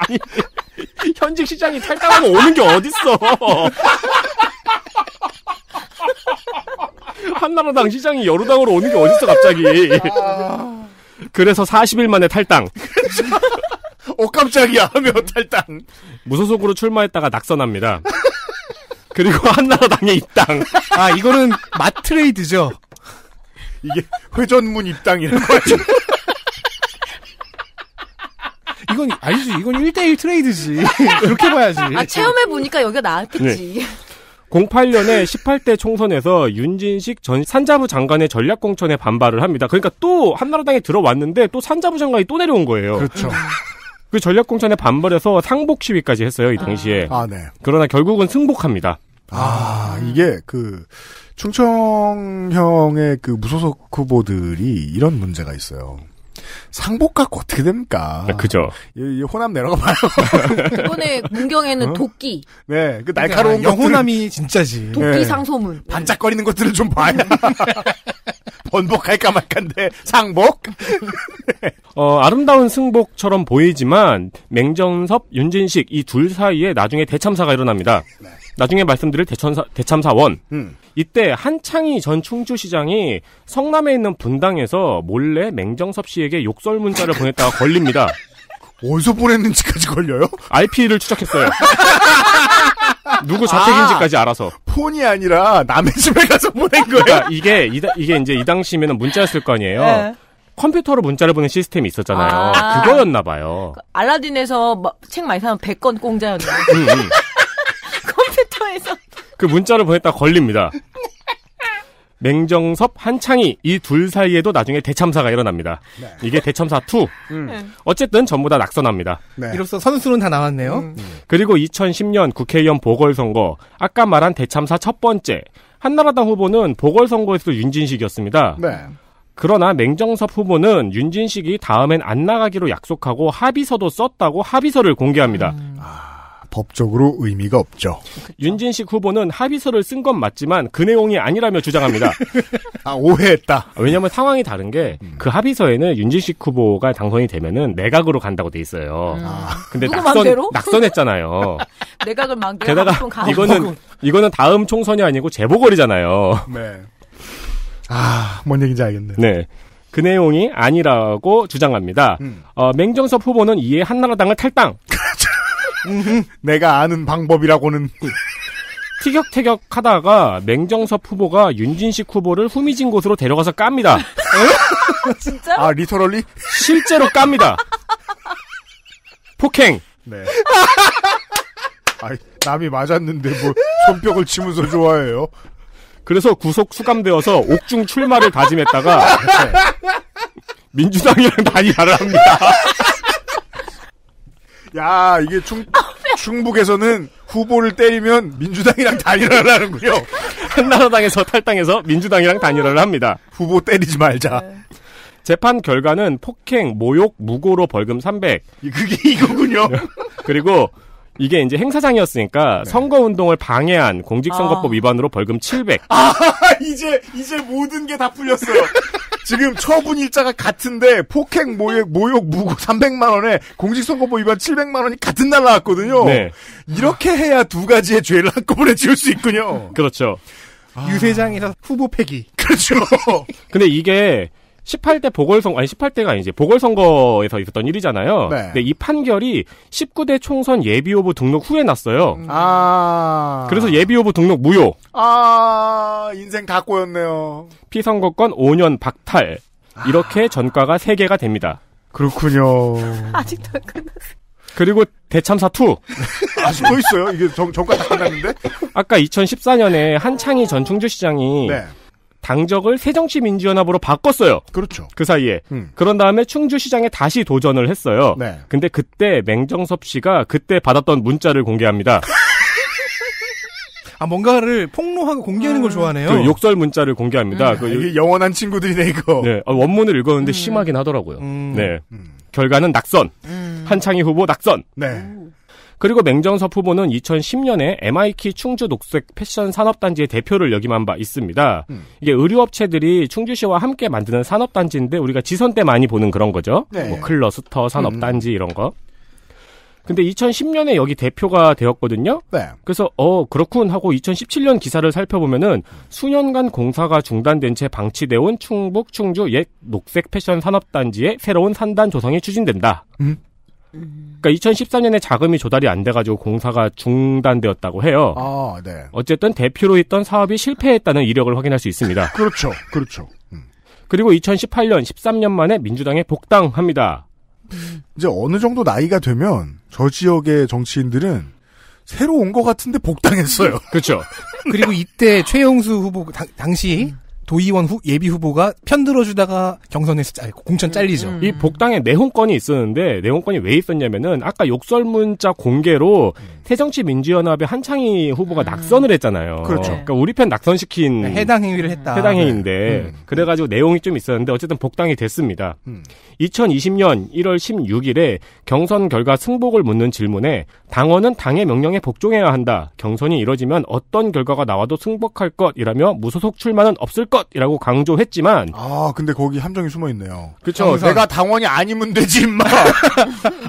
아니 현직 시장이 탈당하면 오는 게 어딨어. 한나라당 시장이 여루당으로 오는 게 어딨어 갑자기. 그래서 40일 만에 탈당. 오 어, 깜짝이야 하며 탈당. 무소속으로 출마했다가 낙선합니다. 그리고 한나라당의 입당. 아, 이거는 마트레이드죠. 이게 회전문 입당이라는 거죠. 이건 아니지. 이건 1대1 트레이드지. 이렇게 봐야지. 아, 체험해 보니까 여기가 나았겠지. 네. 08년에 18대 총선에서 윤진식 전 산자부 장관의 전략공천에 반발을 합니다. 그러니까 또 한나라당에 들어왔는데 또 산자부 장관이 또 내려온 거예요. 그렇죠. 그 전략공천에 반발해서 상복 시위까지 했어요, 이 당시에. 아, 네. 그러나 결국은 승복합니다. 아, 이게 그 충청형의 그 무소속 후보들이 이런 문제가 있어요. 상복 갖고 어떻게 됩니까? 아, 그죠. 이, 이 호남 내려가 봐요. 이번에 문경에는 어? 도끼. 네, 그 날카로운 그호남이 아, 진짜지. 도끼 네. 상소문. 반짝거리는 것들을 좀 봐야. 음. 번복할까 말까인데 상복. 어, 아름다운 승복처럼 보이지만 맹정섭, 윤진식 이 둘 사이에 나중에 대참사가 일어납니다. 네. 나중에 말씀드릴 대천사, 대참사원. 음. 이때 한창희 전 충주시장이 성남에 있는 분당에서 몰래 맹정섭 씨에게 욕설 문자를 보냈다가 걸립니다. 어디서 보냈는지까지 걸려요? i p 를 추적했어요. 누구 자택인지까지 아, 알아서. 폰이 아니라 남의 집에 가서 보낸 그러니까 거예요. 그러니까 이게 이, 게 이제 이 당시에는 문자였을 거 아니에요. 네. 컴퓨터로 문자를 보낸 시스템이 있었잖아요. 아, 그거였나 봐요. 그 알라딘에서 뭐 책 많이 사면 100건 공짜였나요 음, 음. 그 문자를 보냈다 걸립니다. 맹정섭, 한창희 이 둘 사이에도 나중에 대참사가 일어납니다. 네. 이게 대참사 2. 음. 네. 어쨌든 전부 다 낙선합니다. 네. 이로써 선수는 다 나왔네요. 음. 그리고 2010년 국회의원 보궐선거 아까 말한 대참사 첫 번째 한나라당 후보는 보궐선거에서도 윤진식이었습니다. 네. 그러나 맹정섭 후보는 윤진식이 다음엔 안 나가기로 약속하고 합의서도 썼다고 합의서를 공개합니다. 음. 아. 법적으로 의미가 없죠. 그렇 윤진식 후보는 합의서를 쓴 건 맞지만 그 내용이 아니라며 주장합니다. 아 오해했다. 왜냐면 상황이 다른 게그 음. 그 합의서에는 윤진식 후보가 당선이 되면은 내각으로 간다고 돼 있어요. 음. 아. 근데 낙선 망대 낙선했잖아요. 내각을 망대로 게다가 이거는 이거는 다음 총선이 아니고 재보궐이잖아요. 네. 아뭔 얘기인지 알겠네요. 네. 그 내용이 아니라고 주장합니다. 음. 어, 맹정섭 후보는 이에 한나라당을 탈당. 음, 내가 아는 방법이라고는. 티격태격 하다가 맹정섭 후보가 윤진식 후보를 후미진 곳으로 데려가서 깝니다. 진짜? 아, 리터럴리? 실제로 깝니다. 폭행. 네. 아, 남이 맞았는데 뭐 손뼉을 치면서 좋아해요. 그래서 구속 수감되어서 옥중 출마를 다짐했다가 네. 민주당이랑 단이 하랍니다. 야 이게 충 아, 충북에서는 후보를 때리면 민주당이랑 단일화를 하는군요. 한나라당에서 탈당해서 민주당이랑 단일화를 합니다. 후보 때리지 말자. 네. 재판 결과는 폭행, 모욕, 무고로 벌금 300. 그게 이거군요. 네. 그리고 이게 이제 행사장이었으니까 네. 선거 운동을 방해한 공직선거법 아. 위반으로 벌금 700. 아 이제 이제 모든 게 다 풀렸어요. 지금 처분 일자가 같은데 폭행 모욕, 모욕 무고 300만 원에 공직선거법 위반 700만 원이 같은 날 나왔거든요. 네. 이렇게 해야 두 가지의 죄를 한꺼번에 지을 수 있군요. 그렇죠. 아... 유세장에서 후보 폐기. 그렇죠. 근데 이게 18대 보궐선 거 아니 18대가 아니지 보궐선거에서 있었던 일이잖아요. 네. 근데 이 판결이 19대 총선 예비 후보 등록 후에 났어요. 음. 아. 그래서 예비 후보 등록 무효. 아, 인생 다 꼬였네요. 피선거권 5년 박탈. 이렇게 아. 전과가 3개가 됩니다. 그렇군요. 아직도 안 끝났어. 그리고 대참사 2. 아직도 있어요. 이게 정, 정가 다 끝났는데? 아까 2014년에 한창희 전 충주시장이 네. 당적을 새정치민주연합으로 바꿨어요. 그렇죠. 그 사이에 음. 그런 다음에 충주시장에 다시 도전을 했어요. 네. 근데 그때 맹정섭 씨가 그때 받았던 문자를 공개합니다. 아 뭔가를 폭로하고 공개하는 걸 좋아하네요. 그 욕설 문자를 공개합니다. 음. 그 아, 이게 영원한 친구들이네 이거. 네, 아, 원문을 읽었는데 음. 심하긴 하더라고요. 음. 네, 음. 결과는 낙선. 음. 한창희 후보 낙선. 네. 그리고 맹정섭 후보는 2010년에 MIK 충주 녹색 패션 산업단지의 대표를 역임한 바 있습니다. 음. 이게 의류업체들이 충주시와 함께 만드는 산업단지인데 우리가 지선 때 많이 보는 그런 거죠. 네. 뭐 클러스터 산업단지 음. 이런 거. 근데 2010년에 여기 대표가 되었거든요. 네. 그래서 어 그렇군 하고 2017년 기사를 살펴보면은 수년간 공사가 중단된 채 방치되어 온 충북 충주 옛 녹색 패션 산업단지의 새로운 산단 조성이 추진된다. 음. 음. 그러니까 2013년에 자금이 조달이 안 돼가지고 공사가 중단되었다고 해요. 아, 네. 어쨌든 대표로 있던 사업이 실패했다는 이력을 확인할 수 있습니다. 그렇죠, 그렇죠. 음. 그리고 2018년 13년 만에 민주당에 복당합니다. 이제 어느 정도 나이가 되면 저 지역의 정치인들은 새로 온 것 같은데 복당했어요. 그렇죠. 그리고 이때 최영수 후보 당, 당시 음. 도의원 후 예비 후보가 편들어주다가 경선에서 짤, 공천 잘리죠. 음, 음. 이 복당에 내홍권이 있었는데 내홍권이 왜 있었냐면은 아까 욕설 문자 공개로 음. 새정치민주연합의 한창희 후보가 음. 낙선을 했잖아요. 그렇죠. 그러니까 우리 편 낙선시킨 네, 해당 행위를 했다. 해당 네. 행위인데 음. 그래가지고 내용이 좀 있었는데 어쨌든 복당이 됐습니다. 2020년 1월 16일에 경선 결과 승복을 묻는 질문에 당원은 당의 명령에 복종해야 한다. 경선이 이뤄지면 어떤 결과가 나와도 승복할 것이라며 무소속 출마는 없을 것. 것이라고 강조했지만 아 근데 거기 함정이 숨어 있네요. 그렇죠. 경선. 내가 당원이 아니면 되지 임마.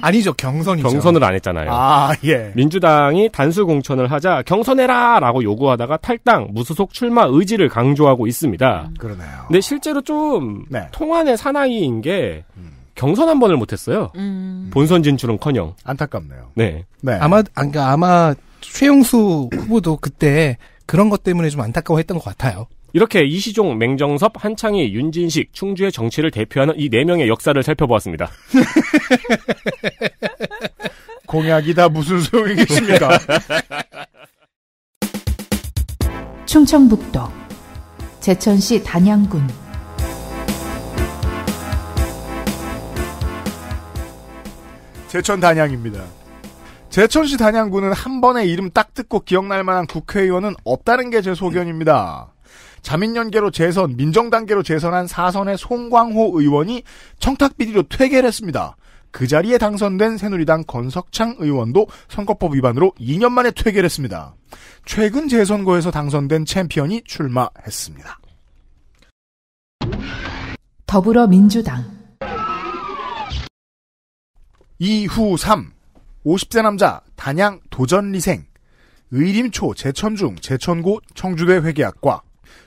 아니죠 경선이죠. 경선을 안 했잖아요. 아 예. 민주당이 단수 공천을 하자 경선해라라고 요구하다가 탈당 무소속 출마 의지를 강조하고 있습니다. 음, 그러네요. 근데 실제로 좀 네. 통안의 사나이인 게. 음. 경선 한 번을 못했어요. 음. 본선 진출은커녕 안타깝네요. 네, 네. 아마 아, 그러니까 아마 최용수 후보도 그때 그런 것 때문에 좀 안타까워했던 것 같아요. 이렇게 이시종, 맹정섭, 한창희, 윤진식, 충주의 정치를 대표하는 이 네 명의 역사를 살펴보았습니다. 공약이 다 무슨 소용이 겠습니까? 충청북도 제천시 단양군 제천 단양입니다. 제천시 단양군은 한 번에 이름 딱 듣고 기억날 만한 국회의원은 없다는 게 제 소견입니다. 자민연계로 재선, 민정단계로 재선한 사선의 송광호 의원이 청탁비리로 퇴계를 했습니다. 그 자리에 당선된 새누리당 건석창 의원도 선거법 위반으로 2년 만에 퇴계를 했습니다. 최근 재선거에서 당선된 챔피언이 출마했습니다. 더불어민주당 이후 3 50세 남자 단양 도전리생 의림초 제천중 제천고 청주대 회계학과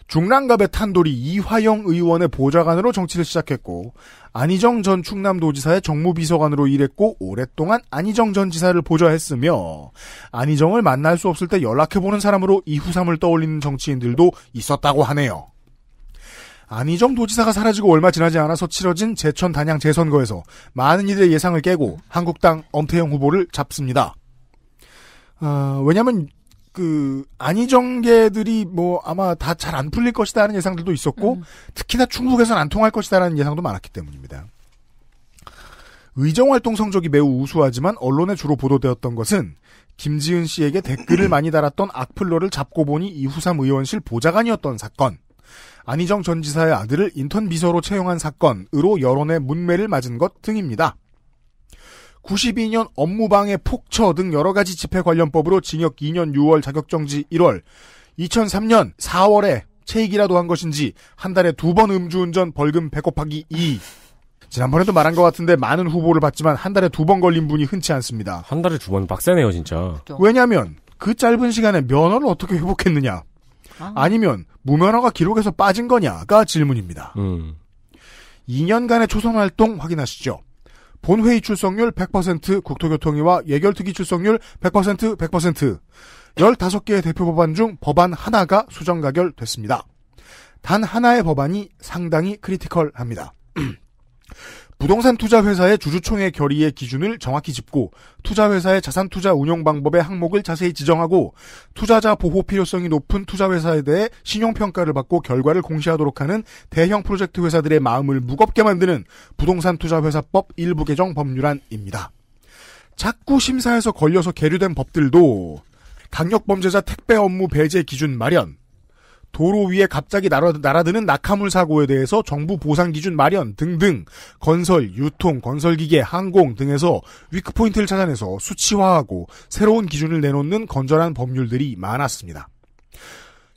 중랑갑의 탄돌이 이화영 의원의 보좌관으로 정치를 시작했고 안희정 전 충남도지사의 정무비서관으로 일했고 오랫동안 안희정 전 지사를 보좌했으며 안희정을 만날 수 없을 때 연락해보는 사람으로 이후삼을 떠올리는 정치인들도 있었다고 하네요. 안희정 도지사가 사라지고 얼마 지나지 않아서 치러진 제천 단양 재선거에서 많은 이들의 예상을 깨고 한국당 엄태영 후보를 잡습니다. 어, 왜냐하면 그 안희정계들이 뭐 아마 다 잘 안 풀릴 것이다 라는 예상들도 있었고 음. 특히나 충북에선 안 통할 것이다라는 예상도 많았기 때문입니다. 의정활동 성적이 매우 우수하지만 언론에 주로 보도되었던 것은 김지은 씨에게 댓글을 많이 달았던 악플러를 잡고 보니 이후삼 의원실 보좌관이었던 사건, 안희정 전 지사의 아들을 인턴 비서로 채용한 사건으로 여론의 문매를 맞은 것 등입니다. 92년 업무방해 폭처 등 여러 가지 집회 관련법으로 징역 2년 6월 자격정지 1월, 2003년 4월에 체익이라도 한 것인지 한 달에 두 번 음주운전 벌금 배꼽하기 2. 지난번에도 말한 것 같은데 많은 후보를 받지만 한 달에 두 번 걸린 분이 흔치 않습니다. 한 달에 두 번 빡세네요, 진짜. 왜냐하면 그 짧은 시간에 면허를 어떻게 회복했느냐, 아. 니면 무면허가 기록에서 빠진 거냐가 질문입니다. 음. 2년간의 초선 활동 확인하시죠. 본회의 출석률 100%, 국토교통위와 예결특위 출석률 100%, 100%. 15개의 대표 법안 중 법안 하나가 수정 가결됐습니다. 단 하나의 법안이 상당히 크리티컬합니다. 부동산 투자 회사의 주주총회 결의의 기준을 정확히 짚고 투자 회사의 자산 투자 운영 방법의 항목을 자세히 지정하고 투자자 보호 필요성이 높은 투자 회사에 대해 신용 평가를 받고 결과를 공시하도록 하는 대형 프로젝트 회사들의 마음을 무겁게 만드는 부동산 투자 회사법 일부 개정 법률안입니다. 자꾸 심사에서 걸려서 계류된 법들도 강력범죄자 택배 업무 배제 기준 마련, 도로 위에 갑자기 날아, 드는 낙하물 사고에 대해서 정부 보상 기준 마련 등등 건설, 유통, 건설기계, 항공 등에서 위크포인트를 찾아내서 수치화하고 새로운 기준을 내놓는 건전한 법률들이 많았습니다.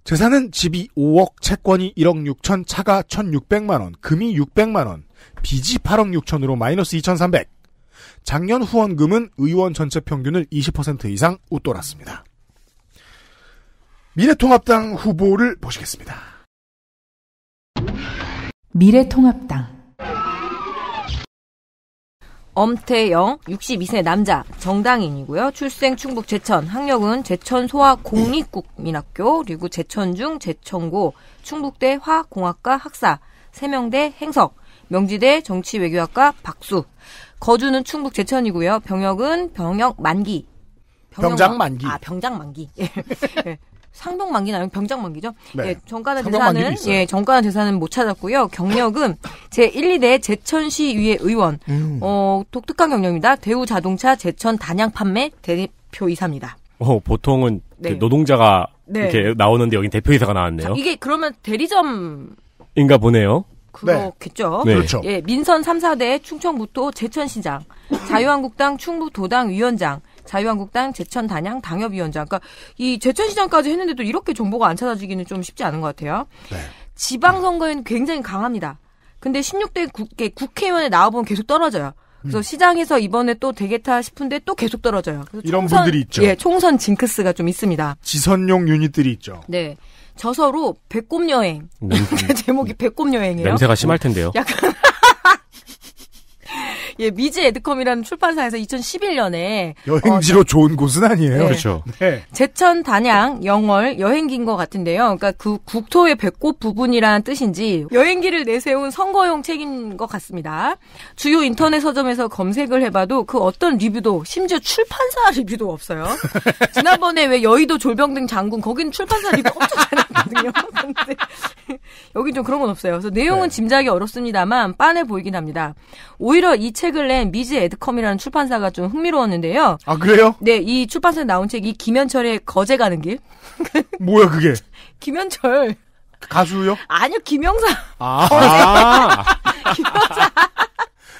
재산은 집이 5억, 채권이 1억 6천, 차가 1,600만 원, 금이 600만 원, 빚이 8억 6천으로 마이너스 2,300. 작년 후원금은 의원 전체 평균을 20% 이상 웃돌았습니다. 미래통합당 후보를 보시겠습니다. 미래통합당 엄태영 62세 남자 정당인이고요. 출생 충북 제천, 학력은 제천 소아 공립국민학교 그리고 제천중 제천고 충북대 화공학과 학사, 세명대 행석, 명지대 정치외교학과 박수. 거주는 충북 제천이고요. 병역은 병역 만기. 병역 병장 만기. 아, 병장 만기. 예. 상병 만기나요? 병장 만기죠? 네. 예, 정가나 재산은 예, 정가나 대사는 못 찾았고요. 경력은 제 1, 2대 제천시 의회 의원. 음. 어, 독특한 경력입니다. 대우 자동차 제천 단양 판매 대표 이사입니다. 어, 보통은 네. 노동자가 네. 이렇게 나오는데 여기 대표 이사가 나왔네요. 자, 이게 그러면 대리점 인가 보네요. 그렇겠죠. 네. 그렇죠. 예, 민선 3, 4대 충청북도 제천시장, 자유한국당 충북도당 위원장, 자유한국당 제천 단양 당협위원장. 그러니까 이 제천시장까지 했는데도 이렇게 정보가 안 찾아지기는 좀 쉽지 않은 것 같아요. 네. 지방선거에는 굉장히 강합니다. 근데 16대 국회, 국회의원에 나와보면 계속 떨어져요. 그래서 음. 시장에서 이번에 또 되겠다 싶은데 또 계속 떨어져요. 이런 분들이 있죠. 예, 총선 징크스가 좀 있습니다. 지선용 유닛들이 있죠. 네. 저서로 배꼽 여행. 음. 제목이 배꼽 여행이에요. 냄새가 심할 텐데요. 약간 예, 미지 에드컴이라는 출판사에서 2011년에 여행지로 어, 좋은 곳은 아니에요. 네. 그렇죠. 네. 제천, 단양, 영월 여행기인 것 같은데요. 그러니까 그 국토의 배꼽 부분이라는 뜻인지 여행기를 내세운 선거용 책인 것 같습니다. 주요 인터넷 서점에서 검색을 해봐도 그 어떤 리뷰도 심지어 출판사 리뷰도 없어요. 지난번에 왜 여의도 졸병등 장군 거긴 출판사 리뷰 엄청 잘았거든요 여기 좀 그런 건 없어요. 그래서 내용은 네. 짐작이 어렵습니다만 빤해 보이긴 합니다. 오히려 이책 책을 낸 미즈 에드컴이라는 출판사가 좀 흥미로웠는데요. 아 그래요? 네, 이 출판사에 나온 책이 김현철의 거제 가는 길. 뭐야 그게? 김현철. 그 가수요? 아니요, 김영사. 아. 아~ 김영사.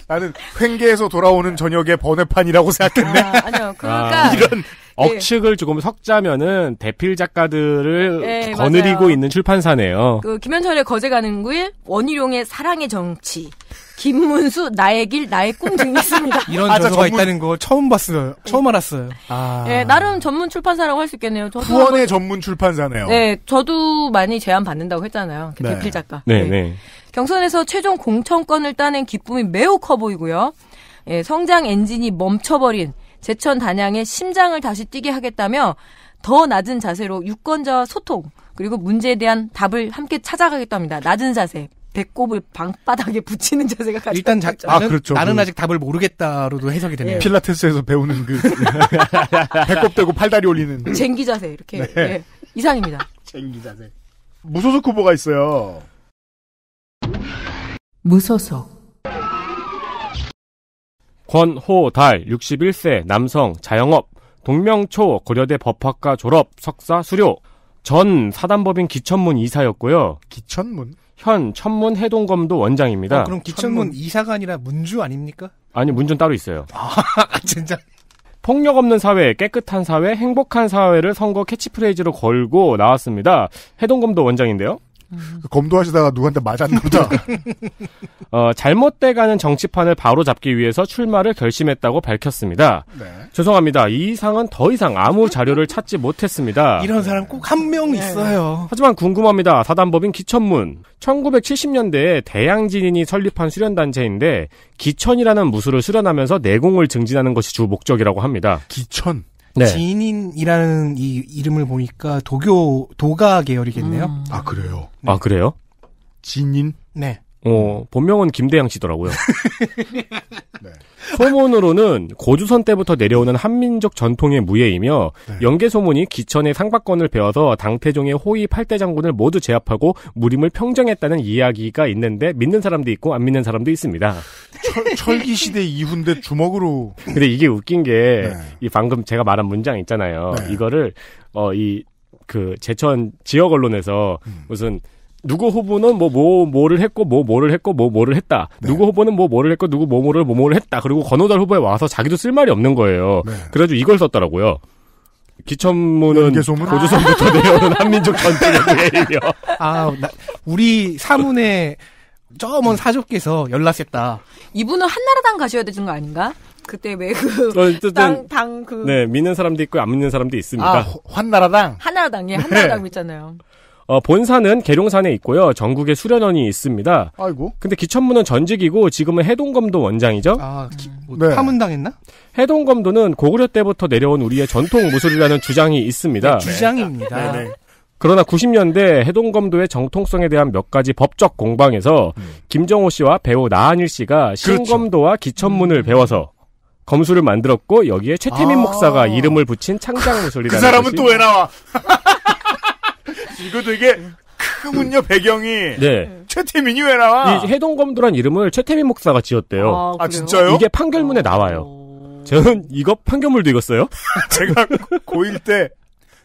나는 횡계에서 돌아오는 저녁의 번외판이라고 생각했네. 아, 아니요, 그러니까 아, 이런 네. 억측을 조금 섞자면은 대필 작가들을 네, 거느리고 맞아요. 있는 출판사네요. 그 김현철의 거제 가는 길, 원희룡의 사랑의 정치, 김문수 나의 길 나의 꿈 등이 있습니다. 이런 아, 저서가 있다는 거 처음 봤어요. 처음 네. 알았어요. 아. 네, 나름 전문 출판사라고 할 수 있겠네요. 저도 후원의 한번... 전문 출판사네요. 네, 저도 많이 제안 받는다고 했잖아요. 대필 그 네. 작가. 네, 네, 네. 경선에서 최종 공천권을 따낸 기쁨이 매우 커 보이고요. 예, 성장 엔진이 멈춰버린 제천 단양의 심장을 다시 뛰게 하겠다며 더 낮은 자세로 유권자와 소통 그리고 문제에 대한 답을 함께 찾아가겠답니다. 낮은 자세. 배꼽을 방바닥에 붙이는 자세가 가장 일단 자, 아, 그렇죠. 나는 그, 아직 답을 모르겠다로도 해석이 되네요. 예. 필라테스에서 배우는 그 배꼽 대고 팔다리 올리는 쟁기 자세 이렇게 네. 예. 이상입니다. 쟁기 자세. 무소속 후보가 있어요. 무소속 권호달 61세 남성 자영업 동명초 고려대 법학과 졸업 석사 수료 전 사단법인 기천문 이사였고요. 기천문? 현 천문 해동검도 원장입니다. 어, 그럼 기천문 이사가 아니라 문주 아닙니까? 아니 문주는 따로 있어요. 아, 아 진짜. 폭력 없는 사회, 깨끗한 사회, 행복한 사회를 선거 캐치프레이즈로 걸고 나왔습니다. 해동검도 원장인데요. 음. 그 검도하시다가 누구한테 맞았나 보다. 어, 잘못돼가는 정치판을 바로잡기 위해서 출마를 결심했다고 밝혔습니다. 네. 죄송합니다. 이이 상은 더 이상 아무 자료를 찾지 못했습니다. 이런 사람 꼭 한명 네. 있어요. 하지만 궁금합니다. 사단법인 기천문. 1970년대에 대양진인이 설립한 수련단체인데 기천이라는 무술을 수련하면서 내공을 증진하는 것이 주 목적이라고 합니다. 기천? 네. 지인이라는 이 이름을 보니까 도교 도가 계열이겠네요. 음. 아 그래요. 네. 아 그래요? 네. 진인? 네. 어, 음. 본명은 김대양 씨더라고요. 네. 소문으로는 고주선 때부터 내려오는 한민족 전통의 무예이며 네. 영계 소문이 기천의 상박권을 배워서 당태종의 호위 8대 장군을 모두 제압하고 무림을 평정했다는 이야기가 있는데 믿는 사람도 있고 안 믿는 사람도 있습니다. 철, 기 시대 이후인데 주먹으로. 근데 이게 웃긴 게이 네. 방금 제가 말한 문장 있잖아요. 네. 이거를 어이그 제천 지역 언론에서 음. 무슨 누구 후보는 뭐, 뭐, 뭐를 했고, 뭐, 뭐를 했고, 뭐, 뭐를 했다. 네. 누구 후보는 뭐, 뭐를 했고, 누구 뭐, 뭐를, 뭐, 뭐를 했다. 그리고 건호달 후보에 와서 자기도 쓸 말이 없는 거예요. 네. 그래가지고 이걸 썼더라고요. 기천문은 고조선부터 아. 내려오는 한민족 전쟁의 예이며 아, 나, 우리 사문의 저먼 사족께서 연락했다. 이분은 한나라당 가셔야 되는 거 아닌가? 그때 왜그당당그 어, 그 네, 믿는 사람도 있고 안 믿는 사람도 있습니다. 아, 환나라당. 한나라당 예, 한나라당 네. 있잖아요. 어, 본사는 계룡산에 있고요. 전국에 수련원이 있습니다. 아이고. 근데 기천문은 전직이고 지금은 해동검도 원장이죠. 아, 기, 뭐 네. 파문당했나? 해동검도는 고구려 때부터 내려온 우리의 전통 무술이라는 주장이 있습니다. 네, 주장입니다. 네. 네. 그러나 90년대 해동검도의 정통성에 대한 몇 가지 법적 공방에서 음. 김정호 씨와 배우 나한일 씨가 그렇죠. 신검도와 기천문을 음. 배워서 검술을 만들었고 여기에 최태민 아~ 목사가 이름을 붙인 창작 무술이라는 그 사람은 또 왜 나와? 이거 되게 크군요 배경이. 네. 최태민이 왜 나와? 이 해동검도란 이름을 최태민 목사가 지었대요. 아, 아 진짜요? 이게 판결문에 나와요. 저는 이거 판결문도 읽었어요. 제가 고1 때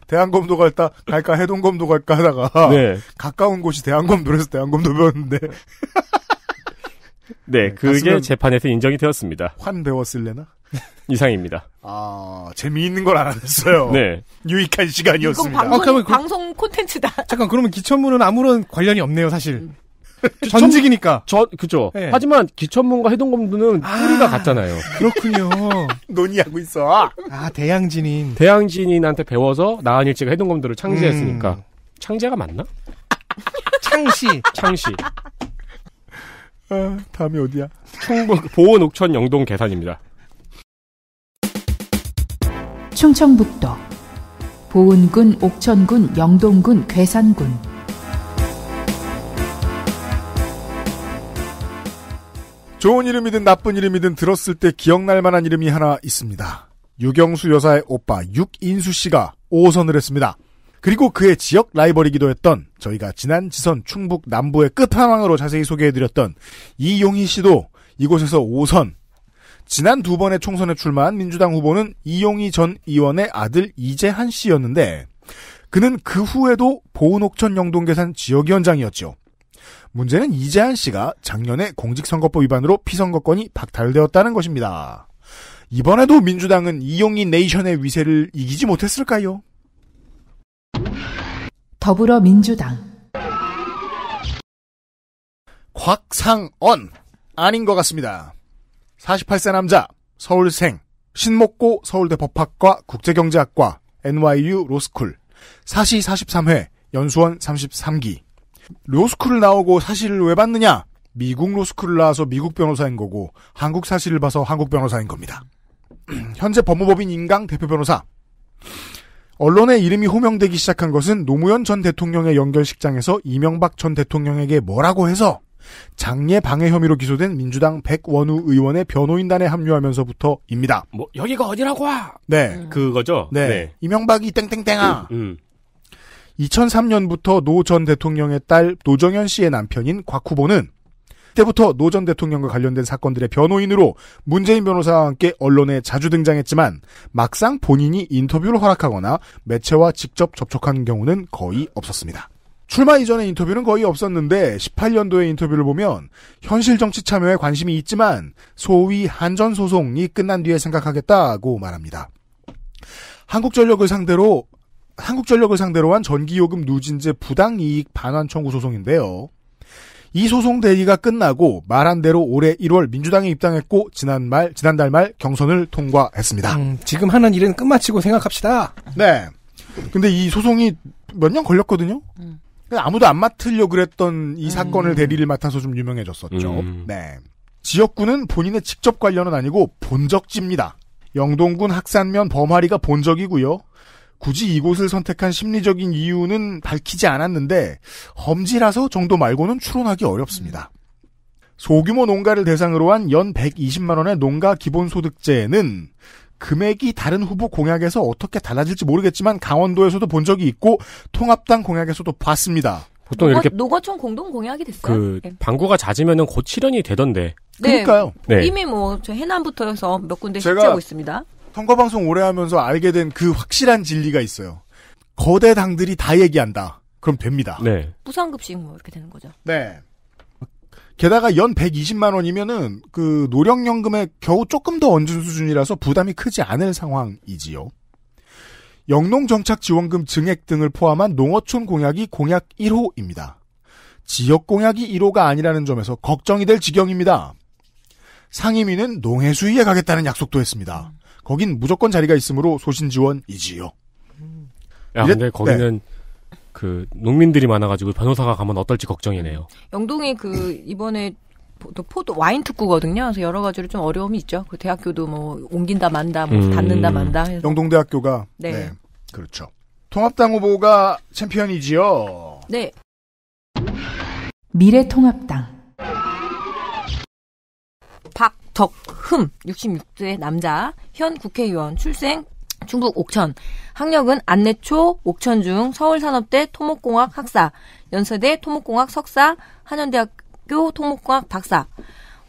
대한검도 갈까, 갈까 해동검도 갈까 하다가 네. 가까운 곳이 대한검도에서 대한검도 배웠는데. 네, 네 그게 재판에서 인정이 되었습니다. 환 배웠을래나? 이상입니다. 아, 재미있는 걸 알았어요. 네. 유익한 시간이었습니다. 이건 방송, 아, 그 방송 콘텐츠다. 잠깐 그러면 기천문은 아무런 관련이 없네요 사실. 음. 전직이니까. 저 그죠. 네. 하지만 기천문과 해동검도는 아. 뿌리가 같잖아요. 그렇군요. 논의하고 있어. 아 대양진인. 대양진인한테 배워서 나한일치가 해동검도를 창제했으니까 음. 창제가 맞나? 창시 창시 아, 다음이 어디야? 충북 보은 옥천 영동 계산입니다. 충청북도, 보은군, 옥천군, 영동군, 괴산군. 좋은 이름이든 나쁜 이름이든 들었을 때 기억날 만한 이름이 하나 있습니다. 유경수 여사의 오빠 육인수 씨가 5선을 했습니다. 그리고 그의 지역 라이벌이기도 했던 저희가 지난 지선 충북 남부의 끝판왕으로 자세히 소개해드렸던 이용희 씨도 이곳에서 5선 지난 두 번의 총선에 출마한 민주당 후보는 이용희 전 의원의 아들 이재한 씨였는데 그는 그 후에도 보은옥천 영동계산 지역위원장이었지요. 문제는 이재한 씨가 작년에 공직선거법 위반으로 피선거권이 박탈되었다는 것입니다. 이번에도 민주당은 이용희 네이션의 위세를 이기지 못했을까요? 더불어민주당 곽상언 아닌 것 같습니다. 48세 남자, 서울생, 신목고 서울대 법학과 국제경제학과 NYU 로스쿨, 사시 43회, 연수원 33기. 로스쿨을 나오고 사실을 왜 봤느냐? 미국 로스쿨을 나와서 미국 변호사인 거고 한국 사실을 봐서 한국 변호사인 겁니다. 현재 법무법인 인강 대표 변호사. 언론의 이름이 호명되기 시작한 것은 노무현 전 대통령의 연결식장에서 이명박 전 대통령에게 뭐라고 해서 장례 방해 혐의로 기소된 민주당 백원우 의원의 변호인단에 합류하면서부터입니다. 뭐 여기가 어디라고? 네, 음. 그거죠. 네. 네, 이명박이 땡땡땡아. 음, 2003년부터 음. 노전 대통령의 딸 노정현 씨의 남편인 곽 후보는 때부터 노 전 대통령과 관련된 사건들의 변호인으로 문재인 변호사와 함께 언론에 자주 등장했지만 막상 본인이 인터뷰를 허락하거나 매체와 직접 접촉한 경우는 거의 없었습니다. 출마 이전의 인터뷰는 거의 없었는데 18년도의 인터뷰를 보면 현실 정치 참여에 관심이 있지만 소위 한전 소송이 끝난 뒤에 생각하겠다고 말합니다. 한국전력을 상대로 한국전력을 상대로 한 전기요금 누진제 부당이익 반환 청구 소송인데요. 이 소송 대리가 끝나고 말한 대로 올해 1월 민주당에 입당했고 지난 말 지난달 말 경선을 통과했습니다. 음, 지금 하는 일은 끝마치고 생각합시다. 네. 근데 이 소송이 몇 년 걸렸거든요. 음. 그러니까 아무도 안 맡으려 그랬던 이 음. 사건을 대리를 맡아서 좀 유명해졌었죠. 음. 네. 지역구는 본인의 직접 관련은 아니고 본적지입니다. 영동군 학산면 범하리가 본적이고요. 굳이 이곳을 선택한 심리적인 이유는 밝히지 않았는데 험지라서 정도 말고는 추론하기 어렵습니다. 소규모 농가를 대상으로 한 연 120만 원의 농가 기본소득제는 금액이 다른 후보 공약에서 어떻게 달라질지 모르겠지만 강원도에서도 본 적이 있고 통합당 공약에서도 봤습니다. 보통 노가, 이렇게 노가촌 공동 공약이 됐어요. 그 네. 방구가 잦으면은 곧 실현이 되던데. 네. 그러니까요. 네. 이미 뭐저 해남부터 해서 몇 군데 실제하고 있습니다. 선거 방송 오래 하면서 알게 된 그 확실한 진리가 있어요. 거대 당들이 다 얘기한다. 그럼 됩니다. 네. 부상급식 뭐 이렇게 되는 거죠. 네. 게다가 연 120만 원이면은 그 노령연금에 겨우 조금 더 얹은 수준이라서 부담이 크지 않을 상황이지요. 영농정착지원금 증액 등을 포함한 농어촌 공약이 공약 1호입니다. 지역 공약이 1호가 아니라는 점에서 걱정이 될 지경입니다. 상임위는 농해수위에 가겠다는 약속도 했습니다. 거긴 무조건 자리가 있으므로 소신지원이지요. 야, 근데 거기는 네. 그 농민들이 많아가지고 변호사가 가면 어떨지 걱정이네요. 영동이 그 이번에 포도 와인 특구거든요. 그래서 여러 가지로 좀 어려움이 있죠. 그 대학교도 뭐 옮긴다 만다, 뭐 음. 닫는다 만다. 해서. 영동대학교가 네. 네. 그렇죠. 통합당 후보가 챔피언이지요. 네. 미래통합당 박덕흠 66세 남자 현 국회의원 출생 충북 옥천. 학력은 안내초, 옥천중, 서울산업대 토목공학 학사, 연세대 토목공학 석사, 한현대학교 토목공학 박사.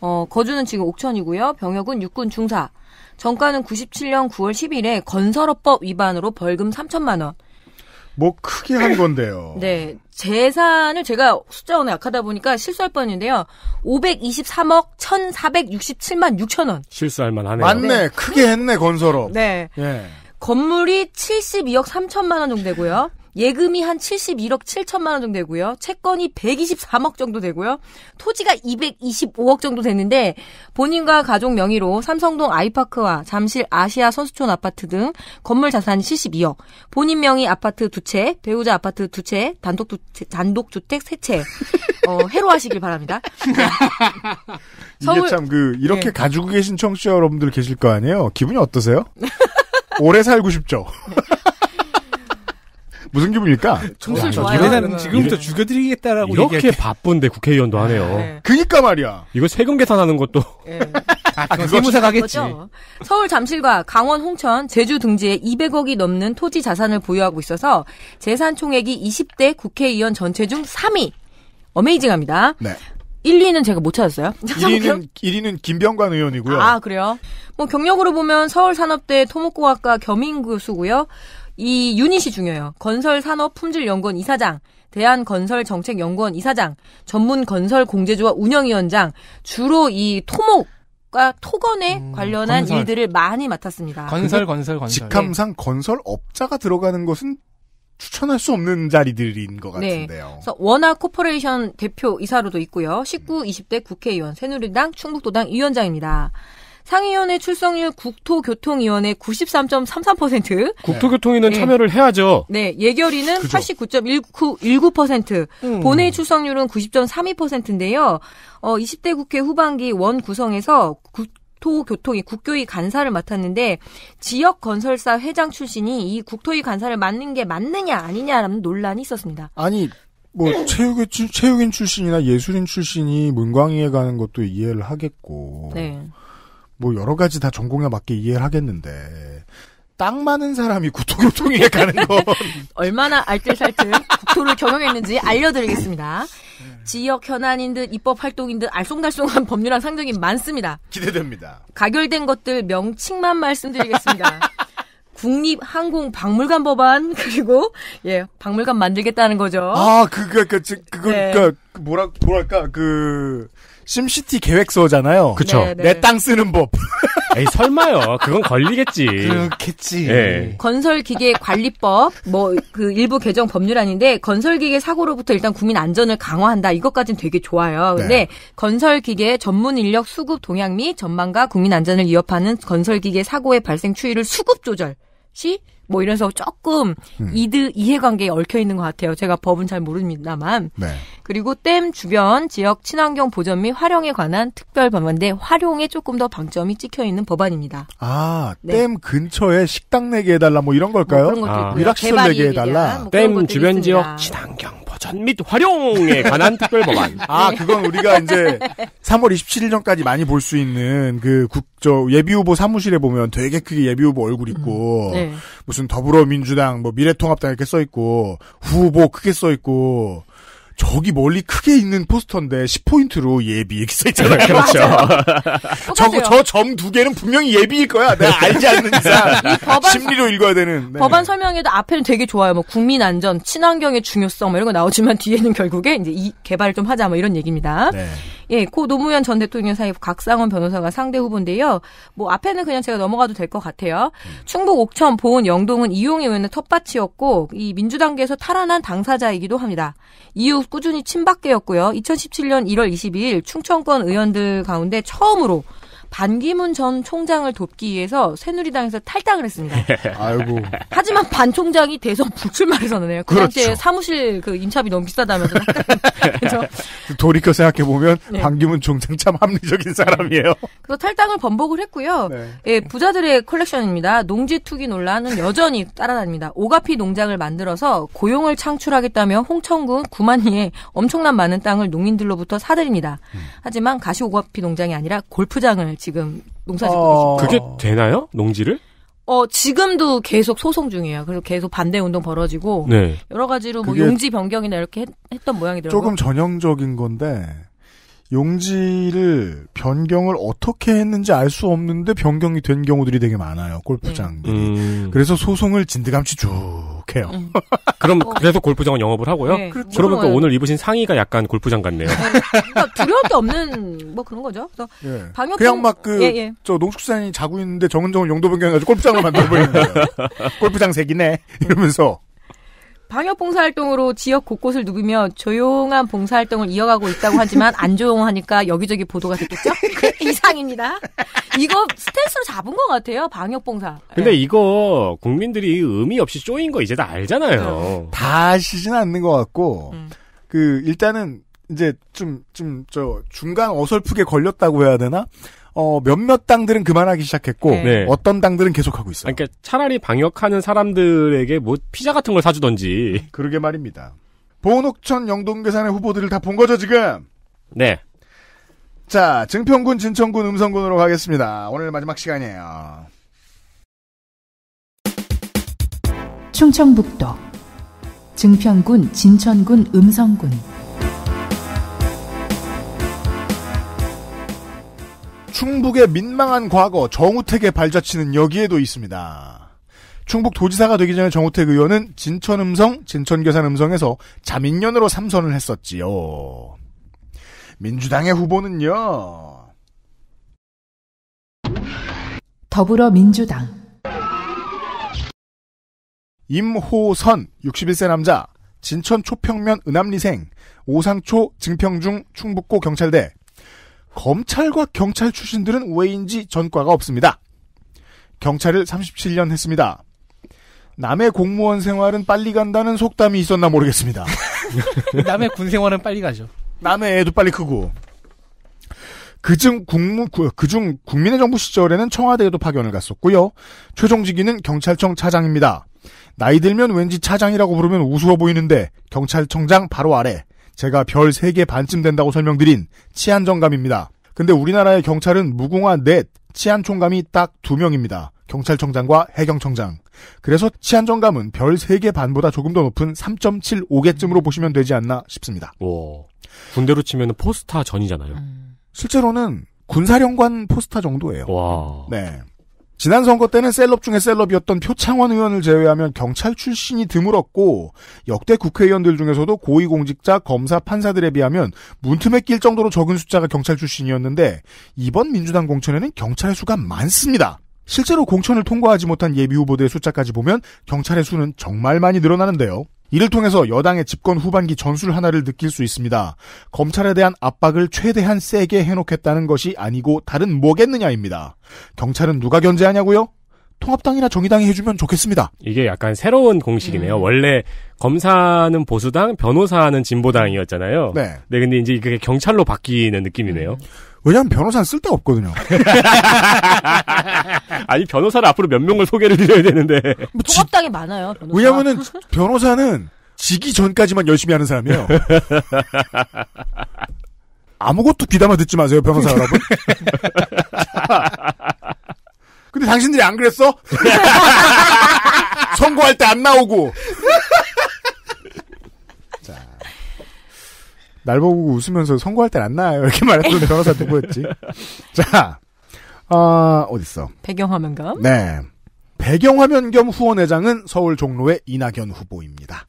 어, 거주는 지금 옥천이고요. 병역은 육군 중사. 정가는 97년 9월 10일에 건설업법 위반으로 벌금 3천만 원. 뭐 크게 한 건데요. 네. 재산을 제가 숫자 오늘 약하다 보니까 실수할 뻔인데요. 523억 1,467만 6천 원. 실수할 만하네요. 맞네. 네. 크게 했네 건설업. 네. 네. 건물이 72억 3천만 원 정도 되고요. 예금이 한 71억 7천만 원 정도 되고요. 채권이 1 2 4억 정도 되고요. 토지가 225억 정도 됐는데 본인과 가족 명의로 삼성동 아이파크와 잠실 아시아 선수촌 아파트 등 건물 자산이 72억. 본인 명의 아파트 두 채, 배우자 아파트 두 채, 단독 두 채, 단독 주택 세 채. 어, 해로하시길 바랍니다. 이게 참그 이렇게 네. 가지고 계신 청취자 여러분들 계실 거 아니에요? 기분이 어떠세요? 오래 살고 싶죠. 무슨 기분일까? 정말 좋아요. 이는 지금부터 죽여드리겠다라고 이렇게 얘기할게. 바쁜데 국회의원도 아, 하네요. 네. 그니까 말이야. 이거 세금 계산하는 것도. 네. 아, 그건 아, 세무사 가겠지. 죠 서울 잠실과 강원 홍천, 제주 등지에 200억이 넘는 토지 자산을 보유하고 있어서 재산 총액이 20대 국회의원 전체 중 3위. 어메이징합니다. 네. 1, 위는 제가 못 찾았어요. 1위는, 1위는 김병관 의원이고요. 아, 그래요? 뭐 경력으로 보면 서울산업대 토목공학과 겸임교수고요. 이 유닛이 중요해요. 건설산업품질연구원 이사장, 대한건설정책연구원 이사장, 전문건설공제조합 운영위원장, 주로 이 토목, 과 토건에 음, 관련한 건설. 일들을 많이 맡았습니다. 건설, 건설, 건설. 네. 직함상 건설업자가 들어가는 것은 추천할 수 없는 자리들인 것 네. 같은데요. 네. 그래서 원화 코퍼레이션 대표 이사로도 있고요. 19, 20대 국회의원 새누리당 충북도당 위원장입니다. 상위원회 출석률 국토교통위원회 93.33%. 국토교통위는 네. 참여를 해야죠. 네, 예결위는 89.19%, 음. 본회의 출석률은 90.32%인데요. 어, 20대 국회 후반기 원 구성에서 국, 국토교통이 국교위 간사를 맡았는데 지역 건설사 회장 출신이 이 국토위 간사를 맡는 게 맞느냐 아니냐라는 논란이 있었습니다. 아니 뭐 체육의 체육인 출신이나 예술인 출신이 문광위에 가는 것도 이해를 하겠고 네. 뭐 여러 가지 다 전공에 맞게 이해를 하겠는데 땅 많은 사람이 국토교통위에 가는 거. 얼마나 알뜰살뜰 국토를 경영했는지 알려드리겠습니다. 네. 지역 현안인 듯 입법 활동인 듯 알쏭달쏭한 법률안 상정이 많습니다. 기대됩니다. 가결된 것들 명칭만 말씀드리겠습니다. 국립항공박물관 법안 그리고 예 박물관 만들겠다는 거죠. 아 그거 그, 그, 그거 네. 그니까 뭐라 뭐랄까 그 심시티 계획서잖아요. 그쵸. 네, 네. 내땅 쓰는 법. 에이, 설마요. 그건 걸리겠지. 그렇겠지. 예. 건설기계 관리법, 뭐, 그 일부 개정 법률안인데, 건설기계 사고로부터 일단 국민 안전을 강화한다. 이것까지는 되게 좋아요. 네. 근데 네. 건설기계 전문 인력 수급 동향 및 전망과 국민 안전을 위협하는 건설기계 사고의 발생 추이를 수급 조절. 시뭐 이래서 조금 음. 이드 이해관계에 얽혀 있는 것 같아요. 제가 법은 잘 모릅니다만. 네. 그리고 댐 주변 지역 친환경 보전 및 활용에 관한 특별 법안인데 활용에 조금 더 방점이 찍혀 있는 법안입니다. 아, 네. 댐 근처에 식당 내게 해달라 뭐 이런 걸까요? 뭐 그런 것도 아. 있고요. 미락시설 내게 해달라. 뭐댐 주변 있습니다. 지역 친환경 보전 및 활용에 관한 특별법안. 아, 그건 우리가 이제 3월 27일 전까지 많이 볼 수 있는 그 국, 저 예비후보 사무실에 보면 되게 크게 예비후보 얼굴 있고, 음, 네. 무슨 더불어민주당, 뭐 미래통합당 이렇게 써있고, 후보 크게 써있고, 저기 멀리 크게 있는 포스터인데 10포인트로 예비 이렇있잖아요 네, 그렇죠. 저거 저점 두 개는 분명히 예비일 거야. 내가 알지 않는 이상 이 법안, 심리로 읽어야 되는. 네. 법안 설명에도 앞에는 되게 좋아요. 뭐 국민 안전, 친환경의 중요성 뭐 이런 거 나오지만 뒤에는 결국에 이제 이 개발을 좀 하자 뭐 이런 얘기입니다. 네. 예, 고 노무현 전 대통령 사이 각상원 변호사가 상대 후보인데요. 뭐 앞에는 그냥 제가 넘어가도 될 것 같아요. 음. 충북 옥천, 보은, 영동은 이용희 의원의 텃밭이었고 이 민주당계에서 탈환한 당사자이기도 합니다. 이후 꾸준히 친박계였고요. 2017년 1월 22일 충청권 의원들 가운데 처음으로 반기문 전 총장을 돕기 위해서 새누리당에서 탈당을 했습니다. 아이고. 하지만 반 총장이 대선 불출마를 선언해요. 그 그렇죠. 사무실 그 임차비 너무 비싸다면서. 그래서 돌이켜 생각해 보면 네. 반기문 총장 참 합리적인 사람이에요. 그래서 탈당을 번복을 했고요. 네. 예, 부자들의 컬렉션입니다. 농지 투기 논란은 여전히 따라다닙니다. 오가피 농장을 만들어서 고용을 창출하겠다며 홍천군 구만리에 엄청난 많은 땅을 농인들로부터 사들입니다. 음. 하지만 가시 오가피 농장이 아니라 골프장을 지금 농사 짓고 어... 계십 그게 되나요? 농지를? 어, 지금도 계속 소송 중이에요. 그래서 계속 반대 운동 벌어지고 네. 여러 가지로 뭐 용지 변경이나 이렇게 했, 던 모양이더라고요. 조금 전형적인 건데 용지를 변경을 어떻게 했는지 알 수 없는데 변경이 된 경우들이 되게 많아요. 골프장들이. 음. 음. 그래서 소송을 진드감치 쭉 해요. 음. 그럼 어. 그래서 골프장은 영업을 하고요. 네, 그렇죠. 그러니까 오늘 입으신 상의가 약간 골프장 같네요. 네, 네. 그러니까 두려울 게 없는 뭐 그런 거죠. 그래서 네. 방역 그냥 막그저 예, 예. 농축산이 자고 있는데 정은정은 용도 변경해가지고 골프장을 만들어 버리는 골프장 색이네 이러면서. 방역 봉사활동으로 지역 곳곳을 누비며 조용한 봉사활동을 이어가고 있다고 하지만 안 조용하니까 여기저기 보도가 됐겠죠? 그 이상입니다. 이거 스탠스로 잡은 것 같아요. 방역 봉사. 근데 네. 이거 국민들이 의미 없이 쪼인 거 이제 다 알잖아요. 음. 다 아시진 않는 것 같고 음. 그 일단은 이제 좀 좀 저 중간 어설프게 걸렸다고 해야 되나? 어, 몇몇 당들은 그만하기 시작했고 네. 네. 어떤 당들은 계속하고 있어요. 그러니까 차라리 방역하는 사람들에게 뭐 피자 같은 걸 사주던지. 그러게 말입니다. 보옥천 영동계산의 후보들을 다 본 거죠 지금. 네. 자 증평군 진천군 음성군으로 가겠습니다. 오늘 마지막 시간이에요. 충청북도 증평군 진천군 음성군 충북의 민망한 과거 정우택의 발자취는 여기에도 있습니다. 충북 도지사가 되기 전에 정우택 의원은 진천음성, 진천교산음성에서 자민련으로 삼선을 했었지요. 민주당의 후보는요. 더불어민주당 임호선 61세 남자 진천 초평면 은암리생 오상초 증평중 충북고 경찰대 검찰과 경찰 출신들은 왜인지 전과가 없습니다. 경찰을 37년 했습니다. 남의 공무원 생활은 빨리 간다는 속담이 있었나 모르겠습니다. 남의 군 생활은 빨리 가죠. 남의 애도 빨리 크고. 그중 국무, 그중 국민의 정부 시절에는 청와대에도 파견을 갔었고요. 최종 직위는 경찰청 차장입니다. 나이 들면 왠지 차장이라고 부르면 우스워 보이는데 경찰청장 바로 아래 제가 별 3개 반쯤 된다고 설명드린 치안정감입니다. 근데 우리나라의 경찰은 무궁화 넷, 치안총감이 딱 두명입니다 경찰청장과 해경청장. 그래서 치안정감은 별 3개 반보다 조금 더 높은 3.75개쯤으로 보시면 되지 않나 싶습니다. 오, 군대로 치면 포스타 전이잖아요. 음. 실제로는 군사령관 포스타 정도예요. 와. 네. 지난 선거 때는 셀럽 중에 셀럽이었던 표창원 의원을 제외하면 경찰 출신이 드물었고 역대 국회의원들 중에서도 고위공직자, 검사, 판사들에 비하면 문틈에 낄 정도로 적은 숫자가 경찰 출신이었는데 이번 민주당 공천에는 경찰의 수가 많습니다. 실제로 공천을 통과하지 못한 예비 후보들의 숫자까지 보면 경찰의 수는 정말 많이 늘어나는데요. 이를 통해서 여당의 집권 후반기 전술 하나를 느낄 수 있습니다. 검찰에 대한 압박을 최대한 세게 해놓겠다는 것이 아니고 다른 뭐겠느냐입니다. 경찰은 누가 견제하냐고요? 통합당이나 정의당이 해주면 좋겠습니다. 이게 약간 새로운 공식이네요. 음. 원래 검사는 보수당, 변호사는 진보당이었잖아요. 네. 네, 근데 이제 그게 경찰로 바뀌는 느낌이네요. 음. 왜냐하면 변호사는 쓸데없거든요. 아니 변호사를 앞으로 몇 명을 소개를 드려야 되는데. 뭐 통합당이 많아요. 변호사. 왜냐면은 변호사는 지기 전까지만 열심히 하는 사람이에요. 아무것도 귀담아 듣지 마세요, 변호사 여러분. 근데 당신들이 안 그랬어? 선고할 때 안 나오고 날 보고 웃으면서 선거할 땐 안 나요. 이렇게 말했던 변호사 누구였지? 자, 어, 어딨어? 배경화면 겸? 네. 배경화면 겸 후원회장은 서울 종로의 이낙연 후보입니다.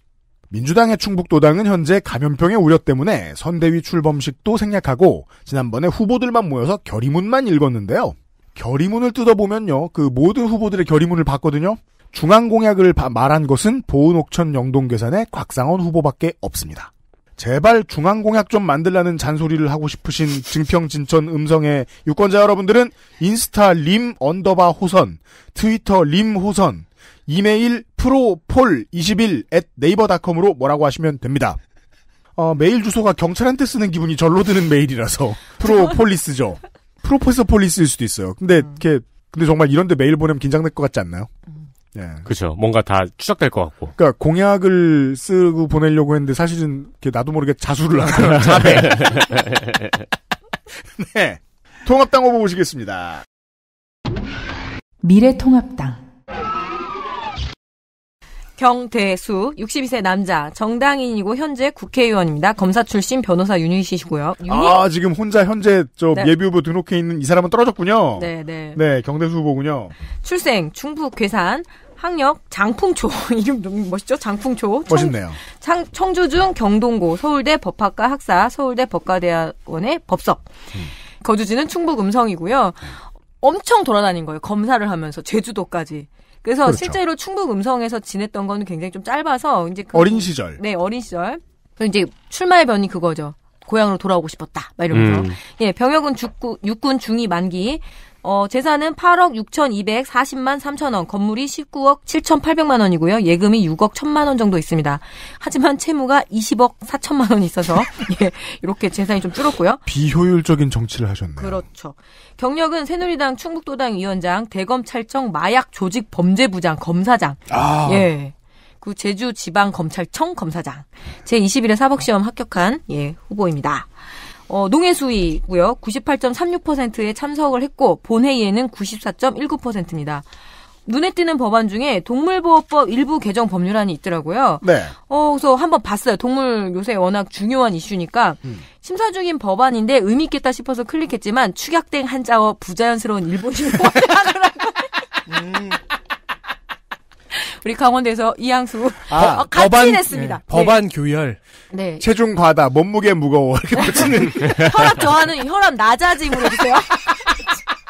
민주당의 충북도당은 현재 감염병의 우려 때문에 선대위 출범식도 생략하고 지난번에 후보들만 모여서 결의문만 읽었는데요. 결의문을 뜯어보면요. 그 모든 후보들의 결의문을 봤거든요. 중앙공약을 말한 것은 보은옥천 영동계산의 곽상원 후보밖에 없습니다. 제발 중앙공약 좀 만들라는 잔소리를 하고 싶으신 증평 진천 음성의 유권자 여러분들은 인스타 림 언더바 호선, 트위터 림 호선, 이메일 프로폴21 at 네이버닷컴으로 뭐라고 하시면 됩니다. 어, 메일 주소가 경찰한테 쓰는 기분이 절로 드는 메일이라서 프로폴리스죠. 프로포서 폴리스일 수도 있어요. 근데 음. 이렇게 근데 정말 이런데 메일 보내면 긴장될 것 같지 않나요? 예. 그렇죠. 뭔가 다 추적될 것 같고. 그러니까 공약을 쓰고 보내려고 했는데 사실은 나도 모르게 자수를 하는 거 자배. 네. 통합당 후보 보시겠습니다. 미래통합당. 경대수 62세 남자 정당인이고 현재 국회의원입니다. 검사 출신 변호사 유닛이시고요. 유닛? 아 지금 혼자 현재 저 네. 예비 후보 등록해 있는 이 사람은 떨어졌군요. 네네. 네. 네 경대수 후보군요. 출생 충북 괴산 학력 장풍초 이름 너 멋있죠? 장풍초 멋있네요. 청, 청주중 경동고 서울대 법학과 학사 서울대 법과대학원의 법석 음. 거주지는 충북 음성이고요. 엄청 돌아다닌 거예요. 검사를 하면서 제주도까지. 그래서 그렇죠. 실제로 충북 음성에서 지냈던 건 굉장히 좀 짧아서 이제 그, 어린 시절. 네, 어린 시절. 그 이제 출마의 변이 그거죠. 고향으로 돌아오고 싶었다. 막 이러면서. 음. 예, 병역은 죽구, 육군 중위 만기, 어, 재산은 8억 6,240만 3천 원, 건물이 19억 7,800만 원이고요. 예금이 6억 1천만 원 정도 있습니다. 하지만 채무가 20억 4천만 원이 있어서 예, 이렇게 재산이 좀 줄었고요. 비효율적인 정치를 하셨네요. 그렇죠. 경력은 새누리당 충북도당 위원장, 대검찰청 마약 조직 범죄부장 검사장. 아. 예. 그 제주지방검찰청 검사장 제21회 사법시험 합격한 예 후보입니다. 어, 농해수이고요. 98.36%에 참석을 했고 본회의에는 94.19%입니다. 눈에 띄는 법안 중에 동물보호법 일부 개정 법률안이 있더라고요. 네. 어, 그래서 한번 봤어요. 동물 요새 워낙 중요한 이슈니까 음. 심사 중인 법안인데 의미 있겠다 싶어서 클릭했지만 축약된 한자어 부자연스러운 일본인을 하더라고요. 음. 우리 강원대에서 이양수 아, 어, 같이 법안, 냈습니다. 예, 네. 법안 교열. 네. 체중 과다, 몸무게 무거워 이렇게 붙이는 혈압 저하는 혈압 낮아짐으로 주세요.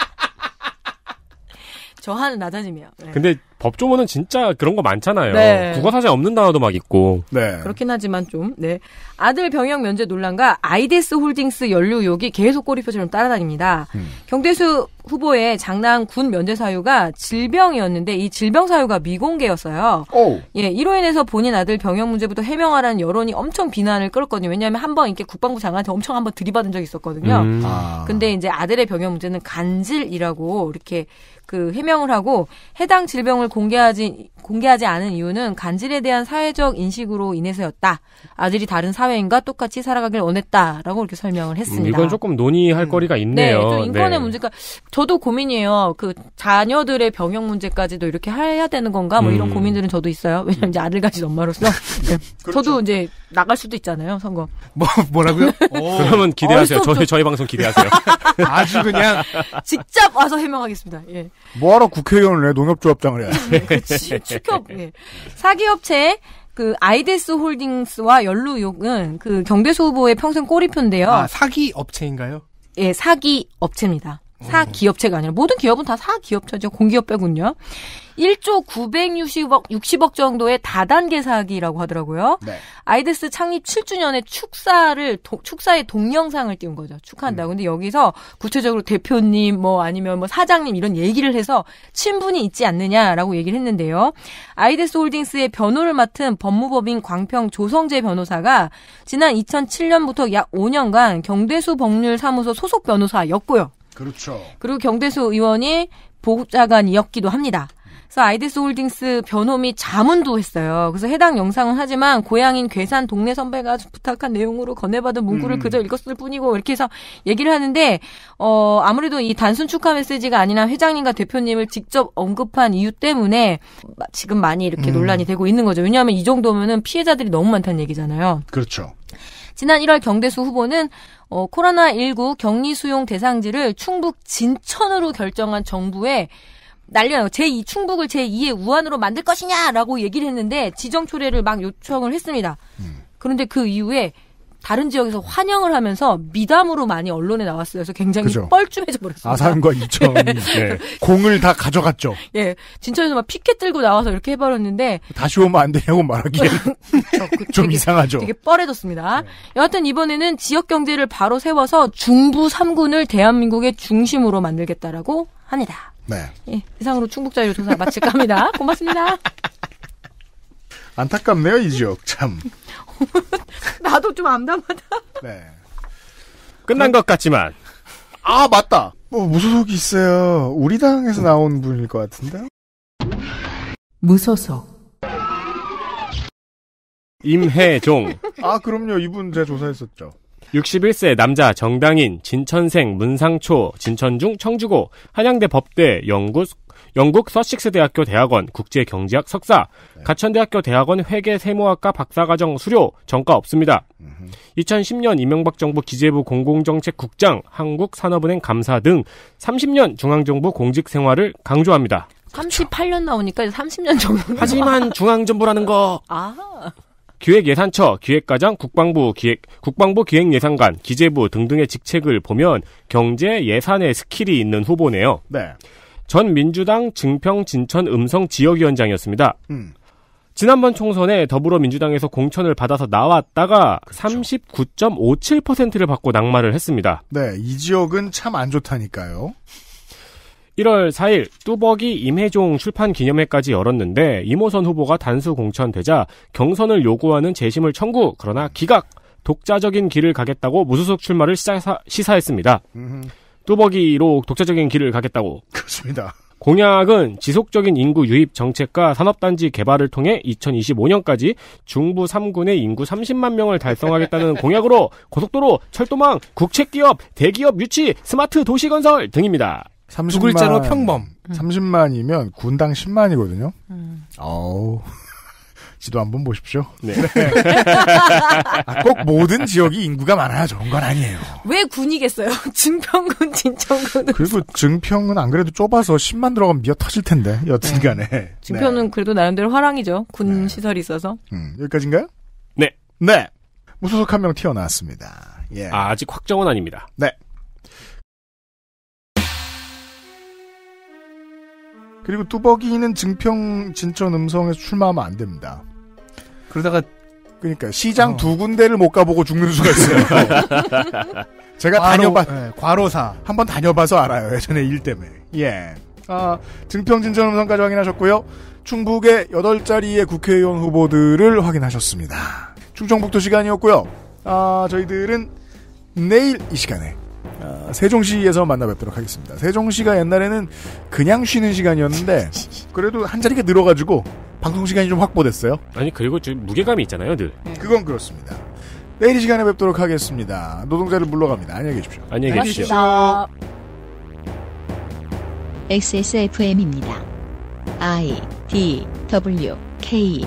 저하는 낮아짐이요 네. 근데 법조문은 진짜 그런 거 많잖아요. 네. 국어사전 없는 단어도 막 있고. 네. 그렇긴 하지만 좀. 네. 아들 병역 면제 논란과 아이데스 홀딩스 연료욕이 계속 꼬리표처럼 따라다닙니다. 음. 경대수 후보의 장남 군 면제 사유가 질병이었는데 이 질병 사유가 미공개였어요. 오. 예, 이로 인해서 본인 아들 병역 문제부터 해명하라는 여론이 엄청 비난을 끌었거든요. 왜냐하면 한번 이렇게 국방부 장관한테 엄청 한 번 들이받은 적이 있었거든요. 음. 아. 근데 이제 아들의 병역 문제는 간질이라고 이렇게 그 해명을 하고 해당 질병을 공개하지 공개하지 않은 이유는 간질에 대한 사회적 인식으로 인해서였다. 아들이 다른 사회인과 똑같이 살아가길 원했다라고 이렇게 설명을 했습니다. 음, 이건 조금 논의할 음. 거리가 네, 있네요. 네, 인권의 네. 문제가 저도 고민이에요. 그 자녀들의 병역 문제까지도 이렇게 해야 되는 건가? 뭐 이런 음. 고민들은 저도 있어요. 왜냐면 이제 아들 가진 엄마로서 네. 네. 그렇죠. 저도 이제 나갈 수도 있잖아요. 선거. 뭐 뭐라고요? 그러면 기대하세요. 저희 저희 방송 기대하세요. 아주 그냥 직접 와서 해명하겠습니다. 예. 뭐하러 국회의원을 해? 농협조합장을 해. 네, 그치, 예. 사기업체 그 아이데스 홀딩스와 연루욕은 그경대소 후보의 평생 꼬리표인데요. 아, 사기 업체인가요? 예, 사기 업체입니다. 어. 사기업체가 아니라 모든 기업은 다 사기업체죠. 공기업 빼군요. 1조 960억 60억 정도의 다단계 사기라고 하더라고요. 네. 아이데스 창립 7주년에 축사를 도, 축사의 동영상을 띄운 거죠. 축하한다. 음. 근데 여기서 구체적으로 대표님 뭐 아니면 뭐 사장님 이런 얘기를 해서 친분이 있지 않느냐라고 얘기를 했는데요. 아이데스 홀딩스의 변호를 맡은 법무법인 광평 조성재 변호사가 지난 2007년부터 약 5년간 경대수 법률 사무소 소속 변호사였고요. 그렇죠. 그리고 경대수 의원이 보좌관이었기도 합니다. 그래서 아이디스 홀딩스 변호 및 자문도 했어요. 그래서 해당 영상은 하지만 고향인 괴산 동네 선배가 부탁한 내용으로 건네받은 문구를 음. 그저 읽었을 뿐이고 이렇게 해서 얘기를 하는데 어 아무래도 이 단순 축하 메시지가 아니라 회장님과 대표님을 직접 언급한 이유 때문에 지금 많이 이렇게 음. 논란이 되고 있는 거죠. 왜냐하면 이 정도면은 피해자들이 너무 많다는 얘기잖아요. 그렇죠. 지난 1월 경대수 후보는 어, 코로나19 격리 수용 대상지를 충북 진천으로 결정한 정부에 난리나요. 제2 충북을 제2의 우한으로 만들 것이냐라고 얘기를 했는데 지정 초례를막 요청을 했습니다. 음. 그런데 그 이후에 다른 지역에서 환영을 하면서 미담으로 많이 언론에 나왔어요. 그래서 굉장히 그죠. 뻘쭘해져 버렸어요. 아산과 이천 네. 네. 공을 다 가져갔죠. 예, 네. 진천에서 막 피켓 들고 나와서 이렇게 해버렸는데 다시 오면 안 되냐고 말하기에 그, 좀 되게, 이상하죠. 되게 뻘해졌습니다. 네. 여하튼 이번에는 지역 경제를 바로 세워서 중부 3군을 대한민국의 중심으로 만들겠다라고 합니다. 네. 예, 이상으로 충북 자료 조사 마칠까 합니다. 고맙습니다. 안타깝네요, 이 지역, 참. 나도 좀 암담하다. 네. 끝난 것 같지만. 아, 맞다! 뭐, 무소속이 있어요. 우리 당에서 나온 분일 것 같은데? 무소속. 임혜종. 아, 그럼요. 이분 제가 조사했었죠. 61세 남자 정당인 진천생 문상초 진천중 청주고 한양대 법대 영국 영국 서식스 대학교 대학원 국제경제학 석사 네. 가천대학교 대학원 회계 세무학과 박사과정 수료 전과 없습니다. 2010년 이명박 정부 기재부 공공정책국장 한국산업은행 감사 등 30년 중앙정부 공직 생활을 강조합니다. 38년 나오니까 30년 정도. 하지만 중앙정부라는 거. 아. 기획예산처, 기획과장, 국방부 기획, 국방부 기획예산관, 기재부 등등의 직책을 보면 경제 예산의 스킬이 있는 후보네요. 네. 전 민주당 증평 진천 음성 지역위원장이었습니다. 음. 지난번 총선에 더불어민주당에서 공천을 받아서 나왔다가 그렇죠. 39.57%를 받고 낙마를 했습니다. 네, 이 지역은 참 안 좋다니까요. 1월 4일 뚜벅이 임혜종 출판 기념회까지 열었는데 이모선 후보가 단수 공천되자 경선을 요구하는 재심을 청구 그러나 기각 독자적인 길을 가겠다고 무소속 출마를 시사, 했습니다 뚜벅이로 독자적인 길을 가겠다고 그렇습니다. 공약은 지속적인 인구 유입 정책과 산업단지 개발을 통해 2025년까지 중부 3군의 인구 30만 명을 달성하겠다는 공약으로 고속도로, 철도망, 국책기업, 대기업 유치, 스마트 도시 건설 등입니다. 30만, 두 글자로 평범. 30만이면 음. 군당 10만이거든요. 음. 어우. 지도 한번 보십시오. 네. 네. 아, 꼭 모든 지역이 인구가 많아야 좋은 건 아니에요. 왜 군이겠어요? 증평군, 진천군. 그리고 증평은 안 그래도 좁아서 10만 들어가면 미어 터질 텐데, 네. 여튼간에. 네. 증평은 네. 그래도 나름대로 화랑이죠. 군 네. 시설이 있어서. 음, 여기까지인가요? 네. 네. 무소속 한 명 튀어나왔습니다. 예. 아, 아직 확정은 아닙니다. 네. 그리고 뚜벅이는 증평 진천 음성에서 출마하면 안 됩니다. 그러다가 그러니까 시장 어. 두 군데를 못 가보고 죽는 수가 있어요. 제가 과로, 다녀봐 네, 과로사 한번 다녀봐서 알아요. 예전에 일 때문에. 예. 아, 증평 진천 음성까지 확인하셨고요. 충북의 8자리의 국회의원 후보들을 확인하셨습니다. 충청북도 시간이었고요. 아, 저희들은 내일 이 시간에 어, 세종시에서 만나 뵙도록 하겠습니다. 세종시가 옛날에는 그냥 쉬는 시간이었는데 그래도 한 자리가 늘어가지고 방송 시간이 좀 확보됐어요. 아니 그리고 지금 무게감이 있잖아요, 늘. 네. 그건 그렇습니다. 내일 이 시간에 뵙도록 하겠습니다. 노동자를 물러갑니다. 안녕히 계십시오. 안녕히 계십시오. XSFM입니다. I D W K